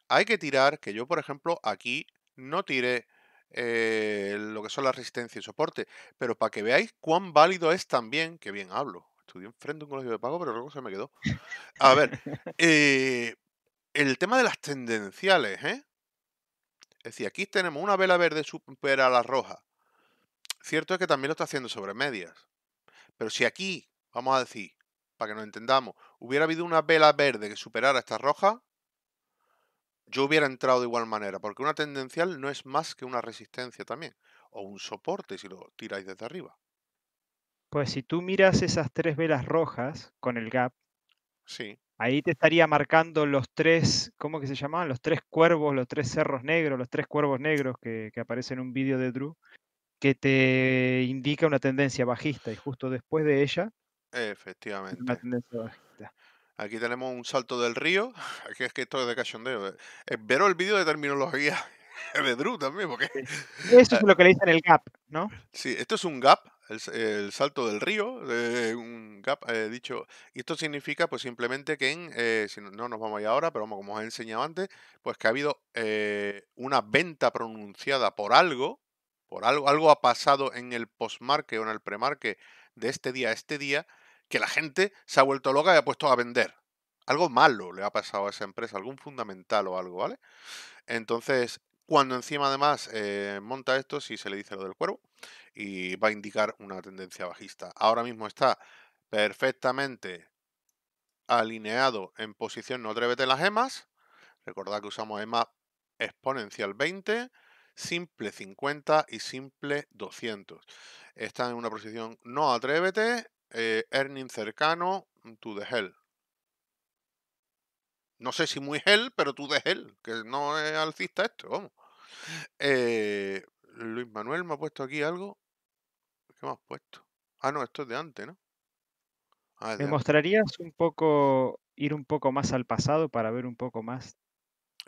Hay que tirar, que yo por ejemplo aquí no tiré eh, lo que son la resistencia y soporte, pero para que veáis cuán válido es también, que bien hablo, estudié enfrente de un colegio de pago, pero luego se me quedó. A ver, eh, el tema de las tendenciales, ¿eh? Es decir, aquí tenemos una vela verde supera la roja. Cierto es que también lo está haciendo sobre medias. Pero si aquí, vamos a decir, para que nos entendamos, hubiera habido una vela verde que superara esta roja, yo hubiera entrado de igual manera, porque una tendencial no es más que una resistencia también, o un soporte si lo tiráis desde arriba. Pues si tú miras esas tres velas rojas con el gap, sí. ahí te estaría marcando los tres, ¿cómo que se llaman Los tres cuervos, los tres cerros negros, los tres cuervos negros que, que aparecen en un vídeo de Drew, que te indica una tendencia bajista y justo después de ella Efectivamente. Aquí tenemos un salto del río. Aquí es que esto es de cachondeo. Espero eh. eh, el vídeo de terminología de Drew también, porque... Eso es eh lo que le dicen el gap, ¿no? Sí, esto es un gap, el, el salto del río, un gap, he dicho... Y esto significa, pues, simplemente que en... si no, nos vamos a ahora, pero como os he enseñado antes, pues que ha habido una venta pronunciada por algo, por algo, algo ha pasado en el postmarque o en el premarque de este día a este día, que la gente se ha vuelto loca y ha puesto a vender. Algo malo le ha pasado a esa empresa, algún fundamental o algo, ¿vale? Entonces, cuando encima además eh, monta esto, si se le dice lo del cuervo, y va a indicar una tendencia bajista. Ahora mismo está perfectamente alineado en posición no atrévete las gemas. Recordad que usamos EMA exponencial 20, simple 50 y simple 200. Está en una posición no atrévete eh, cercano to the hell. No sé si muy hell, pero tú de hell, que no es alcista esto, vamos. Eh, Luis Manuel me ha puesto aquí algo. ¿Qué me has puesto? Ah, no, esto es de antes, ¿no? Ah, ¿Me mostrarías un poco, ir un poco más al pasado para ver un poco más?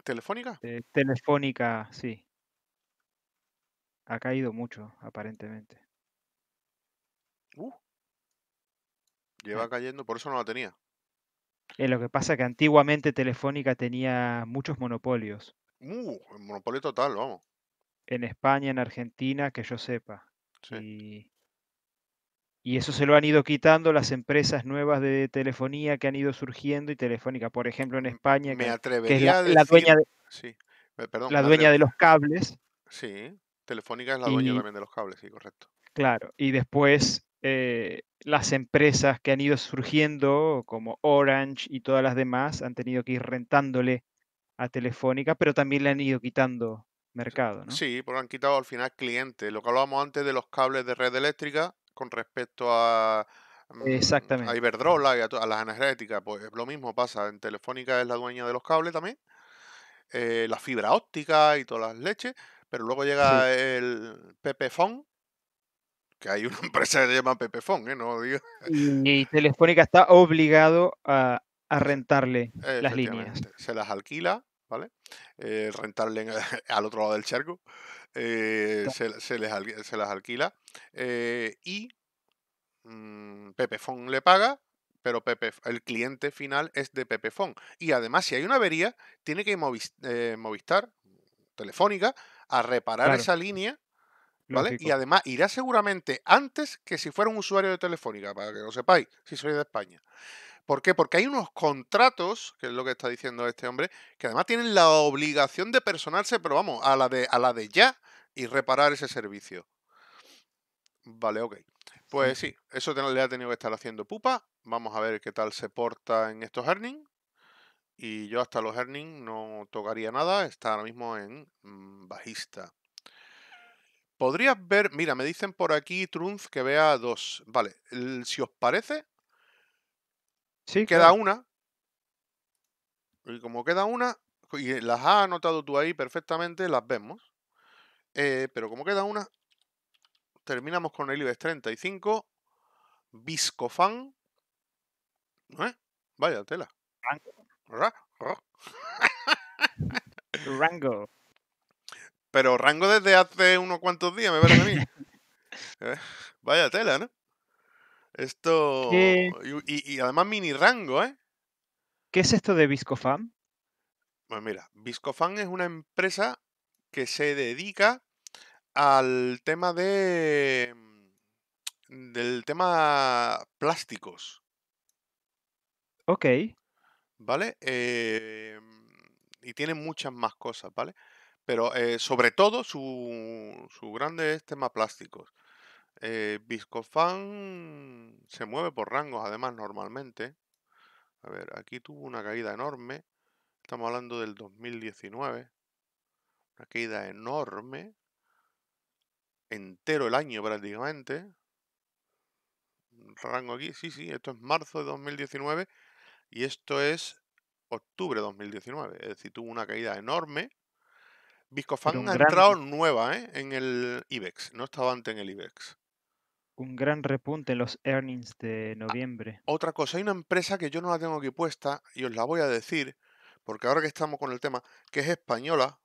¿Telefónica? Eh, telefónica, sí. Ha caído mucho, aparentemente. Uh, Lleva ah. cayendo, por eso no la tenía. Eh, lo que pasa es que antiguamente Telefónica tenía muchos monopolios. Uh, monopolio total, vamos. En España, en Argentina, que yo sepa. Sí. Y, eso se lo han ido quitando las empresas nuevas de telefonía que han ido surgiendo y Telefónica, por ejemplo, en España, me que, que es la, dueña, de, sí. Eh, perdón, la dueña de los cables. Sí, Telefónica es la dueña también de los cables, sí, correcto. Claro, y después eh, las empresas que han ido surgiendo, como Orange y todas las demás, han tenido que ir rentándole a Telefónica, pero también le han ido quitando mercado. ¿no? Sí, porque han quitado al final clientes. Lo que hablábamos antes de los cables de red eléctrica con respecto a, mm, Exactamente. Iberdrola y a, las energéticas, pues lo mismo pasa. En Telefónica es la dueña de los cables también, eh, la fibra óptica y todas las leches, pero luego llega el Pepephone que hay una empresa que se llama Pepefon, ¿eh? No Y Telefónica está obligado a, a rentarle las líneas. Se las alquila, ¿vale? Eh, rentarle al otro lado del charco. Eh, se, se, les, se, las alquila. Eh, y mmm, Pepefon le paga, pero Pepe, el cliente final es de Pepefon. Y además, si hay una avería, tiene que eh, Movistar, Telefónica, a reparar esa línea y además irá seguramente antes que si fuera un usuario de Telefónica, para que lo sepáis, si soy de España. ¿Por qué? Porque hay unos contratos, que es lo que está diciendo este hombre, que además tienen la obligación de personarse, pero vamos, a la de, a la de ya y reparar ese servicio. Vale, ok. Pues sí, eso le ha tenido que estar haciendo pupa. Vamos a ver qué tal se porta en estos earnings. Y yo hasta los earnings no tocaría nada. Está ahora mismo en mm, bajista. Podrías ver, mira, me dicen por aquí, Trunz, que vea dos. Vale, si os parece, sí, queda una. Y como queda una, y las ha anotado tú ahí perfectamente, las vemos. Eh, pero como queda una, terminamos con el IBEX 35, Viscofan. ¿No ¿eh? Vaya tela. Rango. Rango. Pero rango desde hace unos cuantos días, me parece a mí. Eh, vaya tela, ¿no? Esto. Y, y, además mini rango, ¿eh? ¿Qué es esto de Viscofan? Pues mira, Viscofan es una empresa que se dedica al tema de. Mm, del tema plásticos. Ok. ¿Vale? Eh, y tiene muchas más cosas, ¿vale? Pero eh, sobre todo su, su grande es tema plásticos. Eh, Viscofan se mueve por rangos, además, normalmente. A ver, aquí tuvo una caída enorme. Estamos hablando del 2019. Una caída enorme. Entero el año prácticamente. Rango aquí, sí, sí, esto es marzo de 2019 y esto es octubre de 2019. Es decir, tuvo una caída enorme Viscofan ha entrado nueva ¿eh? en el IBEX, no estaba antes en el IBEX. Un gran repunte en los earnings de ah, noviembre. otra cosa, hay una empresa que yo no la tengo aquí puesta y os la voy a decir, porque ahora que estamos con el tema, que es española.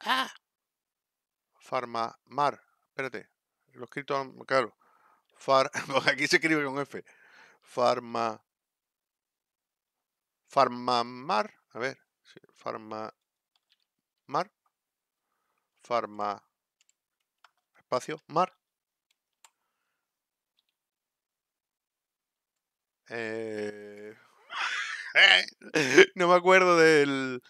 ¡Ah! Farmamar, espérate, lo he escrito, claro. Far, aquí se escribe con F. Farma. Farmamar, a ver, Farma Mar. Farma espacio Mar. Eh, no me acuerdo del,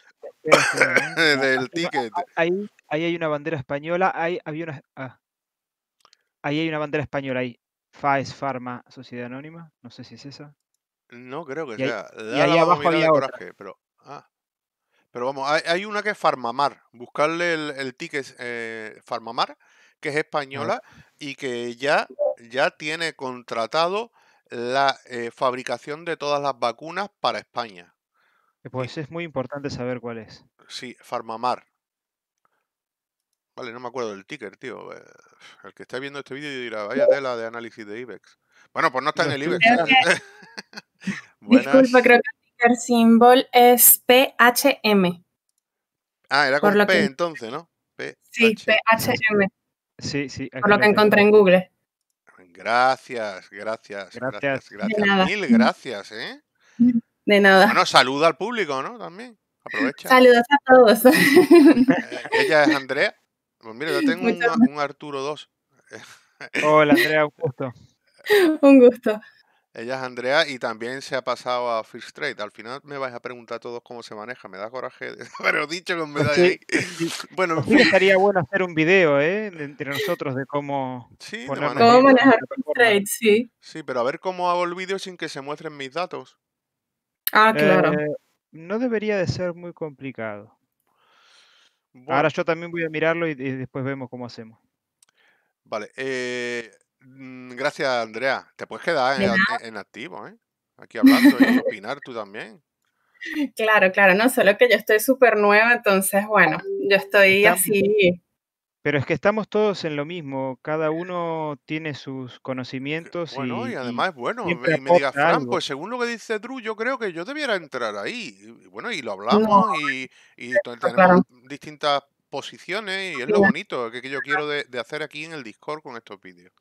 del ticket. Ahí, ahí, hay una bandera española. Ahí había una. Ah, ahí hay una bandera española ahí. FAES Farma Sociedad Anónima. No sé si es esa. No creo que sea. y ahí abajo pero vamos, hay, hay una que es Farmamar. Buscarle el, ticket eh, Farmamar, que es española y que ya, ya tiene contratado la eh, fabricación de todas las vacunas para España. Eh, pues es muy importante saber cuál es. Sí, Farmamar. Vale, no me acuerdo del ticker, tío. El que está viendo este vídeo dirá, vaya tela de análisis de IBEX. Bueno, pues no está en el IBEX. El símbolo es PHM. Ah, era con P entonces, ¿no? sí, PHM. Sí, sí. Por lo que encontré en Google. Gracias, gracias, gracias, gracias. Mil gracias, ¿eh? De nada. Bueno, saluda al público, ¿no? También. Aprovecha. Saludos a todos. Eh, ella es Andrea. Pues mira, yo tengo un, Arturo 2. Hola, Andrea, un gusto. un gusto. Ella es Andrea y también se ha pasado a First Trade. Al final me vais a preguntar todos cómo se maneja. Me da coraje. Pero dicho con bueno, Estaría bueno hacer un video ¿eh? entre nosotros de cómo, sí, cómo manejar First Trade, sí. Sí, pero a ver cómo hago el vídeo sin que se muestren mis datos. Ah, claro. Eh, no debería de ser muy complicado. Ahora yo también voy a mirarlo y, y después vemos cómo hacemos. Vale. Eh, Mm, gracias, Andrea. Te puedes quedar en, activo, ¿eh? Aquí hablando y opinar tú también. Claro, claro, no, solo que yo estoy súper nueva, entonces, bueno, yo estoy así. Pero es que estamos todos en lo mismo, cada uno tiene sus eh, conocimientos. Bueno, y, además bueno, y me, Fran, pues según lo que dice Drew, yo creo que yo debiera entrar ahí. bueno, y lo hablamos y, tenemos distintas posiciones y es lo bonito que, yo quiero de, de hacer aquí en el Discord con estos vídeos.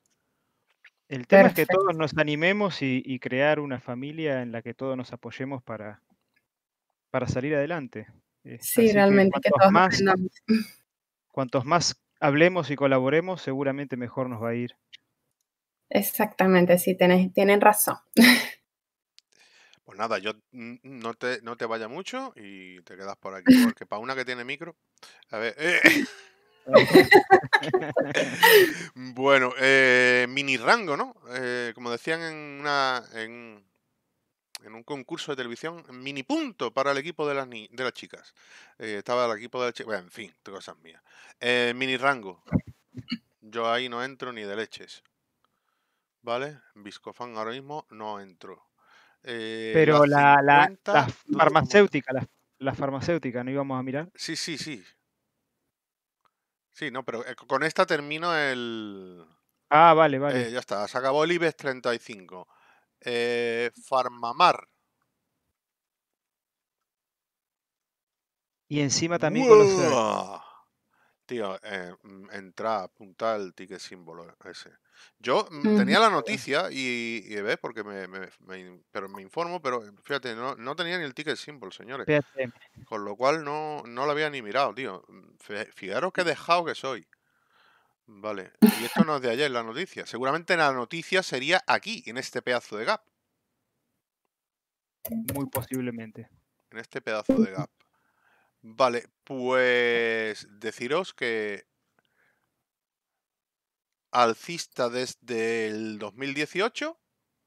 El tema es que todos nos animemos y, crear una familia en la que todos nos apoyemos para, para salir adelante. Eh, sí, realmente que, cuantos más, Cuantos más hablemos y colaboremos, seguramente mejor nos va a ir. Exactamente, sí, tenés, tienen razón. Pues nada, yo no te, no te vaya mucho y te quedas por aquí, porque para una que tiene micro, a ver... Eh, bueno, eh, mini rango, ¿no? Eh, como decían en, una, en, en, un concurso de televisión, mini punto para el equipo de las, ni, de las chicas. Eh, estaba el equipo de las chicas, en fin, cosas mías. Eh, mini rango. Yo ahí no entro ni de leches. ¿Vale? Biscofan ahora mismo no entro. Eh, Pero la, farmacéutica, la farmacéutica, ¿no íbamos a mirar? Sí, sí, sí. Sí, no, pero eh, con esta termino el. Ah, vale, vale. Eh, ya está, se acabó el IBEX 35. Eh, Farmamar. Y encima también tío, eh, mm, entrar, apuntar el ticket símbolo ese. Yo mm, tenía la mm. noticia y, ¿ves? Porque me, pero me informo, pero eh, fíjate, no, no tenía ni el ticket símbolo, señores. Con lo cual no, no lo había ni mirado, tío. Fijaros he dejado que soy. Vale, y esto no es de ayer la noticia. Seguramente la noticia sería aquí, en este pedazo de gap. Muy posiblemente. En este pedazo de gap. Vale, pues deciros que alcista desde el 2018,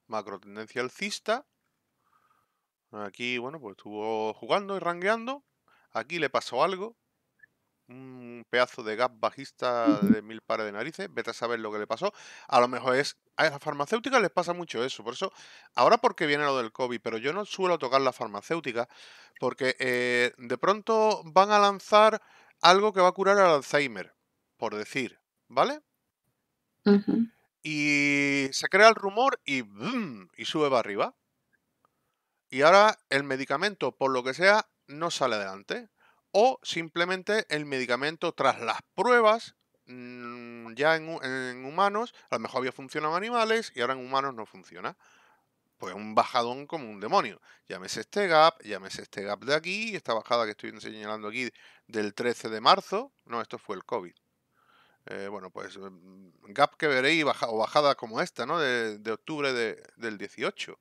macro tendencia alcista. Aquí, bueno, pues estuvo jugando y rangueando. Aquí le pasó algo, un pedazo de gas bajista de mil pares de narices, vete a saber lo que le pasó. A lo mejor es a las farmacéuticas les pasa mucho eso, por eso ahora porque viene lo del COVID, pero yo no suelo tocar la farmacéutica. porque eh, de pronto van a lanzar algo que va a curar al Alzheimer, por decir, ¿vale? Y se crea el rumor y y sube para arriba. Y ahora el medicamento, por lo que sea, no sale adelante o simplemente el medicamento tras las pruebas mm, ya en, humanos, a lo mejor había funcionado en animales y ahora en humanos no funciona. Pues un bajadón como un demonio. Llámese este gap, llámese este gap de aquí, esta bajada que estoy señalando aquí del 13 de marzo. No, esto fue el COVID. Eh, bueno, pues mm, gap que veréis baja, o bajada como esta, ¿no? De, octubre de, del 18.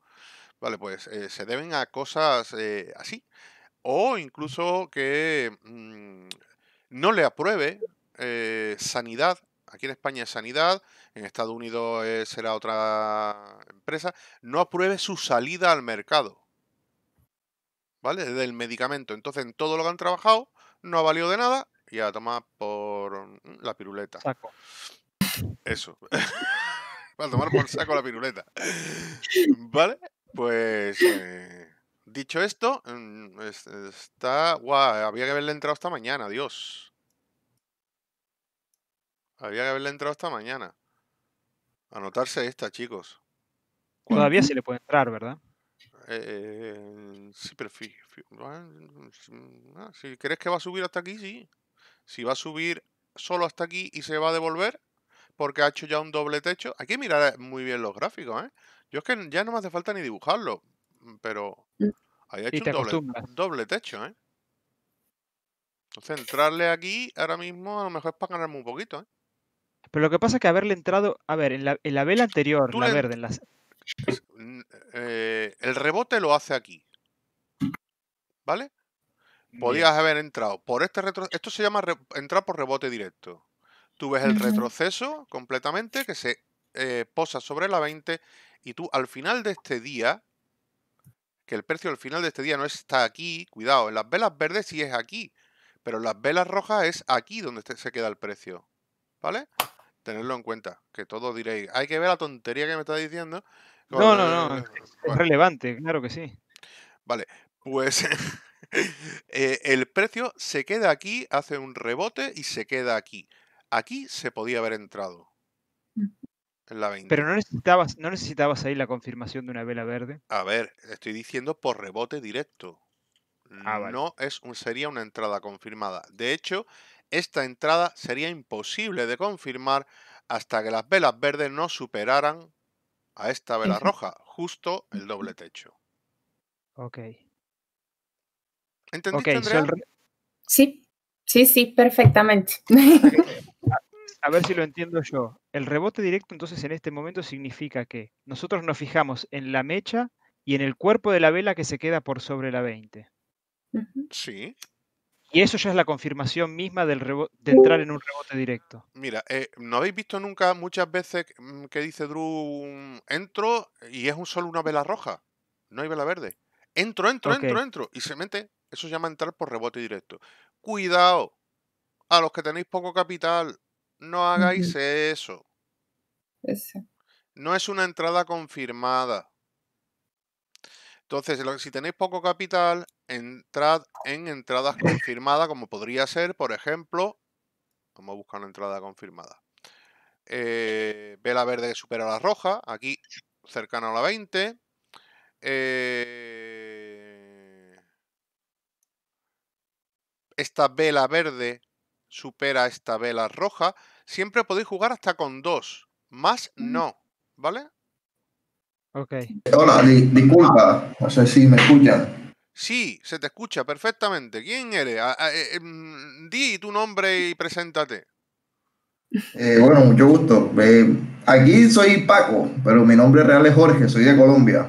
Vale, pues eh, se deben a cosas eh, así o incluso que mm, no le apruebe eh, sanidad. Aquí en España es sanidad, en Estados Unidos será otra empresa. No apruebe su salida al mercado. ¿Vale? Del medicamento. Entonces, en todo lo que han trabajado, no ha valido de nada y a tomar por la piruleta. Eso. a tomar por saco la piruleta. ¿Vale? Pues. Eh, Dicho esto, mm, está. Guau, había que haberle entrado esta mañana, Dios. Había que haberle entrado esta mañana. Anotarse esta, chicos. Todavía se le puede entrar, ¿verdad? Eh, mm, sí, pero mm, ah, si crees que va a subir hasta aquí, sí. Si va a subir solo hasta aquí y se va a devolver, porque ha hecho ya un doble techo. Hay que mirar eh, muy bien los gráficos, ¿eh? Yo es que ya no me hace falta ni dibujarlo. Mm, pero mm. hay hecho un doble, techo, ¿eh? Entonces, entrarle aquí ahora mismo a lo mejor es para ganarme un poquito, ¿eh? Pero lo que pasa es que haberle entrado, a ver, en la, en la vela anterior, la verde, en las... Mm, eh, el rebote lo hace aquí. ¿Vale? Podías haber entrado por este retroceso. Esto se llama entrar por rebote directo. Tú ves el retroceso completamente que se eh, posa sobre la 20 y tú al final de este día que el precio al final de este día no está aquí, cuidado, en las velas verdes sí es aquí, pero en las velas rojas es aquí donde este, se queda el precio, ¿vale? Tenerlo en cuenta, que todo diréis, hay que ver la tontería que me está diciendo. No, no, no, es relevante, claro que sí. Vale, pues eh, el precio se queda aquí, hace un rebote y se queda aquí. Aquí se podía haber entrado. Pero no necesitabas, no necesitabas ahí la confirmación de una vela verde. A ver, estoy diciendo por rebote directo. Ah, no es un, sería una entrada confirmada. De hecho, esta entrada sería imposible de confirmar hasta que las velas verdes no superaran a esta vela roja, justo el doble techo. Ok. ¿Entendiste, Sí, sí, sí, perfectamente. a ver si lo entiendo yo. El rebote directo entonces en este momento significa que nosotros nos fijamos en la mecha y en el cuerpo de la vela que se queda por sobre la 20. Sí. Y eso ya es la confirmación misma del de entrar en un rebote directo. Mira, eh, ¿no habéis visto nunca muchas veces que mm, dice Drew, mm, entro y es un solo una vela roja? No hay vela verde. Entro, entro, entro, entro. Y se mete. Eso se llama entrar por rebote directo. Cuidado. A los que tenéis poco capital, no hagáis eso. No es una entrada confirmada. Entonces, si tenéis poco capital, entrad en entradas confirmadas, como podría ser, por ejemplo, vamos a buscar una entrada confirmada. Eh, vela verde que supera la roja, aquí cercana a la 20. Eh, esta vela verde supera esta vela roja. Siempre podéis jugar hasta con dos. Más mm. no, ¿vale? Ok. Hola, disculpa. No sé si me escuchan. Sí, se te escucha perfectamente. ¿Quién eres? Eh, em, di tu nombre y preséntate. Eh, bueno, mucho gusto. Eh, aquí soy Paco, pero mi nombre real es Jorge, soy de Colombia.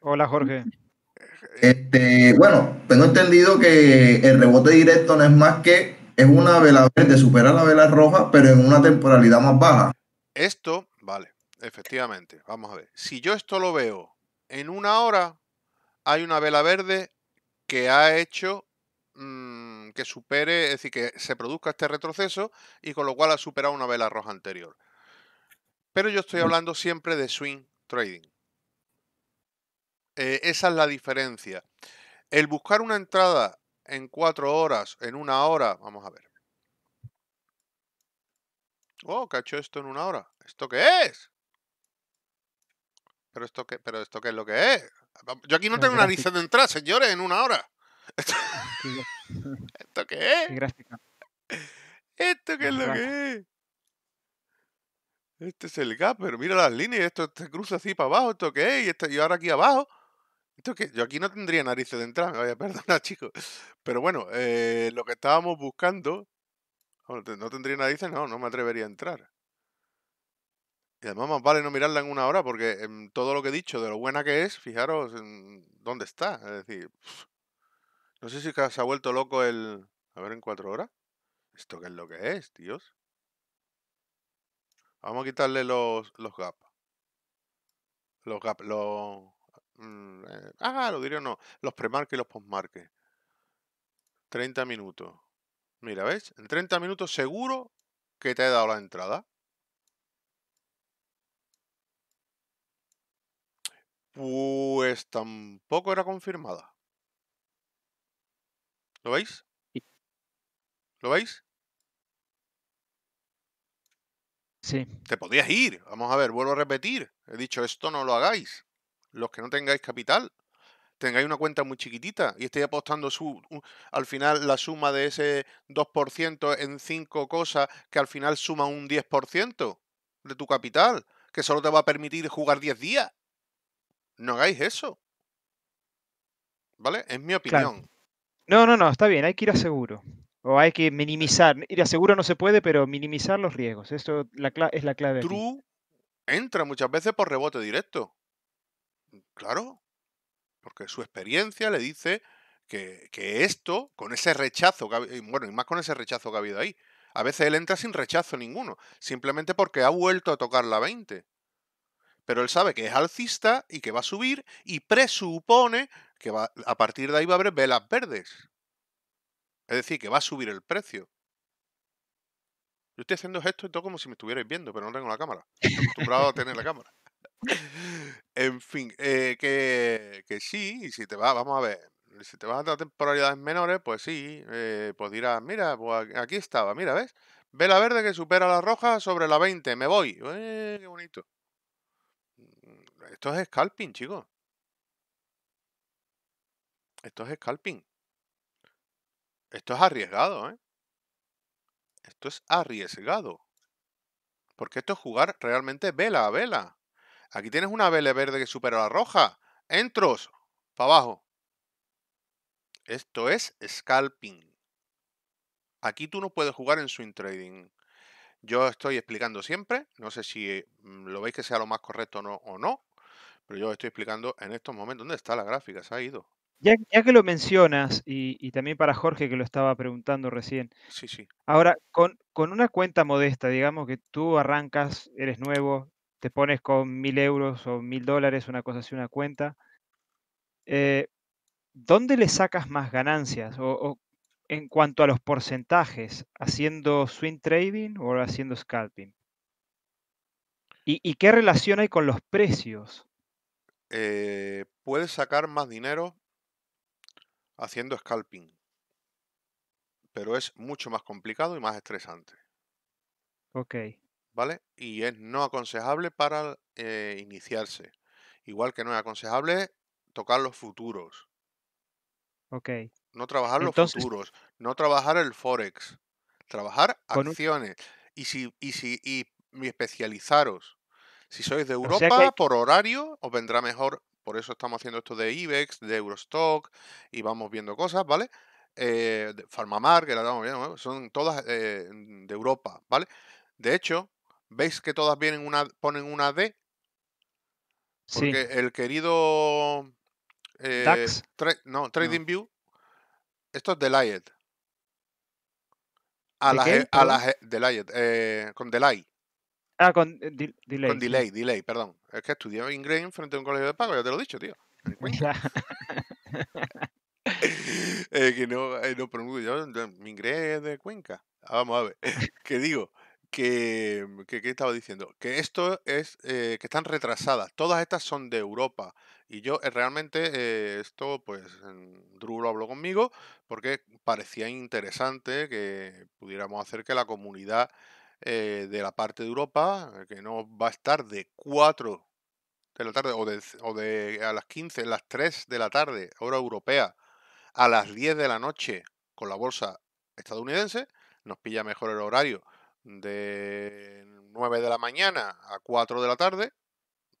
Hola, Jorge. Este, bueno, tengo entendido que el rebote directo no es más que es una vela verde, supera la vela roja, pero en una temporalidad más baja. Esto, vale, efectivamente, vamos a ver. Si yo esto lo veo en una hora, hay una vela verde que ha hecho mm, que supere, es decir, que se produzca este retroceso y con lo cual ha superado una vela roja anterior. Pero yo estoy hablando siempre de swing trading. Eh, esa es la diferencia. El buscar una entrada en cuatro horas, en una hora. Vamos a ver. Oh, cacho esto en una hora. ¿Esto qué es? ¿Pero esto qué, pero esto qué es lo que es? Yo aquí no tengo una de entrada, señores, en una hora. ¿Esto, qué es? Gráfica. ¿Esto qué es lo que es? Este es el gap, pero mira las líneas, esto se cruza así para abajo, esto qué es, y, esto, y ahora aquí abajo que yo aquí no tendría narices de entrar me vaya a perdonar, chicos. Pero bueno, eh, lo que estábamos buscando. no tendría narices, no, no me atrevería a entrar. Y además más vale no mirarla en una hora, porque en todo lo que he dicho de lo buena que es, fijaros en dónde está. Es decir, no sé si se ha vuelto loco el. A ver, en cuatro horas. ¿Esto qué es lo que es, tíos? Vamos a quitarle los, los gaps. Los gaps, los. Mm, eh, ah, lo diré o no. Los premarques y los postmarques. 30 minutos. Mira, ¿ves? En 30 minutos seguro que te he dado la entrada. Pues tampoco era confirmada. ¿Lo veis? ¿Lo veis? Sí. Te podías ir. Vamos a ver, vuelvo a repetir. He dicho, esto no lo hagáis los que no tengáis capital, tengáis una cuenta muy chiquitita y estéis apostando su, al final la suma de ese 2% en cinco cosas que al final suma un 10% de tu capital, que solo te va a permitir jugar 10 días. No hagáis eso. ¿Vale? Es mi opinión. No, no, no, está bien, hay que ir a seguro. O hay que minimizar. Ir a seguro no se puede, pero minimizar los riesgos. Eso la es la clave. True entra muchas veces por rebote directo. Claro, porque su experiencia le dice que, esto, con ese rechazo, que, bueno, y más con ese rechazo que ha habido ahí, a veces él entra sin rechazo ninguno, simplemente porque ha vuelto a tocar la 20. Pero él sabe que es alcista y que va a subir y presupone que va, a partir de ahí va a haber velas verdes. Es decir, que va a subir el precio. Yo estoy haciendo gestos y todo como si me estuvierais viendo, pero no tengo la cámara. Estoy acostumbrado a tener la cámara. En fin, eh, que, sí, y si te va, vamos a ver, si te vas a dar temporalidades menores, pues sí, eh, pues dirás, mira, pues aquí estaba, mira, ¿ves? vela verde que supera la roja sobre la 20, me voy. ¡Eh, ¡Qué bonito! Mm, esto es scalping, chicos. Esto es scalping. Esto es arriesgado, ¿eh? Esto es arriesgado. Porque esto es jugar realmente vela a vela. Aquí tienes una vela verde que supera la roja. Entros. Para abajo. Esto es scalping. Aquí tú no puedes jugar en swing trading. Yo estoy explicando siempre. No sé si mm, lo veis que sea lo más correcto o no. Pero yo estoy explicando en estos momentos. ¿Dónde está la gráfica? Se ha ido. Ya, que lo mencionas, y, también para Jorge que lo estaba preguntando recién. Sí, sí. Ahora, con, una cuenta modesta, digamos que tú arrancas, eres nuevo, te pones con mil euros o mil dólares, una cosa así, una cuenta, eh, ¿dónde le sacas más ganancias? O, en cuanto a los porcentajes, haciendo swing trading o haciendo scalping? ¿Y, qué relación hay con los precios? Eh, puedes sacar más dinero haciendo scalping, pero es mucho más complicado y más estresante. Ok. ¿vale? Y es no aconsejable para eh, iniciarse. Igual que no es aconsejable tocar los futuros. Ok. No trabajar los futuros, no trabajar el forex, trabajar acciones. Y si, y si, especializaros. Si sois de Europa, por horario, os vendrá mejor. Por eso estamos haciendo esto de IBEX, de Eurostock, y vamos viendo cosas, ¿vale? Eh, que la estamos viendo, son todas eh, de Europa, ¿vale? De hecho, ¿Veis que todas vienen una, ponen una D? Porque el querido eh, no, trading view esto es Delayed. A e, a la e, delayed eh, con Delay. Ah, con eh, Delay. Con Delay, Delay, perdón. Es que estudiaba inglés frente a un colegio de pago, ya te lo he dicho, tío. que no, eh, no pronuncio, yo, mi inglés es de Cuenca. Ah, vamos a ver, ¿qué digo? Mm, que, que, estaba diciendo, que esto es, eh, que están retrasadas, todas estas son de Europa. Y yo eh, realmente eh, esto, pues Drew lo habló conmigo porque parecía interesante que pudiéramos hacer que la comunidad de la parte de Europa, que no va a estar de 4 de la tarde o de, o de a las 15, las 3 de la tarde, hora europea, a las 10 de la noche con la bolsa estadounidense, nos pilla mejor el horario de 9 de la mañana a 4 de la tarde,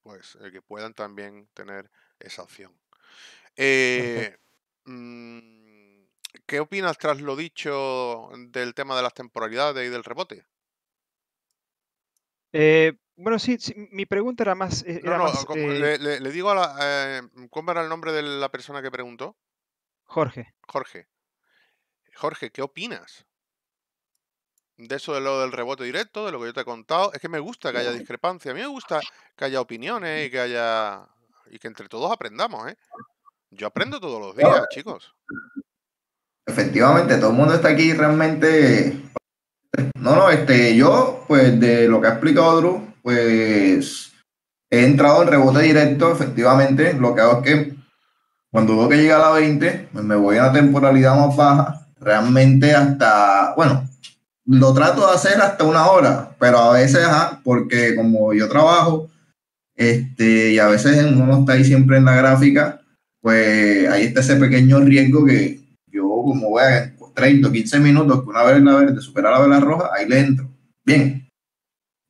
pues que puedan también tener esa opción. Eh, mm, ¿Qué opinas tras lo dicho del tema de las temporalidades y del rebote? Eh, bueno, sí, mi pregunta era más... le, digo a la... Eh, ¿Cómo era el nombre de la persona que preguntó? Jorge. Jorge. Jorge, ¿qué opinas de eso de lo del rebote directo, de lo que yo te he contado, es que me gusta que haya discrepancia, a mí me gusta que haya opiniones y que haya y que entre todos aprendamos, ¿eh? Yo aprendo todos los días, chicos. Efectivamente, todo el mundo está aquí realmente. No, no, este, yo, pues de lo que ha explicado Drew, pues he entrado en rebote directo, efectivamente. Lo que hago es que cuando veo que llega a la 20, pues, me voy a una temporalidad más baja, realmente hasta, bueno, lo trato de hacer hasta una hora, pero a veces, porque como yo trabajo, este, y a veces uno no está ahí siempre en la gráfica, pues ahí está ese pequeño riesgo que yo, como a 30 o 15 minutos que una vez verde supera la vela roja, ahí le entro. Bien.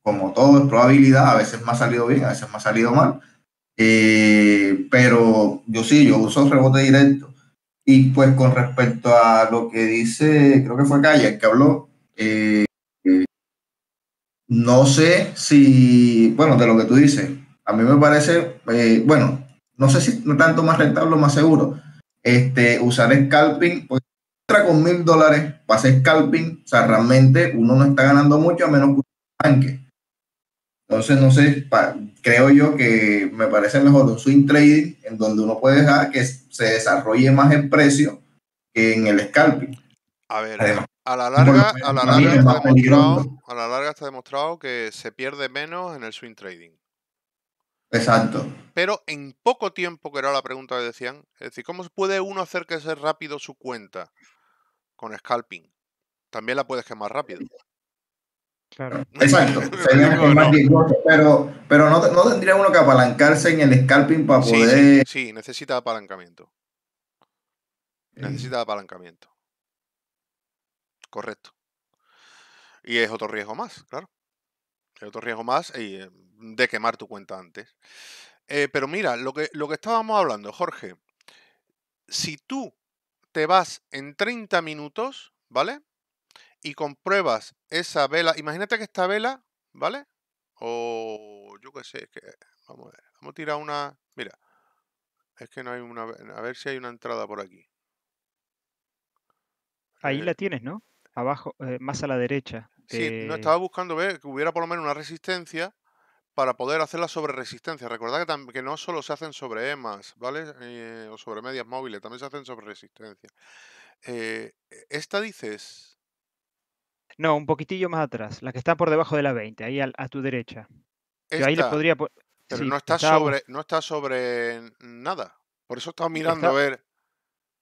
Como todo es probabilidad, a veces me ha salido bien, a veces me ha salido mal. Eh, pero yo sí, yo uso rebote directo. Y pues con respecto a lo que dice, creo que fue Calle, que habló, eh, no sé si, bueno, de lo que tú dices, a mí me parece, eh, bueno, no sé si no tanto más rentable o más seguro, este, usar scalping, pues entra con mil dólares para hacer scalping, o sea, realmente uno no está ganando mucho a menos que un banque. Entonces, no sé, creo yo que me parece mejor un swing trading en donde uno puede dejar que se desarrolle más el precio que en el scalping. A ver, a la larga, pues, a la larga está demostrado, a la larga está demostrado que se pierde menos en el swing trading. Exacto. Pero en poco tiempo, que era la pregunta que decían, es decir, ¿cómo puede uno hacer que sea rápido su cuenta con scalping? También la puedes quemar rápido. Claro. Exacto. pero, pero no, no, tendría uno que apalancarse en el scalping para poder. sí necesita apalancamiento. Necesita apalancamiento correcto. Y es otro riesgo más, claro. Es otro riesgo más eh, de quemar tu cuenta antes. Eh, pero mira, lo que, lo que estábamos hablando, Jorge, si tú te vas en 30 minutos, ¿vale? Y compruebas esa vela, imagínate que esta vela, ¿vale? O yo qué sé, que, vamos a ver, vamos a tirar una, mira, es que no hay una, a ver si hay una entrada por aquí. Ahí la eh, tienes, ¿no? abajo, eh, más a la derecha. Sí, no eh estaba buscando ver que hubiera por lo menos una resistencia para poder hacer la sobre resistencia. Recordad que, que no solo se hacen sobre EMAs, ¿vale? Eh, o sobre medias móviles, también se hacen sobre resistencia. E-, ¿Esta dices? No, un poquitillo más atrás, la que está por debajo de la 20, ahí a, tu derecha. ahí le podría... Pero no, está sobre, no está sobre nada. Por eso estaba mirando a ver...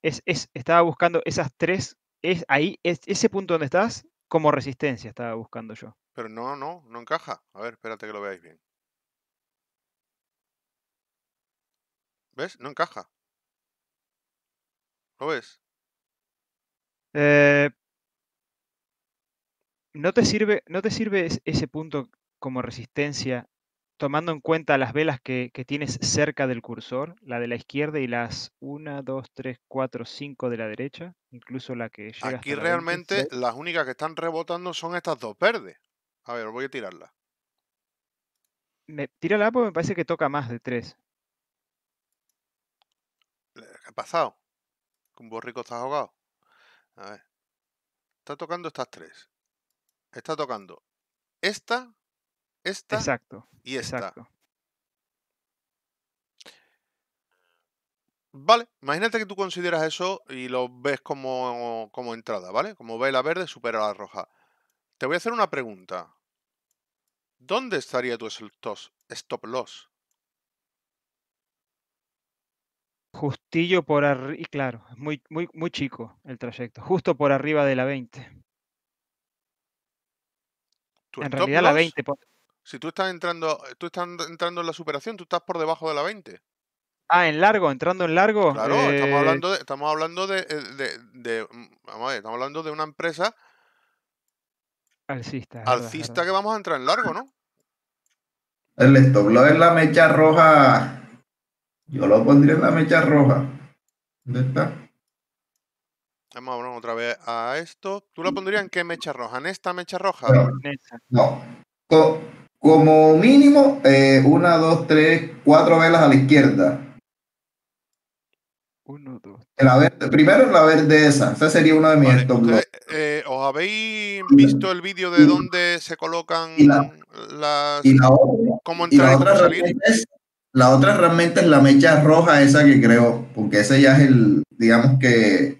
Es, es, estaba buscando esas tres es ahí, es ese punto donde estás, como resistencia estaba buscando yo. Pero no, no, no encaja. A ver, espérate que lo veáis bien. ¿Ves? No encaja. ¿Lo ves? Eh, no te sirve, no te sirve ese punto como resistencia tomando en cuenta las velas que, tienes cerca del cursor, la de la izquierda y las 1, 2, 3, 4, 5 de la derecha, incluso la que llega Aquí realmente las únicas que están rebotando son estas dos verdes. A ver, voy a tirarla. Me, tírala porque me parece que toca más de 3. ¿Qué ha pasado? Un borrico está ahogado. A ver. Está tocando estas tres. Está tocando esta exacto, y Exacto. Vale, imagínate que tú consideras eso y lo ves como, entrada, ¿vale? Como ve la verde, supera la roja. Te voy a hacer una pregunta. ¿Dónde estaría tu stop loss? Justillo por arriba, y claro, muy, muy, muy chico el trayecto, justo por arriba de la 20. En realidad la 20, si tú estás entrando, eh, tú estás entrando en la superación, tú estás por debajo de la 20. Ah, en largo, entrando en largo. Claro, estamos eh, hablando de, estamos hablando de, eh, mm, vamos a ver, estamos hablando de una empresa alcista, alcista que vamos a entrar en largo, ¿no? El stop es la mecha roja. Yo lo pondría en la mecha roja. ¿Dónde está? Vamos a hablar otra vez a esto. ¿Tú lo pondrías en qué mecha roja? ¿En esta mecha roja? No. no. Como mínimo, eh, una, dos, tres, cuatro velas a la izquierda. Uno, dos. primero en la verde esa. esa sería una de mis vale, loss. Eh, ¿Os habéis visto el vídeo de dónde se colocan las. Y la otra, la otra realmente es la mecha roja esa que creo, porque ese ya es el, digamos que,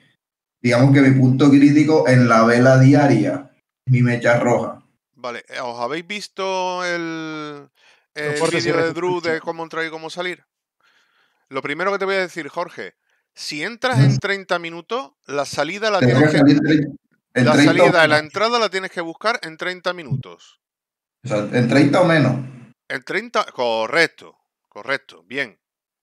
digamos que mi punto crítico en la vela diaria, mi mecha roja. Vale, eh, ¿os habéis visto el, el vídeo de Drew de cómo entrar y cómo salir? Lo primero que te voy a decir, Jorge, si entras en 30 minutos, la salida la tienes la salida la entrada la tienes que buscar en 30 minutos. en 30 o menos. En 30, correcto, correcto, bien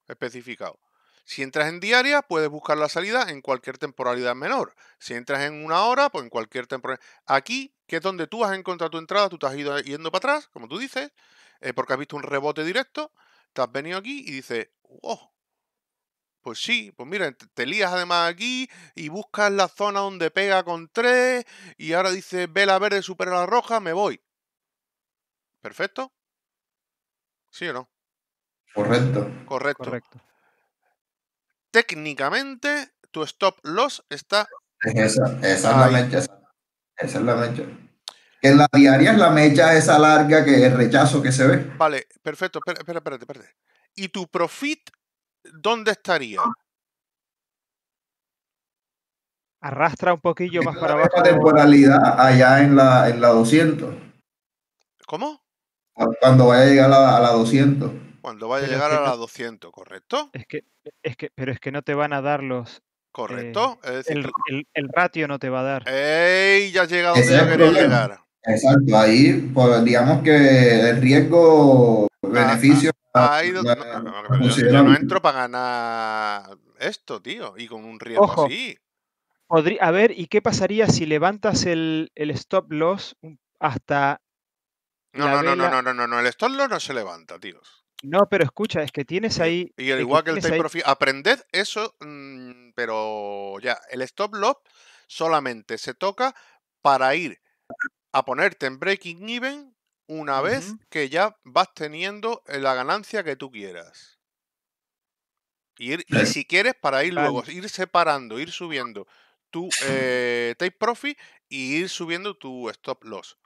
especificado. Si entras en diaria, puedes buscar la salida en cualquier temporalidad menor. Si entras en una hora, pues en cualquier temporalidad. Aquí, que es donde tú has encontrado tu entrada, tú te has ido yendo para atrás, como tú dices, eh, porque has visto un rebote directo, te has venido aquí y dices, oh, pues sí, pues mira, te lías además aquí y buscas la zona donde pega con tres y ahora dices, vela verde supera la roja, me voy. ¿Perfecto? ¿Sí o no? Correcto. Correcto. Correcto técnicamente tu stop loss está. Esa, es la mecha. Esa, es la mecha. en la diaria es la mecha esa larga que el rechazo que se ve. Vale, perfecto. Espera, espera, espérate, espérate. ¿Y tu profit dónde estaría? Arrastra un poquillo más para abajo. temporalidad allá en la, en la 200. ¿Cómo? Cuando vaya a llegar a la, a la 200. Cuando vaya a llegar a la 200, ¿correcto? Es que, e, es que, pero es que no te van a dar los... Eh, ¿Correcto? decir, el, el, ratio no te va a dar. ¡Ey! Ya has llegado donde quería llegar. Exacto, ahí pues, digamos que el riesgo, beneficio... ahí no, no, no entro para ganar esto, tío, y con un riesgo Ojo. así. Podría, a ver, ¿y qué pasaría si levantas el, el stop loss hasta... No, no, no, no, no, no, no, el stop loss no se levanta, tíos. No, pero escucha, es que tienes ahí. Y el que el ahí... Profit. Aprended eso, mm, pero ya. El stop loss solamente se toca para ir a ponerte en breaking even una vez que ya vas teniendo eh, la ganancia que tú quieras. Y, ir, si quieres, para ir luego, ir separando, ir subiendo tu eh, take profit y ir subiendo tu stop loss.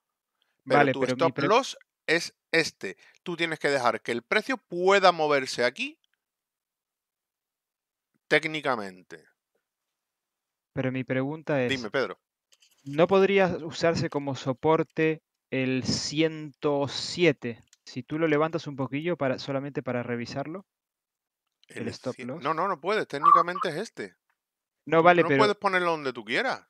tu stop loss es este. Tú tienes que dejar que el precio pueda moverse aquí técnicamente. Pero mi pregunta es... Dime, Pedro. ¿No podría usarse como soporte el 107? Si tú lo levantas un poquillo para, solamente para revisarlo. El, stop loss. No, no, no puedes. Técnicamente es este. No vale, no puedes ponerlo donde tú quieras.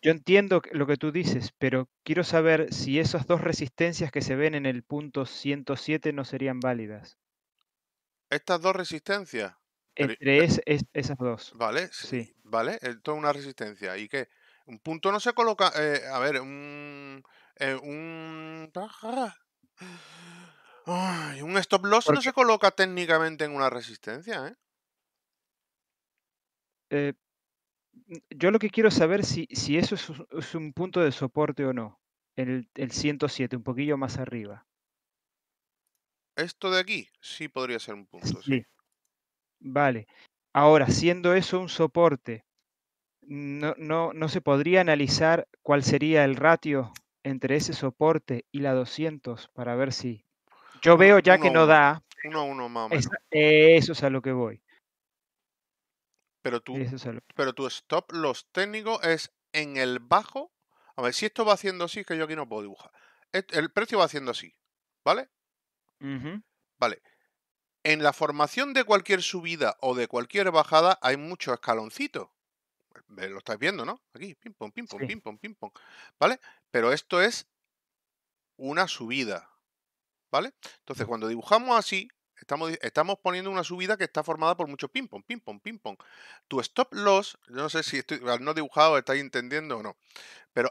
Yo entiendo lo que tú dices, pero quiero saber si esas dos resistencias que se ven en el punto 107 no serían válidas. ¿Estas dos resistencias? Entre eh, es, esas dos. Vale, sí. Vale, eh, esto es una resistencia. ¿Y qué? Un punto no se coloca. Eh, a ver, un. un. un stop loss no se coloca técnicamente en una resistencia, ¿eh? Eh, yo lo que quiero saber si, si eso es, un punto de soporte o no. El, el 107, un poquillo más arriba. Esto de aquí sí podría ser un punto. Sí. Vale. Ahora, siendo eso un soporte, no, no, se podría analizar cuál sería el ratio entre ese soporte y la 200 para ver si... Yo veo ya que no da. Uno, uno Eso es a lo que voy. Pero tú, pero tu stop los técnicos es en el bajo. A ver, si esto va haciendo así, que yo aquí no puedo dibujar. El precio va haciendo así, ¿vale? Vale. En la formación de cualquier subida o de cualquier bajada hay muchos escaloncitos. Lo estáis viendo, ¿no? Aquí, pim pum, pim pum, pim pim, pim ¿Vale? Pero esto es una subida. ¿Vale? Entonces, cuando dibujamos así, Estamos, estamos poniendo una subida que está formada por mucho ping-pong, ping-pong, ping-pong. Tu stop loss, yo no sé si estoy, no dibujado estáis entendiendo o no, pero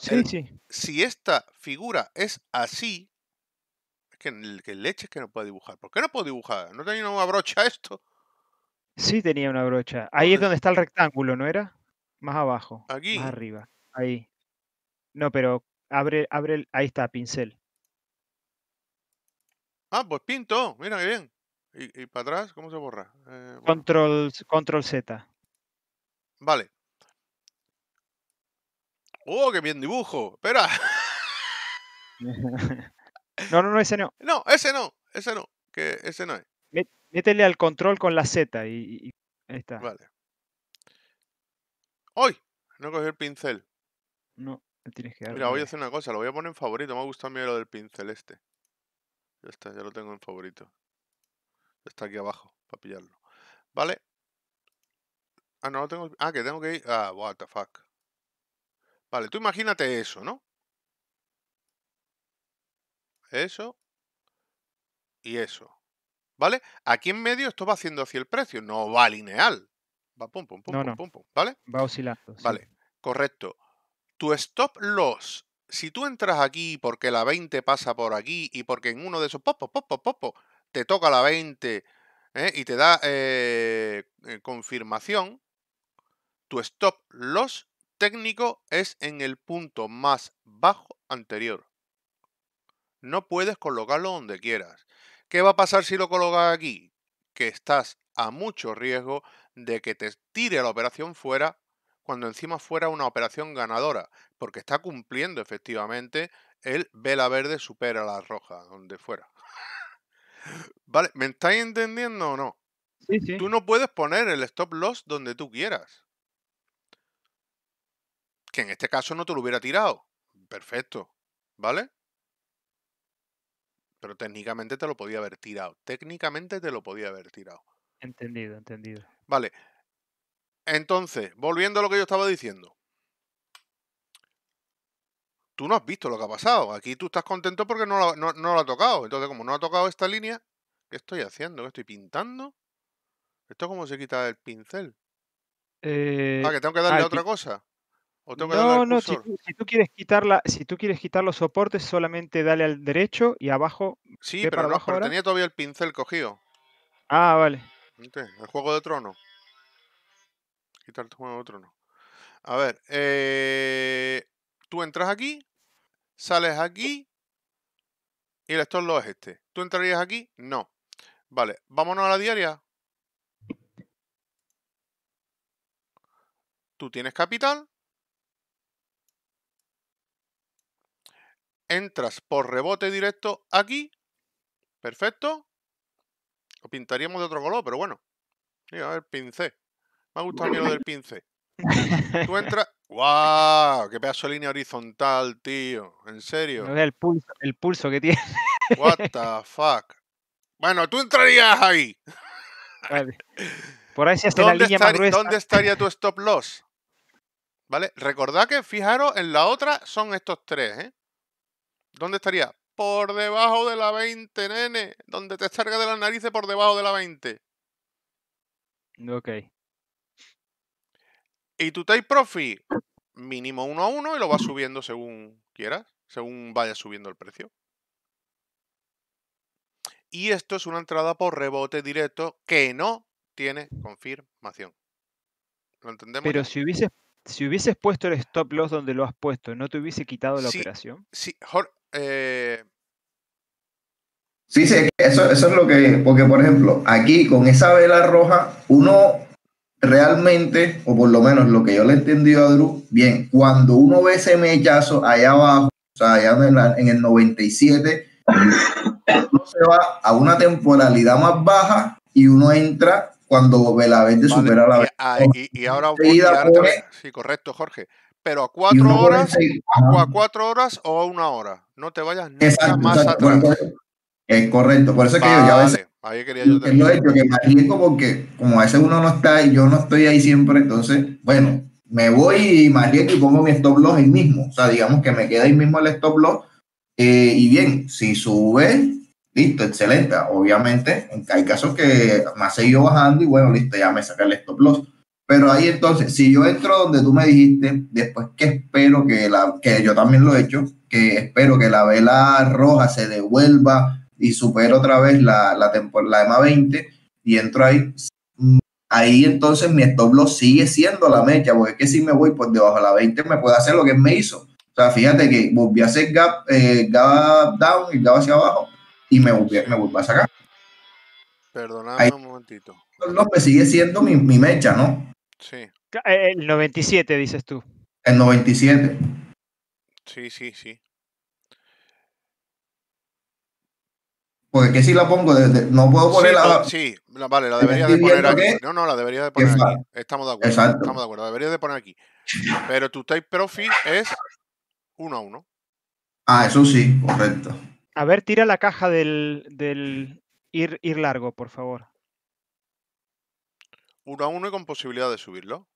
si esta figura es así, es que, que leche es que no puedo dibujar. ¿Por qué no puedo dibujar? ¿No tenía una brocha esto? Sí tenía una brocha. Ahí es donde está el rectángulo, ¿no era? Más abajo. Aquí. Más arriba. Ahí. No, pero abre, abre, el... ahí está, pincel. Ah, pues pinto, mira qué bien. ¿Y, para atrás? ¿Cómo se borra? Eh, control, control Z. Vale. ¡Oh, qué bien dibujo! ¡Espera! no, no, no, ese no. No, ese no, ese no, que ese no es. Métele al control con la Z y, ahí está. Vale. ¡Hoy! No cogí el pincel. No, tienes que dar. Mira, voy a hacer una cosa, lo voy a poner en favorito. Me ha gustado a lo del pincel este. Ya está, ya lo tengo en favorito. Está aquí abajo, para pillarlo. ¿Vale? Ah, no, tengo... Ah, que tengo que ir... Ah, what the fuck. Vale, tú imagínate eso, ¿no? Eso. Y eso. ¿Vale? Aquí en medio esto va haciendo hacia el precio, no va lineal. Va pum, pum, pum, no, pum, pum, pum, ¿vale? Va oscilando. Vale, correcto. Tu stop loss, si tú entras aquí porque la 20 pasa por aquí y porque en uno de esos, popo, popo, popo, te toca la 20 ¿eh? y te da eh, eh, confirmación, tu stop loss técnico es en el punto más bajo anterior. No puedes colocarlo donde quieras. ¿Qué va a pasar si lo colocas aquí? Que estás a mucho riesgo de que te tire la operación fuera cuando encima fuera una operación ganadora, porque está cumpliendo efectivamente el vela verde supera la roja, donde fuera. Vale, ¿me estáis entendiendo o no? Sí, sí. Tú no puedes poner el stop loss donde tú quieras. Que en este caso no te lo hubiera tirado. Perfecto. ¿Vale? Pero técnicamente te lo podía haber tirado. Técnicamente te lo podía haber tirado. Entendido, entendido. Vale. Entonces, volviendo a lo que yo estaba diciendo tú no has visto lo que ha pasado. Aquí tú estás contento porque no lo, ha tocado. Entonces, como no ha tocado esta línea, ¿qué estoy haciendo? ¿Qué estoy pintando? ¿Esto cómo se quita el pincel? Eh, ah, que tengo que darle ah, otra cosa. no, no, si, tú quieres quitar si tú quieres quitar los soportes, solamente dale al derecho y abajo. Sí, pero, no, tenía todavía el pincel cogido. Ah, vale. El juego de trono. Quitar el juego de trono. A ver, eh, tú entras aquí sales aquí y el lo es este. ¿Tú entrarías aquí? No. Vale, vámonos a la diaria. Tú tienes capital. Entras por rebote directo aquí. Perfecto. Lo pintaríamos de otro color, pero bueno. Mira, a ver, pincel. Me ha gustado a mí lo del pincel. Tú entras, ¡Guau! Wow, ¡Qué pedazo de línea horizontal, tío! ¿En serio? el pulso, el pulso que tiene. What the fuck. Bueno, tú entrarías ahí. Por ahí se hace la línea ¿Dónde estaría tu stop loss? ¿Vale? Recordad que, fijaros, en la otra son estos tres, ¿eh? ¿Dónde estaría? Por debajo de la 20, nene. Donde te salga de las narices por debajo de la 20. Ok. Y tu take profit, mínimo uno a uno y lo vas subiendo según quieras, según vaya subiendo el precio. Y esto es una entrada por rebote directo que no tiene confirmación. ¿Lo entendemos? Pero si hubieses, si hubieses puesto el stop loss donde lo has puesto, ¿no te hubiese quitado la operación? Sí, eh Sí, sí, eso, eso es lo que. Porque, por ejemplo, aquí con esa vela roja, uno realmente, o por lo menos lo que yo le he a Drew, bien, cuando uno ve ese mechazo allá abajo, o sea, allá en, el 97, uno se va a una temporalidad más baja y uno entra cuando ve la verde. Ah, y, y, ahora, y ahora sí, correcto, Jorge. Pero a cuatro horas, a cuatro horas o a una hora. No te vayas nada más atrás. Correcto, correcto, por eso que yo ya a Ahí quería yo que, he que como a veces uno no está y yo no estoy ahí siempre, entonces, bueno, me voy y más bien y pongo mi stop loss ahí mismo. O sea, digamos que me queda ahí mismo el stop loss. Eh, y bien, si sube, listo, excelente. Obviamente, hay casos que me ha seguido bajando y bueno, listo, ya me saca el stop loss. Pero ahí entonces, si yo entro donde tú me dijiste, después que espero que la, que yo también lo he hecho, que espero que la vela roja se devuelva y supero otra vez la, la, la EMA 20 y entro ahí. Mm, ahí entonces mi stop loss sigue siendo la mecha, porque es que si me voy por debajo de la 20 me puede hacer lo que me hizo. O sea, fíjate que volví a hacer gap, eh, gap down y gap hacia abajo y me volví, me a sacar. Perdóname un momentito. me sigue siendo mi, mi mecha, ¿no? Sí. Eh, el 97, dices tú. El 97. Sí, sí, sí. Porque que si la pongo, de, no puedo ponerla. Sí, la, sí vale, la debería de poner aquí. no, no, la debería de poner aquí. Estamos de acuerdo. Estamos de acuerdo, la debería de poner aquí. Pero tu type profit es uno a uno. Ah, eso sí, correcto. A ver, tira la caja del, del ir, ir largo, por favor. Uno a uno y con posibilidad de subirlo.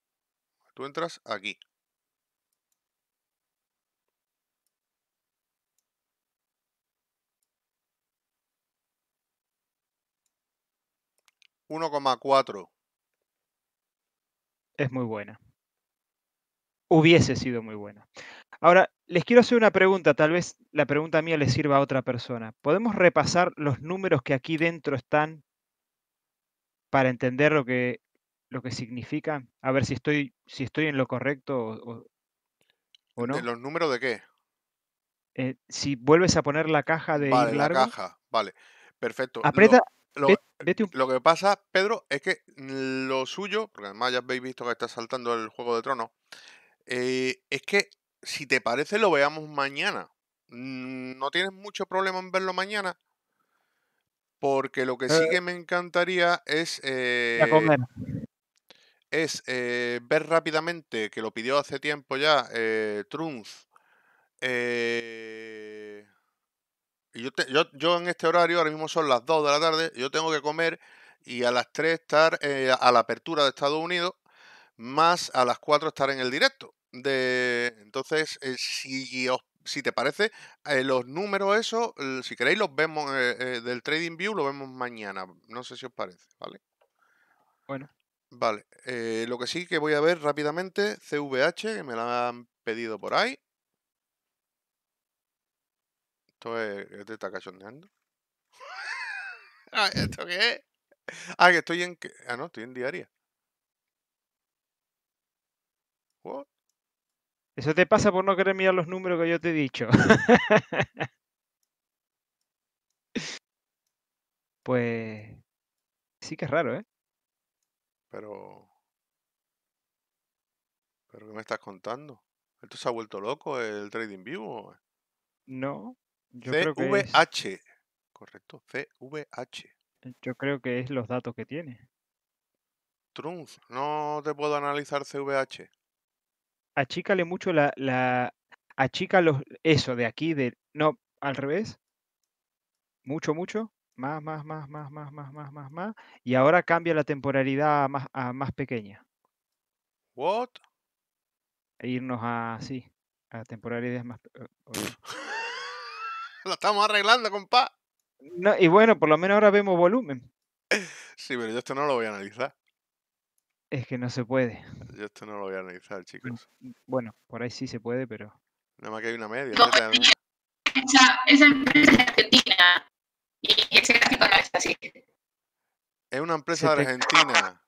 Tú entras aquí. 1,4. Es muy buena. Hubiese sido muy buena. Ahora, les quiero hacer una pregunta, tal vez la pregunta mía le sirva a otra persona. ¿Podemos repasar los números que aquí dentro están para entender lo que, lo que significa? A ver si estoy, si estoy en lo correcto o, no. los números de qué? Eh, si vuelves a poner la caja de... Vale, la caja, vale. Perfecto. Aprieta, lo, que pasa, Pedro, es que lo suyo, porque además ya habéis visto que está saltando el Juego de Tronos, eh, es que si te parece lo veamos mañana. Mm, no tienes mucho problema en verlo mañana, porque lo que sí eh. que me encantaría es... Eh, es ver rápidamente, que lo pidió hace tiempo ya, eh, Trunf, yo, en este horario, ahora mismo son las 2 de la tarde, yo tengo que comer y a las 3 estar eh, a la apertura de Estados Unidos, más a las 4 estar en el directo. De... Entonces, eh, si, si te parece, eh, los números esos, si queréis, los vemos del Trading View, lo vemos mañana. No sé si os parece, ¿vale? Bueno. Vale, lo que sí que voy a ver rápidamente, CVH, que me la han pedido por ahí. Esto te está cachondeando. Ah, ¿Esto qué es? Ah, que estoy en. Ah, no, estoy en diaria. Eso te pasa por no querer mirar los números que yo te he dicho. pues. Sí que es raro, ¿eh? Pero. ¿Pero qué me estás contando? ¿Esto se ha vuelto loco el trading vivo? No, CVH. Correcto, CVH. Eh, yo creo que es los datos que tiene. Trunf, no te puedo analizar CVH. Achícale mucho la. la eso de aquí, de. No, al revés. Mucho, mucho. Más, más, más, más, más, más, más, más, más. Y ahora cambia la temporalidad a más, a más pequeña. ¿What? E irnos a. Sí, a temporalidades más. Eh, Lo estamos arreglando, compa. y bueno, por lo menos ahora vemos volumen. Sí, pero yo esto no lo voy a analizar. Es que no se puede. Yo esto no lo voy a analizar, chicos. Bueno, por ahí sí se puede, pero. Nada más que hay una media. No, esa, esa, empresa es argentina. Y ese gráfico no es así. Es una empresa de argentina.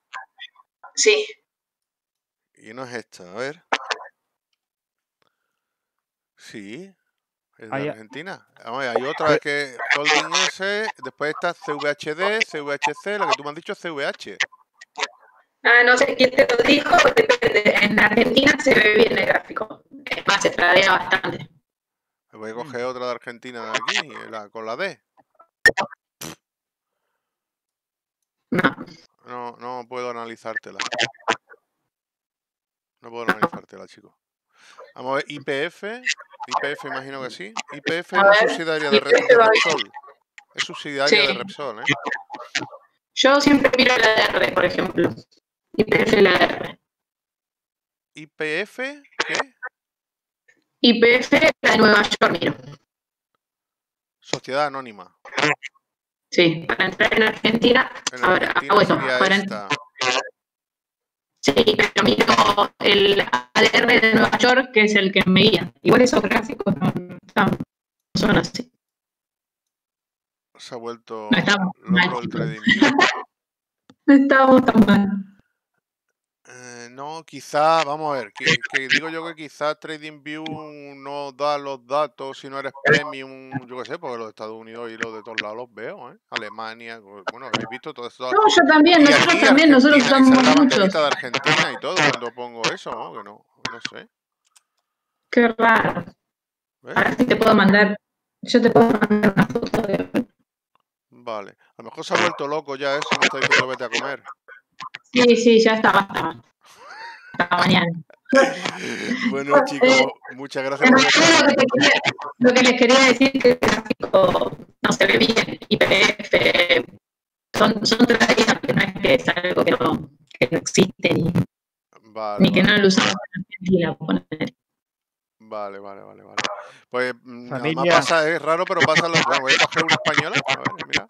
Sí. Y no es esta, a ver. Sí, ¿En de Argentina? Vamos, hay otra que S, después está CVHD, CVHC, la que tú me has dicho es CVH. Ah, no sé quién te lo dijo, porque En Argentina se ve bien el gráfico. Es más, se trae bastante. Voy a coger otra de Argentina de aquí, con la D. No. No, no puedo analizártela. No puedo analizártela, chicos. Vamos a ver, IPF. IPF imagino que sí. IPF es subsidiaria de, Repsol. Es subsidiaria de Repsol, ¿eh? Yo siempre miro la R, por ejemplo. IPF la R. ¿IPF qué? IPF la de Nueva York, miro. Sociedad Anónima. Sí, para entrar en Argentina. En ah, Argentina bueno, Sí, pero miro el R de Nueva York, que es el que me guía. Igual esos gráficos no, son así. Se ha vuelto no no estamos tan mal. Eh, no, quizá, vamos a ver, que, digo yo que quizás TradingView no da los datos si no eres premium, yo qué sé, porque los de Estados Unidos y los de todos lados los veo, ¿eh? Alemania, bueno, habéis visto todo esto. No, yo también, nosotros también, nosotros usamos muchos. de Argentina y todo cuando pongo eso, ¿no? Que no, no sé. Qué raro. ahora A si te puedo mandar, yo te puedo mandar una foto de... Vale, a lo mejor se ha vuelto loco ya eso, no está diciendo vete a comer. Sí, sí, ya está, basta. Hasta mañana. Bueno, chicos, eh, muchas gracias. Por lo, que lo, que les quería decir es que el gráfico no se ve bien. IPF son, son tradiciones que no es que es algo que no, que no existe ni, vale, que no lo usamos en Argentina. Vale, vale, vale, vale. Pues mm, nada más pasa, es raro, pero pasa lo. Voy a coger una española. mira.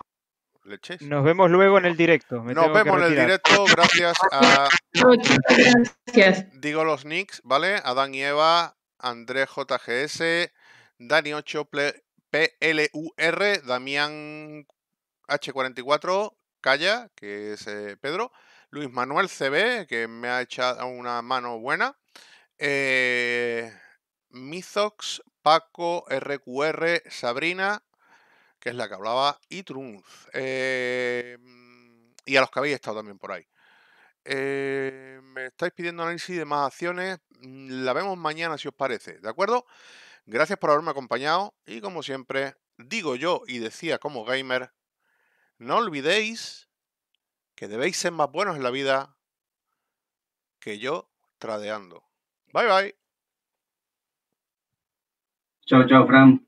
Nos vemos luego en el directo. Nos vemos en el directo. Gracias a. Digo los nicks, ¿vale? Adán y Eva, Andrés JGS, Dani 8 PLUR, Damián H44, Calla, que es eh, Pedro, Luis Manuel CB, que me ha echado una mano buena, eh, Mizox, Paco, RQR, Sabrina, que es la que hablaba Itrunz. Eh, mm, y a los que habéis estado también por ahí. Eh, me estáis pidiendo análisis de más acciones. Mm, la vemos mañana si os parece, ¿de acuerdo? Gracias por haberme acompañado y como siempre, digo yo y decía como gamer, no olvidéis que debéis ser más buenos en la vida que yo tradeando. Bye bye. Chao, chao, Fran.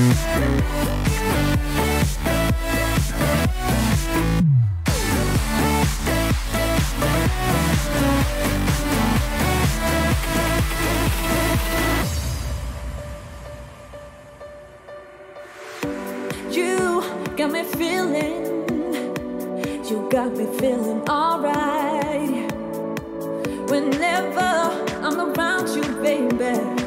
You got me feeling, you got me feeling alright. Whenever I'm around you, baby.